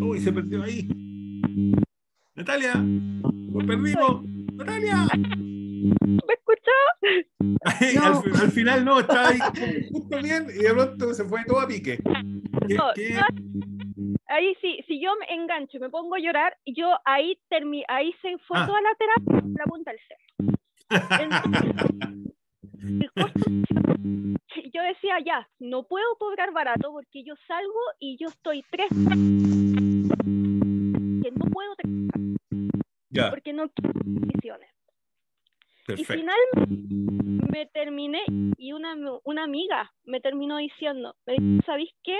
Uy, se perdió ahí. Natalia, lo perdimos. Natalia. ¿Me escuchó? al, final no, estaba ahí justo bien y de pronto se fue todo a pique. ahí sí, si yo me engancho, y me pongo a llorar, yo ahí termi ahí se fue ah. toda la terapia la punta del cerro. Mm. yo decía ya, no puedo cobrar barato porque yo salgo y yo estoy tres mm. no puedo ya. porque no quiero condiciones. Y finalmente me terminé y una, una amiga me terminó diciendo, ¿sabes qué?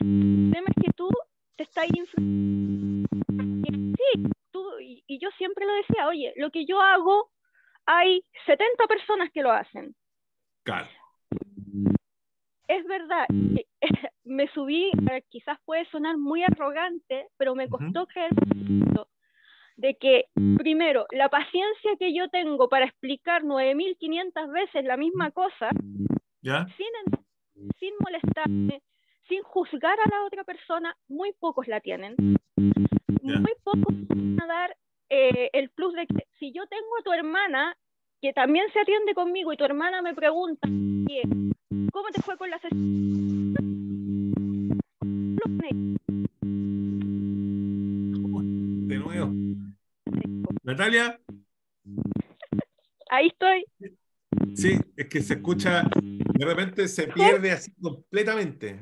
El tema es que tú te estás influyendo. Sí, tú, y, y yo siempre lo decía, oye, lo que yo hago hay 70 personas que lo hacen. Claro. Es verdad, me subí, eh, quizás puede sonar muy arrogante, pero me costó de que, primero, la paciencia que yo tengo para explicar 9.500 veces la misma cosa, ¿Ya? Sin, sin molestarme, sin juzgar a la otra persona, muy pocos la tienen. Muy pocos van a dar eh, el plus de que si yo tengo a tu hermana que también se atiende conmigo y tu hermana me pregunta, ¿cómo te fue con la sesión? De nuevo. Natalia. Ahí estoy. Sí, es que se escucha, de repente se pierde así completamente.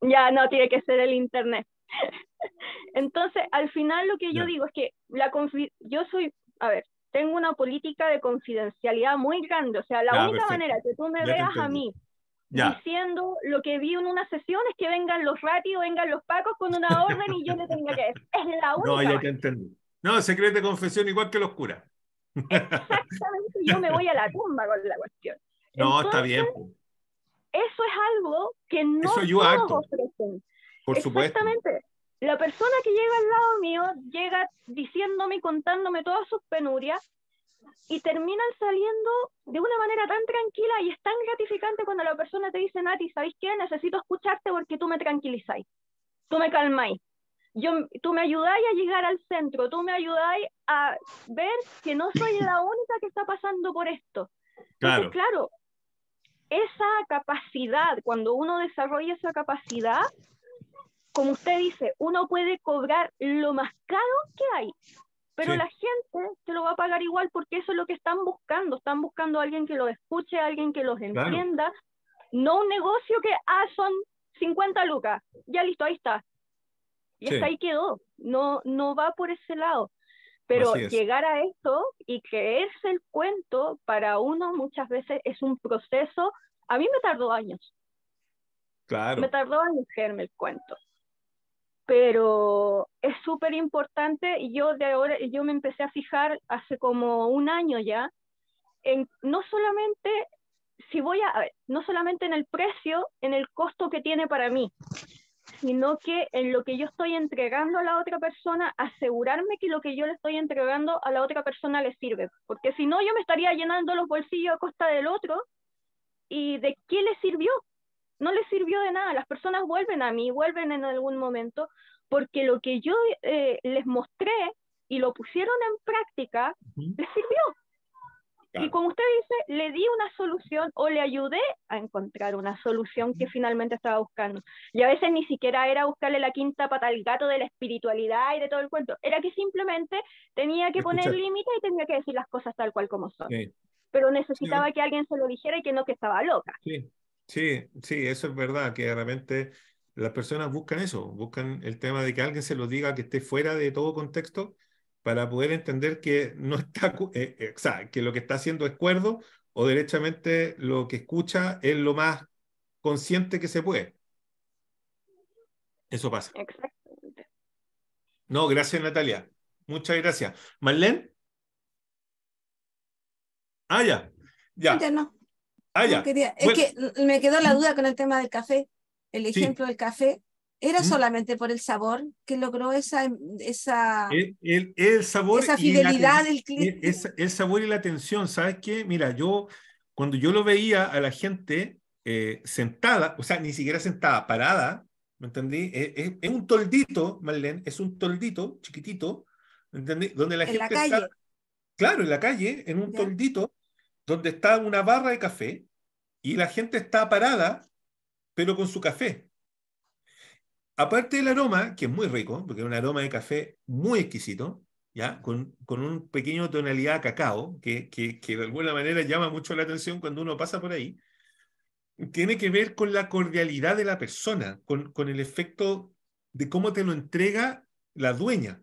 Ya no tiene que ser el internet. Entonces, al final lo que yo digo es que la yo soy, a ver, tengo una política de confidencialidad muy grande, o sea, la única manera que tú me veas a mí diciendo lo que vi en una sesión es que vengan los ratios, vengan los pacos con una orden y yo le tenga que decir. Es la única. No, hay te entendí. No, secreto de confesión igual que los curas. Exactamente, yo me voy a la tumba con la cuestión. No, está bien. Eso es algo que no todos ofrecen. Por Exactamente. La persona que llega al lado mío llega diciéndome, contándome todas sus penurias y terminan saliendo de una manera tan tranquila y es tan gratificante cuando la persona te dice, Nati, ¿sabéis qué? Necesito escucharte porque tú me tranquilizáis, tú me calmáis, yo, tú me ayudáis a llegar al centro, tú me ayudáis a ver que no soy la única que está pasando por esto. Claro. claro, esa capacidad, cuando uno desarrolla esa capacidad, como usted dice, uno puede cobrar lo más caro que hay, pero la gente se lo va a pagar igual porque eso es lo que están buscando. Están buscando a alguien que los escuche, a alguien que los entienda, no un negocio que, ah, son 50 lucas, ya listo, ahí está. Y ahí quedó, no, no va por ese lado. Pero llegar a esto y creerse el cuento para uno muchas veces es un proceso. A mí me tardó años. Claro. Me tardó años creerme el cuento pero es súper importante y yo de ahora yo me empecé a fijar hace como un año ya en no solamente si voy a, no solamente en el precio, en el costo que tiene para mí, sino que en lo que yo estoy entregando a la otra persona, asegurarme que lo que yo le estoy entregando a la otra persona le sirve, porque si no yo me estaría llenando los bolsillos a costa del otro y de qué le sirvió, no les sirvió de nada. Las personas vuelven a mí, vuelven en algún momento, porque lo que yo eh, les mostré y lo pusieron en práctica, les sirvió. Y como usted dice, le di una solución o le ayudé a encontrar una solución que finalmente estaba buscando. Y a veces ni siquiera era buscarle la quinta pata al gato de la espiritualidad y de todo el cuento. Era que simplemente tenía que poner límites y tenía que decir las cosas tal cual como son. Pero necesitaba que alguien se lo dijera y que no que estaba loca. Sí, sí, eso es verdad, que realmente las personas buscan eso, buscan el tema de que alguien se lo diga que esté fuera de todo contexto para poder entender que no está, eh, eh, que lo que está haciendo es cuerdo o derechamente lo que escucha es lo más consciente que se puede. Eso pasa. Exactamente. No, gracias Natalia. Muchas gracias. Marlene. Ah, ya. Ya. ya Ah, quería, Es que me quedó la duda con el tema del café. El ejemplo del café. ¿Era solamente por el sabor que logró esa, esa, el, sabor fidelidad del cliente? El, sabor y la atención, ¿sabes qué? Mira, yo cuando yo lo veía a la gente eh, sentada, o sea, ni siquiera sentada, parada, ¿me entendí? Eh, eh, es, un toldito, Marlene, es un toldito chiquitito, ¿me entendí? Donde la en la calle. claro, en la calle, en un toldito, donde está una barra de café y la gente está parada, pero con su café. Aparte del aroma, que es muy rico, porque es un aroma de café muy exquisito, ¿ya? Con, con un pequeño tonalidad de cacao, que, que, de alguna manera llama mucho la atención cuando uno pasa por ahí, tiene que ver con la cordialidad de la persona, con, con el efecto de cómo te lo entrega la dueña.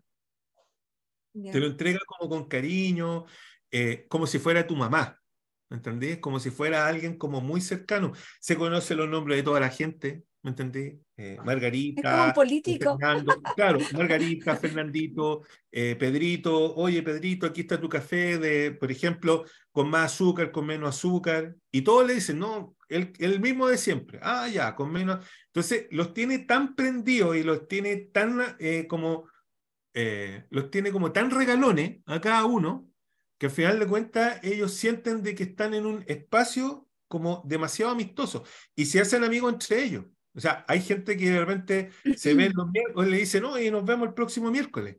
Te lo entrega como con cariño, eh, como si fuera tu mamá. ¿Me entendí? Es como si fuera alguien como muy cercano. Se conoce los nombres de toda la gente, ¿me entendí? Eh, ah. Margarita. Fernando, claro, Margarita, Fernandito, eh, Pedrito. Oye, Pedrito, aquí está tu café, de, por ejemplo, con más azúcar, con menos azúcar. Y todos le dicen, no, el, el mismo de siempre. Ah, ya, con menos. Entonces, los tiene tan prendidos y los tiene tan eh, como. los tiene como tan regalones a cada uno que al final de cuentas ellos sienten de que están en un espacio como demasiado amistoso y se hacen amigos entre ellos. O sea, hay gente que de repente se ve los miércoles y le dicen, oye, nos vemos el próximo miércoles.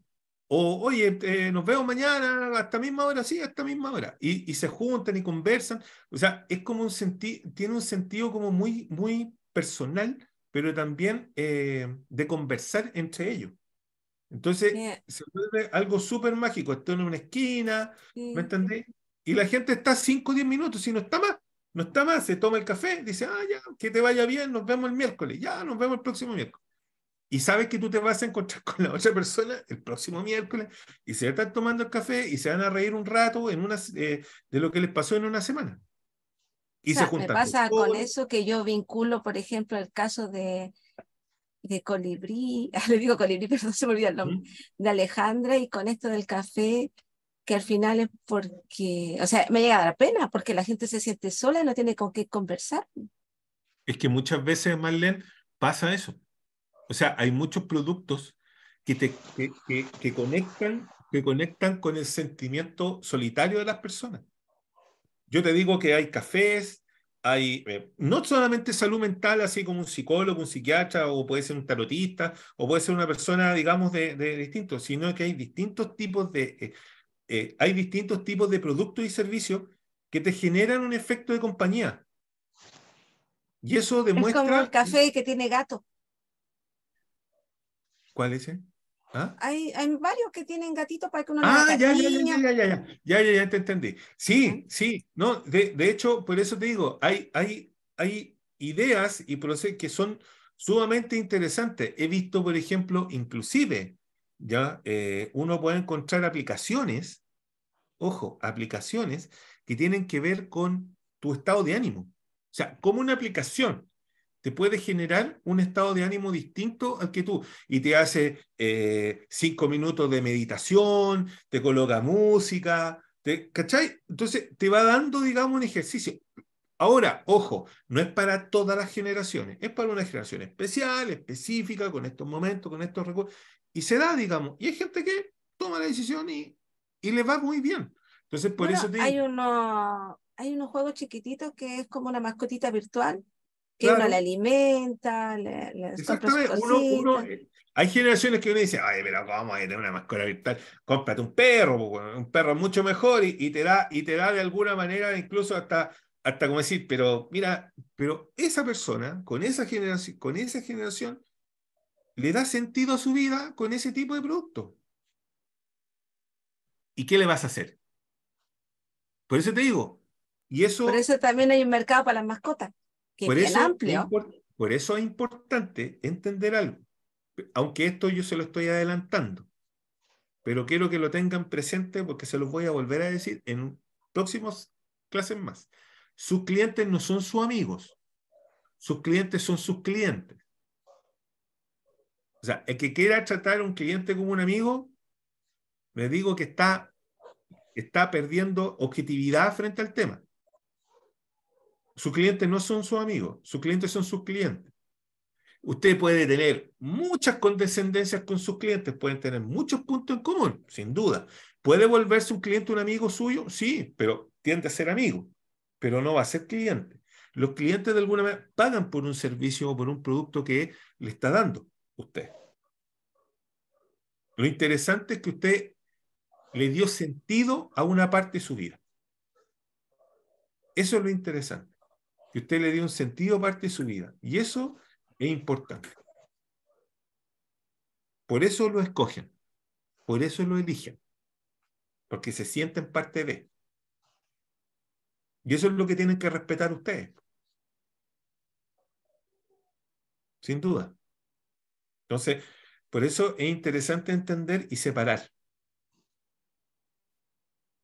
O, oye, eh, nos vemos mañana a esta misma hora, sí, a esta misma hora. Y, y se juntan y conversan. O sea, es como un sentido, tiene un sentido como muy, muy personal, pero también eh, de conversar entre ellos. Entonces se vuelve algo súper mágico. Estoy en una esquina, ¿me entendés? Y la gente está 5 o 10 minutos, si no está más, no está más, se toma el café, dice, ah, ya, que te vaya bien, nos vemos el miércoles, ya, nos vemos el próximo miércoles. Y sabes que tú te vas a encontrar con la otra persona el próximo miércoles y se están tomando el café y se van a reír un rato en una, eh, de lo que les pasó en una semana. Y se juntan. Me pasa con eso que yo vinculo, por ejemplo, el caso de, de colibrí, le digo colibrí, perdón, se me olvida el nombre, de Alejandra y con esto del café, que al final es porque, o sea, me llega a dar pena porque la gente se siente sola, y no tiene con qué conversar. Es que muchas veces, Marlene, pasa eso. O sea, hay muchos productos que, te, conectan, que conectan con el sentimiento solitario de las personas. Yo te digo que hay cafés, eh, no solamente salud mental, así como un psicólogo, un psiquiatra, o puede ser un tarotista, o puede ser una persona, digamos, de, distinto, sino que hay distintos tipos de, eh, eh, hay distintos tipos de productos y servicios que te generan un efecto de compañía. Y eso demuestra... Es como el café que tiene gato. ¿Cuál es? Ese? ¿Ah? Hay, hay, varios que tienen gatitos para que uno Ah, ya, ya, ya, ya, ya, ya, ya, ya, te entendí. Sí, sí, no, de, de, hecho, por eso te digo, hay, hay, hay ideas y procesos que son sumamente interesantes. He visto, por ejemplo, inclusive, ya, eh, uno puede encontrar aplicaciones, ojo, aplicaciones que tienen que ver con tu estado de ánimo. O sea, como una aplicación te puede generar un estado de ánimo distinto al que tú. Y te hace eh, cinco minutos de meditación, te coloca música, te, ¿cachai? Entonces te va dando, digamos, un ejercicio. Ahora, ojo, no es para todas las generaciones, es para una generación especial, específica, con estos momentos, con estos recursos. Y se da, digamos, y hay gente que toma la decisión y, y le va muy bien. Entonces, por eso te... Hay, unos hay unos juegos chiquititos que es como una mascotita virtual que uno la alimenta, le, le Exactamente. Eh, hay generaciones que uno dice, ay, pero vamos a tener una mascota virtual? Cómprate un perro, un perro mucho mejor y, te da, y te da de alguna manera incluso hasta, hasta como decir, pero mira, pero esa persona, con esa generación, con esa generación, le da sentido a su vida con ese tipo de producto. ¿Y qué le vas a hacer? Por eso te digo, y eso... Por eso también hay un mercado para las mascotas por eso es importante entender algo, aunque esto yo se lo estoy adelantando, pero quiero que lo tengan presente porque se los voy a volver a decir en próximos clases más. Sus clientes no son sus amigos, sus clientes son sus clientes. O sea, el que quiera tratar a un cliente como un amigo, me digo que está, está perdiendo objetividad frente al tema. Sus clientes no son sus amigos, sus clientes son sus clientes. Usted puede tener muchas condescendencias con sus clientes, pueden tener muchos puntos en común, sin duda. ¿Puede volverse un cliente un amigo suyo? Sí, pero tiende a ser amigo, pero no va a ser cliente. Los clientes de alguna manera pagan por un servicio o por un producto que le está dando usted. Lo interesante es que usted le dio sentido a una parte de su vida. Eso es lo interesante que usted le dé un sentido a parte de su vida. Y eso es importante. Por eso lo escogen, por eso lo eligen, porque se sienten parte de. Y eso es lo que tienen que respetar ustedes. Sin duda. Entonces, por eso es interesante entender y separar.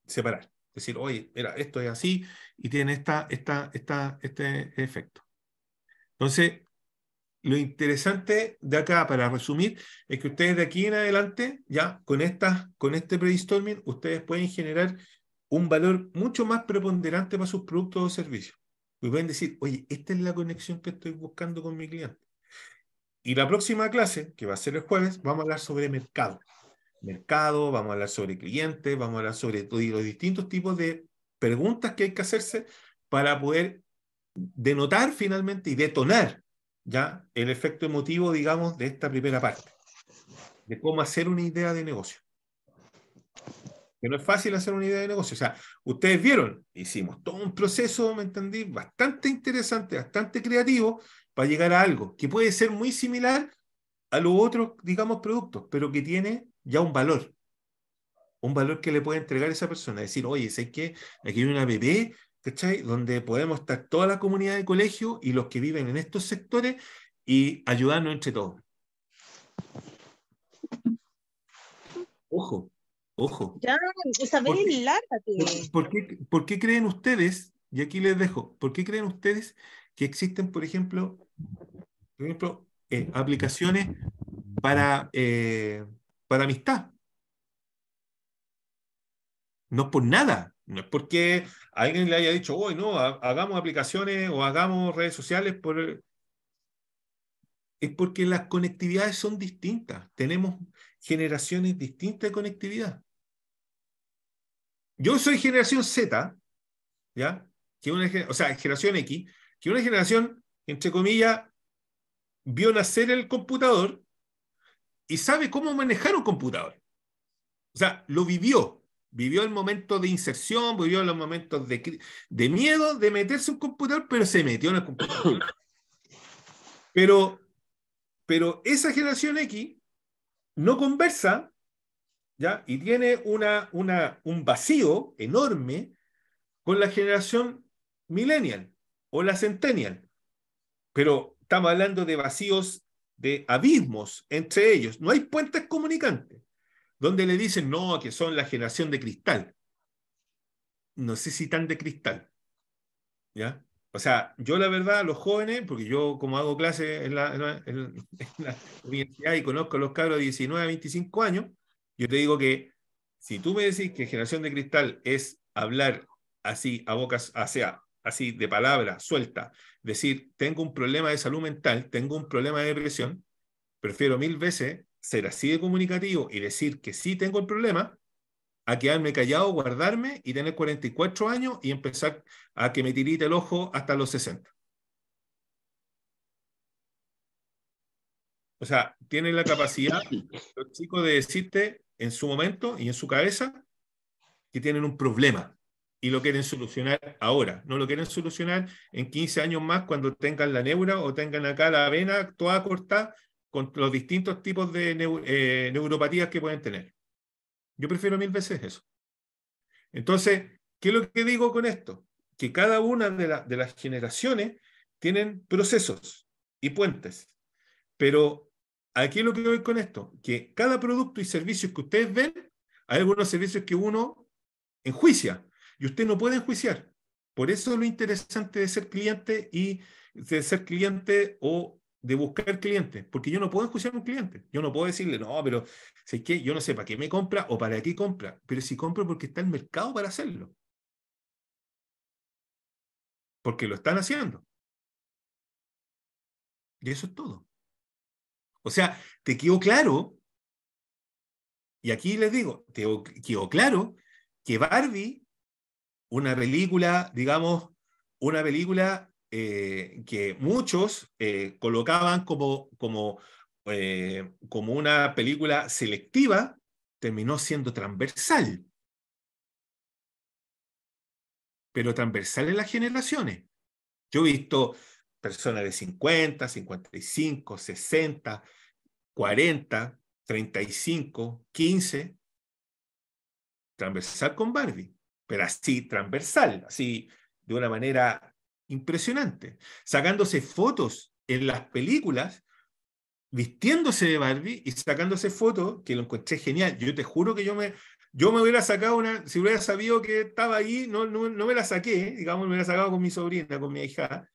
Separar decir, oye, mira, esto es así y tiene esta, esta, esta, este efecto. Entonces, lo interesante de acá, para resumir, es que ustedes de aquí en adelante, ya con, esta con este brainstorming, ustedes pueden generar un valor mucho más preponderante para sus productos o servicios. Y pueden decir, oye, esta es la conexión que estoy buscando con mi cliente. Y la próxima clase, que va a ser el jueves, vamos a hablar sobre mercado mercado, vamos a hablar sobre clientes, vamos a hablar sobre los distintos tipos de preguntas que hay que hacerse para poder denotar finalmente y detonar ya el efecto emotivo, digamos, de esta primera parte, de cómo hacer una idea de negocio. Que no es fácil hacer una idea de negocio. O sea, ustedes vieron, hicimos todo un proceso, me entendí, bastante interesante, bastante creativo para llegar a algo que puede ser muy similar a los otros, digamos, productos, pero que tiene ya un valor, un valor que le puede entregar esa persona. Decir, oye, sé que aquí hay una bebé, ¿cachai? Donde podemos estar toda la comunidad de colegio y los que viven en estos sectores y ayudarnos entre todos. Ojo, ojo. Ya, ¿Por, ¿por qué, ¿Por qué creen ustedes, y aquí les dejo, ¿por qué creen ustedes que existen, por ejemplo, por ejemplo eh, aplicaciones para eh, para amistad. No es por nada, no es porque alguien le haya dicho, hoy no, hagamos aplicaciones o hagamos redes sociales por... Es porque las conectividades son distintas. Tenemos generaciones distintas de conectividad. Yo soy generación Z, ¿ya? Que una, o sea, generación X, que una generación, entre comillas, vio nacer el computador y sabe cómo manejar un computador. O sea, lo vivió. Vivió el momento de inserción, vivió los momentos de, miedo de meterse en un computador, pero se metió en el computador. Pero, pero esa generación X no conversa ¿ya? y tiene una, un vacío enorme con la generación millennial o la centennial. Pero estamos hablando de vacíos de abismos entre ellos. No hay puentes comunicantes, donde le dicen, no, que son la generación de cristal. No sé si tan de cristal. ¿Ya? O sea, yo la verdad, los jóvenes, porque yo como hago clases en la, universidad y conozco a los cabros de 19 a 25 años, yo te digo que si tú me decís que generación de cristal es hablar así a bocas, o sea, así de palabra suelta, decir, tengo un problema de salud mental, tengo un problema de depresión, prefiero mil veces ser así de comunicativo y decir que sí tengo el problema, a quedarme callado, guardarme y tener 44 años y empezar a que me tirite el ojo hasta los 60. O sea, tienen la capacidad los chicos de decirte en su momento y en su cabeza que tienen un problema y lo quieren solucionar ahora. No lo quieren solucionar en 15 años más cuando tengan la neura o tengan acá la vena toda corta con los distintos tipos de eh, neuropatías que pueden tener. Yo prefiero mil veces eso. Entonces, ¿qué es lo que digo con esto? Que cada una de, de las generaciones tienen procesos y puentes. Pero aquí es lo que voy con esto, que cada producto y servicio que ustedes ven, hay algunos servicios que uno enjuicia, y usted no puede enjuiciar. Por eso lo interesante de ser cliente y de ser cliente o de buscar clientes, porque yo no puedo enjuiciar a un cliente. Yo no puedo decirle, no, pero sé que yo no sé para qué me compra o para qué compra, pero si compro porque está el mercado para hacerlo. Porque lo están haciendo. Y eso es todo. O sea, te quedó claro, y aquí les digo, te quedó claro que Barbie una película, digamos, una película eh, que muchos eh, colocaban como, como, eh, como una película selectiva, terminó siendo transversal. Pero transversal en las generaciones. Yo he visto personas de 50, 55, 60, 40, 35, 15, transversal con Barbie pero así transversal, así de una manera impresionante, sacándose fotos en las películas, vistiéndose de Barbie y sacándose fotos, que lo encontré genial. Yo te juro que yo me, yo me hubiera sacado una, si hubiera sabido que estaba ahí, no, no, me la saqué, digamos, me hubiera sacado con mi sobrina, con mi hija,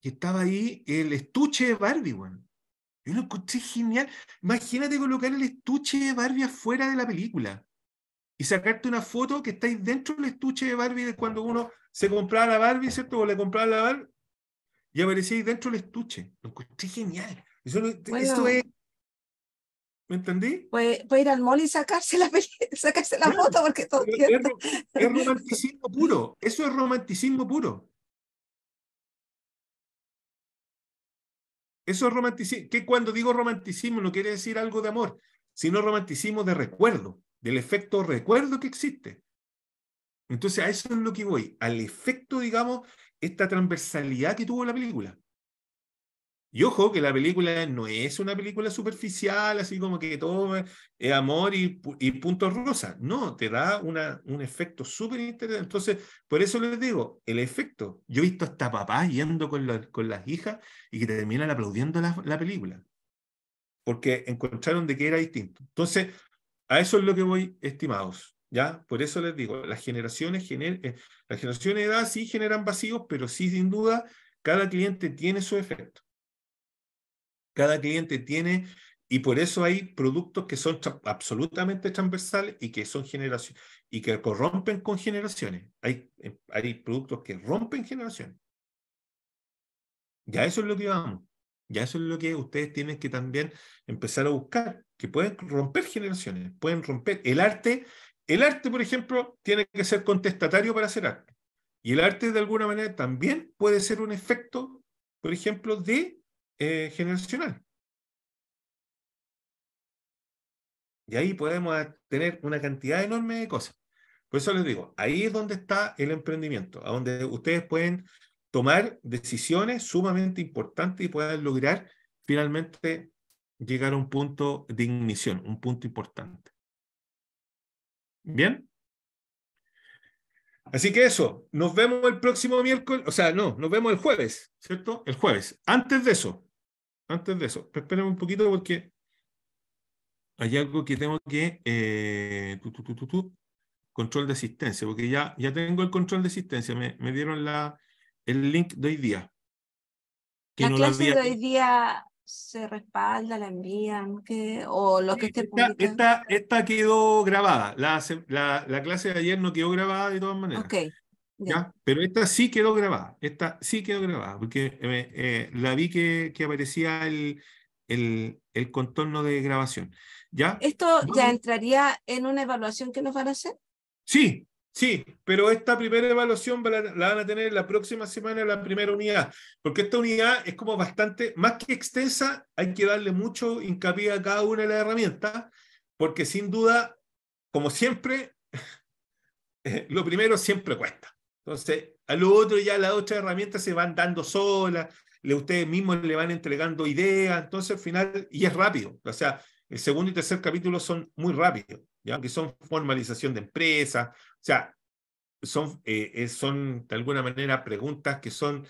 que estaba ahí el estuche de Barbie, bueno. Yo lo encontré genial. Imagínate colocar el estuche de Barbie afuera de la película y sacarte una foto que estáis dentro del estuche de Barbie de cuando uno se compraba la Barbie, ¿cierto? O le compraba la Barbie y aparecíais dentro del estuche. Lo encontré genial. Eso, este, es. ¿Me entendí? Puede, ir al mall y sacarse la, sacarse la foto porque todo cierto. es romanticismo puro. Eso es romanticismo puro. Eso es romanticismo. Que cuando digo romanticismo no quiere decir algo de amor, sino romanticismo de recuerdo el efecto recuerdo que existe. Entonces a eso es lo que voy, al efecto, digamos, esta transversalidad que tuvo la película. Y ojo que la película no es una película superficial, así como que todo es amor y, y puntos rosa. No, te da una, un efecto súper interesante. Entonces, por eso les digo, el efecto. Yo he visto hasta papás yendo con, la, con las hijas y que terminan aplaudiendo la, película, porque encontraron de que era distinto. Entonces, a eso es lo que voy, estimados. ¿ya? Por eso les digo, las generaciones, eh, las generaciones de edad sí generan vacíos, pero sí, sin duda, cada cliente tiene su efecto. Cada cliente tiene, y por eso hay productos que son absolutamente transversales y que son generaciones, y que corrompen con generaciones. Hay, eh, hay productos que rompen generaciones. Ya eso es lo que vamos. Ya eso es lo que ustedes tienen que también empezar a buscar que pueden romper generaciones, pueden romper. El arte, el arte, por ejemplo, tiene que ser contestatario para hacer arte. Y el arte, de alguna manera, también puede ser un efecto, por ejemplo, de eh, generacional. Y ahí podemos tener una cantidad enorme de cosas. Por eso les digo, ahí es donde está el emprendimiento, a donde ustedes pueden tomar decisiones sumamente importantes y puedan lograr finalmente llegar a un punto de ignición, un punto importante. ¿Bien? Así que eso, nos vemos el próximo miércoles, o sea, no, nos vemos el jueves, ¿cierto? El jueves. Antes de eso, antes de eso, espérenme un poquito porque hay algo que tengo que... Eh, control de asistencia, porque ya, ya tengo el control de asistencia, me, dieron la, el link de hoy día. la clase de hoy día se respalda, la envían, que, o lo que esté esta, esta, esta, quedó grabada, la, la, la, clase de ayer no quedó grabada de todas maneras. Ok. ¿Ya? Pero esta sí quedó grabada, esta sí quedó grabada, porque eh, eh, la vi que, que aparecía el, el, contorno de grabación. ¿Ya? ¿Esto ya entraría en una evaluación que nos van a hacer? Sí, Sí, pero esta primera evaluación la, van a tener la próxima semana la primera unidad, porque esta unidad es como bastante, más que extensa, hay que darle mucho hincapié a cada una de las herramientas, porque sin duda, como siempre, eh, lo primero siempre cuesta. Entonces, a lo otro ya las otras herramientas se van dando solas, le, ustedes mismos le van entregando ideas, entonces al final, y es rápido, o sea, el segundo y tercer capítulo son muy rápidos, ¿ya? que son formalización de empresas, o sea, son, eh, son de alguna manera preguntas que son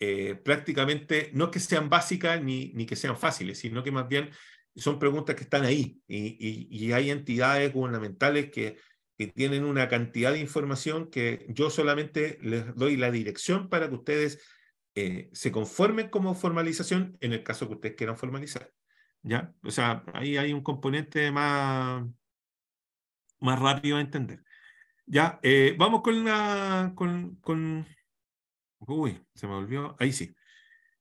eh, prácticamente, no que sean básicas ni, ni que sean fáciles, sino que más bien son preguntas que están ahí y, hay entidades gubernamentales que, que, tienen una cantidad de información que yo solamente les doy la dirección para que ustedes eh, se conformen como formalización en el caso que ustedes quieran formalizar. ¿Ya? O sea, ahí hay un componente más, más rápido a entender. Ya, eh, vamos con la. Con, con, Uy, se me volvió, Ahí sí.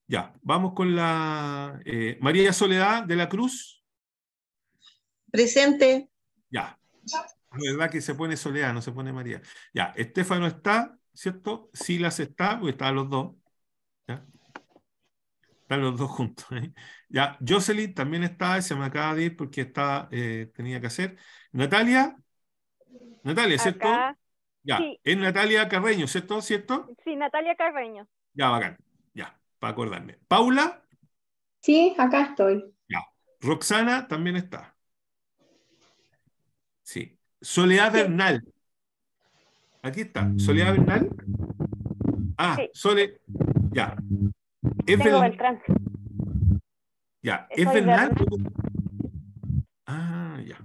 Ya, vamos con la. Eh, María Soledad de la Cruz. Presente. Ya. La verdad que se pone Soledad, no se pone María. Ya, Estefano está, ¿cierto? Silas está, porque están los dos. ¿ya? Están los dos juntos. ¿eh? Ya, Jocelyn también está, se me acaba de ir porque está, tenía que hacer. Natalia, Natalia, ¿cierto? Ya, es Natalia Carreño, ¿cierto? ¿Cierto? Sí, Natalia Carreño. Ya, bacán. Ya, para acordarme. ¿Paula? Sí, acá estoy. Roxana también está. Sí. Soledad Bernal. Aquí está. Soledad Bernal. Ah, Sole. Ya. ¿Es Ya. ¿Es Ah, ya.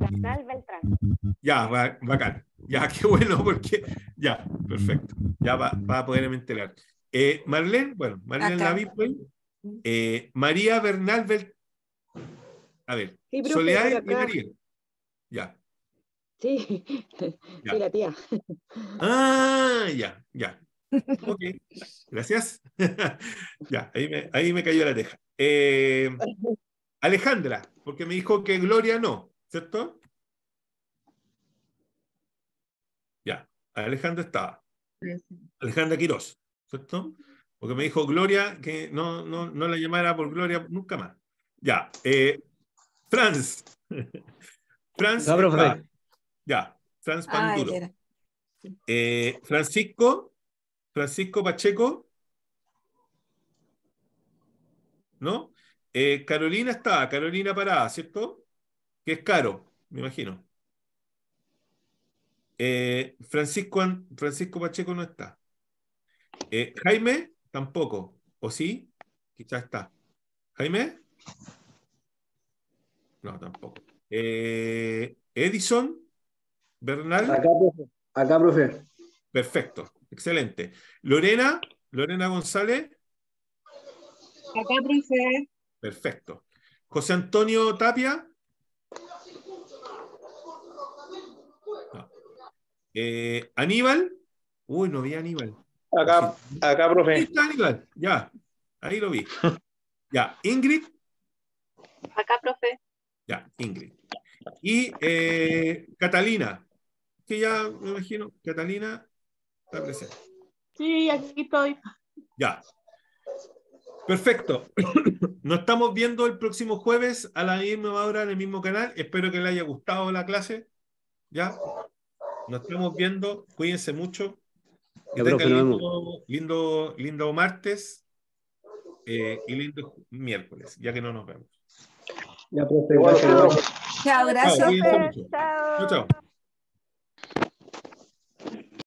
Bernal Beltrán. Ya, bacán. Ya, qué bueno, porque ya, perfecto. Ya va, va a poder enterar. Eh, Marlene, bueno, Marlene Lavi, eh, María Bernal Beltrán. A ver, Soledad y María. Ya. Sí, sí, la tía. Ah, ya, ya. Ok, gracias. ya, ahí me, ahí me, cayó la teja. Eh, Alejandra, porque me dijo que Gloria no. ¿Cierto? Ya, Alejandra estaba. Alejandra Quirós, ¿cierto? Porque me dijo Gloria que no, no, no la llamara por Gloria nunca más. Ya, eh, Franz. Franz. Ya, Franz ah, Panduro. Eh, Francisco, Francisco Pacheco. ¿No? Eh, Carolina está, Carolina Parada, ¿cierto? es caro, me imagino. Eh, Francisco, Francisco Pacheco no está. Eh, Jaime tampoco. ¿O sí? Quizá está. ¿Jaime? No, tampoco. Eh, Edison, Bernal. Acá, profe. Perfecto, excelente. Lorena, Lorena González. Acá, Perfecto. José Antonio Tapia. Eh, Aníbal. Uy, no vi a Aníbal. Acá, acá, profe. Aníbal, ya. Ahí lo vi. Ya, Ingrid. Acá, profe. Ya, Ingrid. Y eh, Catalina, que ya me imagino, Catalina está presente. Sí, aquí estoy. Ya. Perfecto. Nos estamos viendo el próximo jueves a la misma hora en el mismo canal. Espero que les haya gustado la clase. ¿Ya? Nos estamos viendo. Cuídense mucho. Que tengan lindo, lindo, martes eh, y lindo miércoles, ya que no nos vemos. Ya, profe, pues, gracias. Chao, gracias. Chao. chao.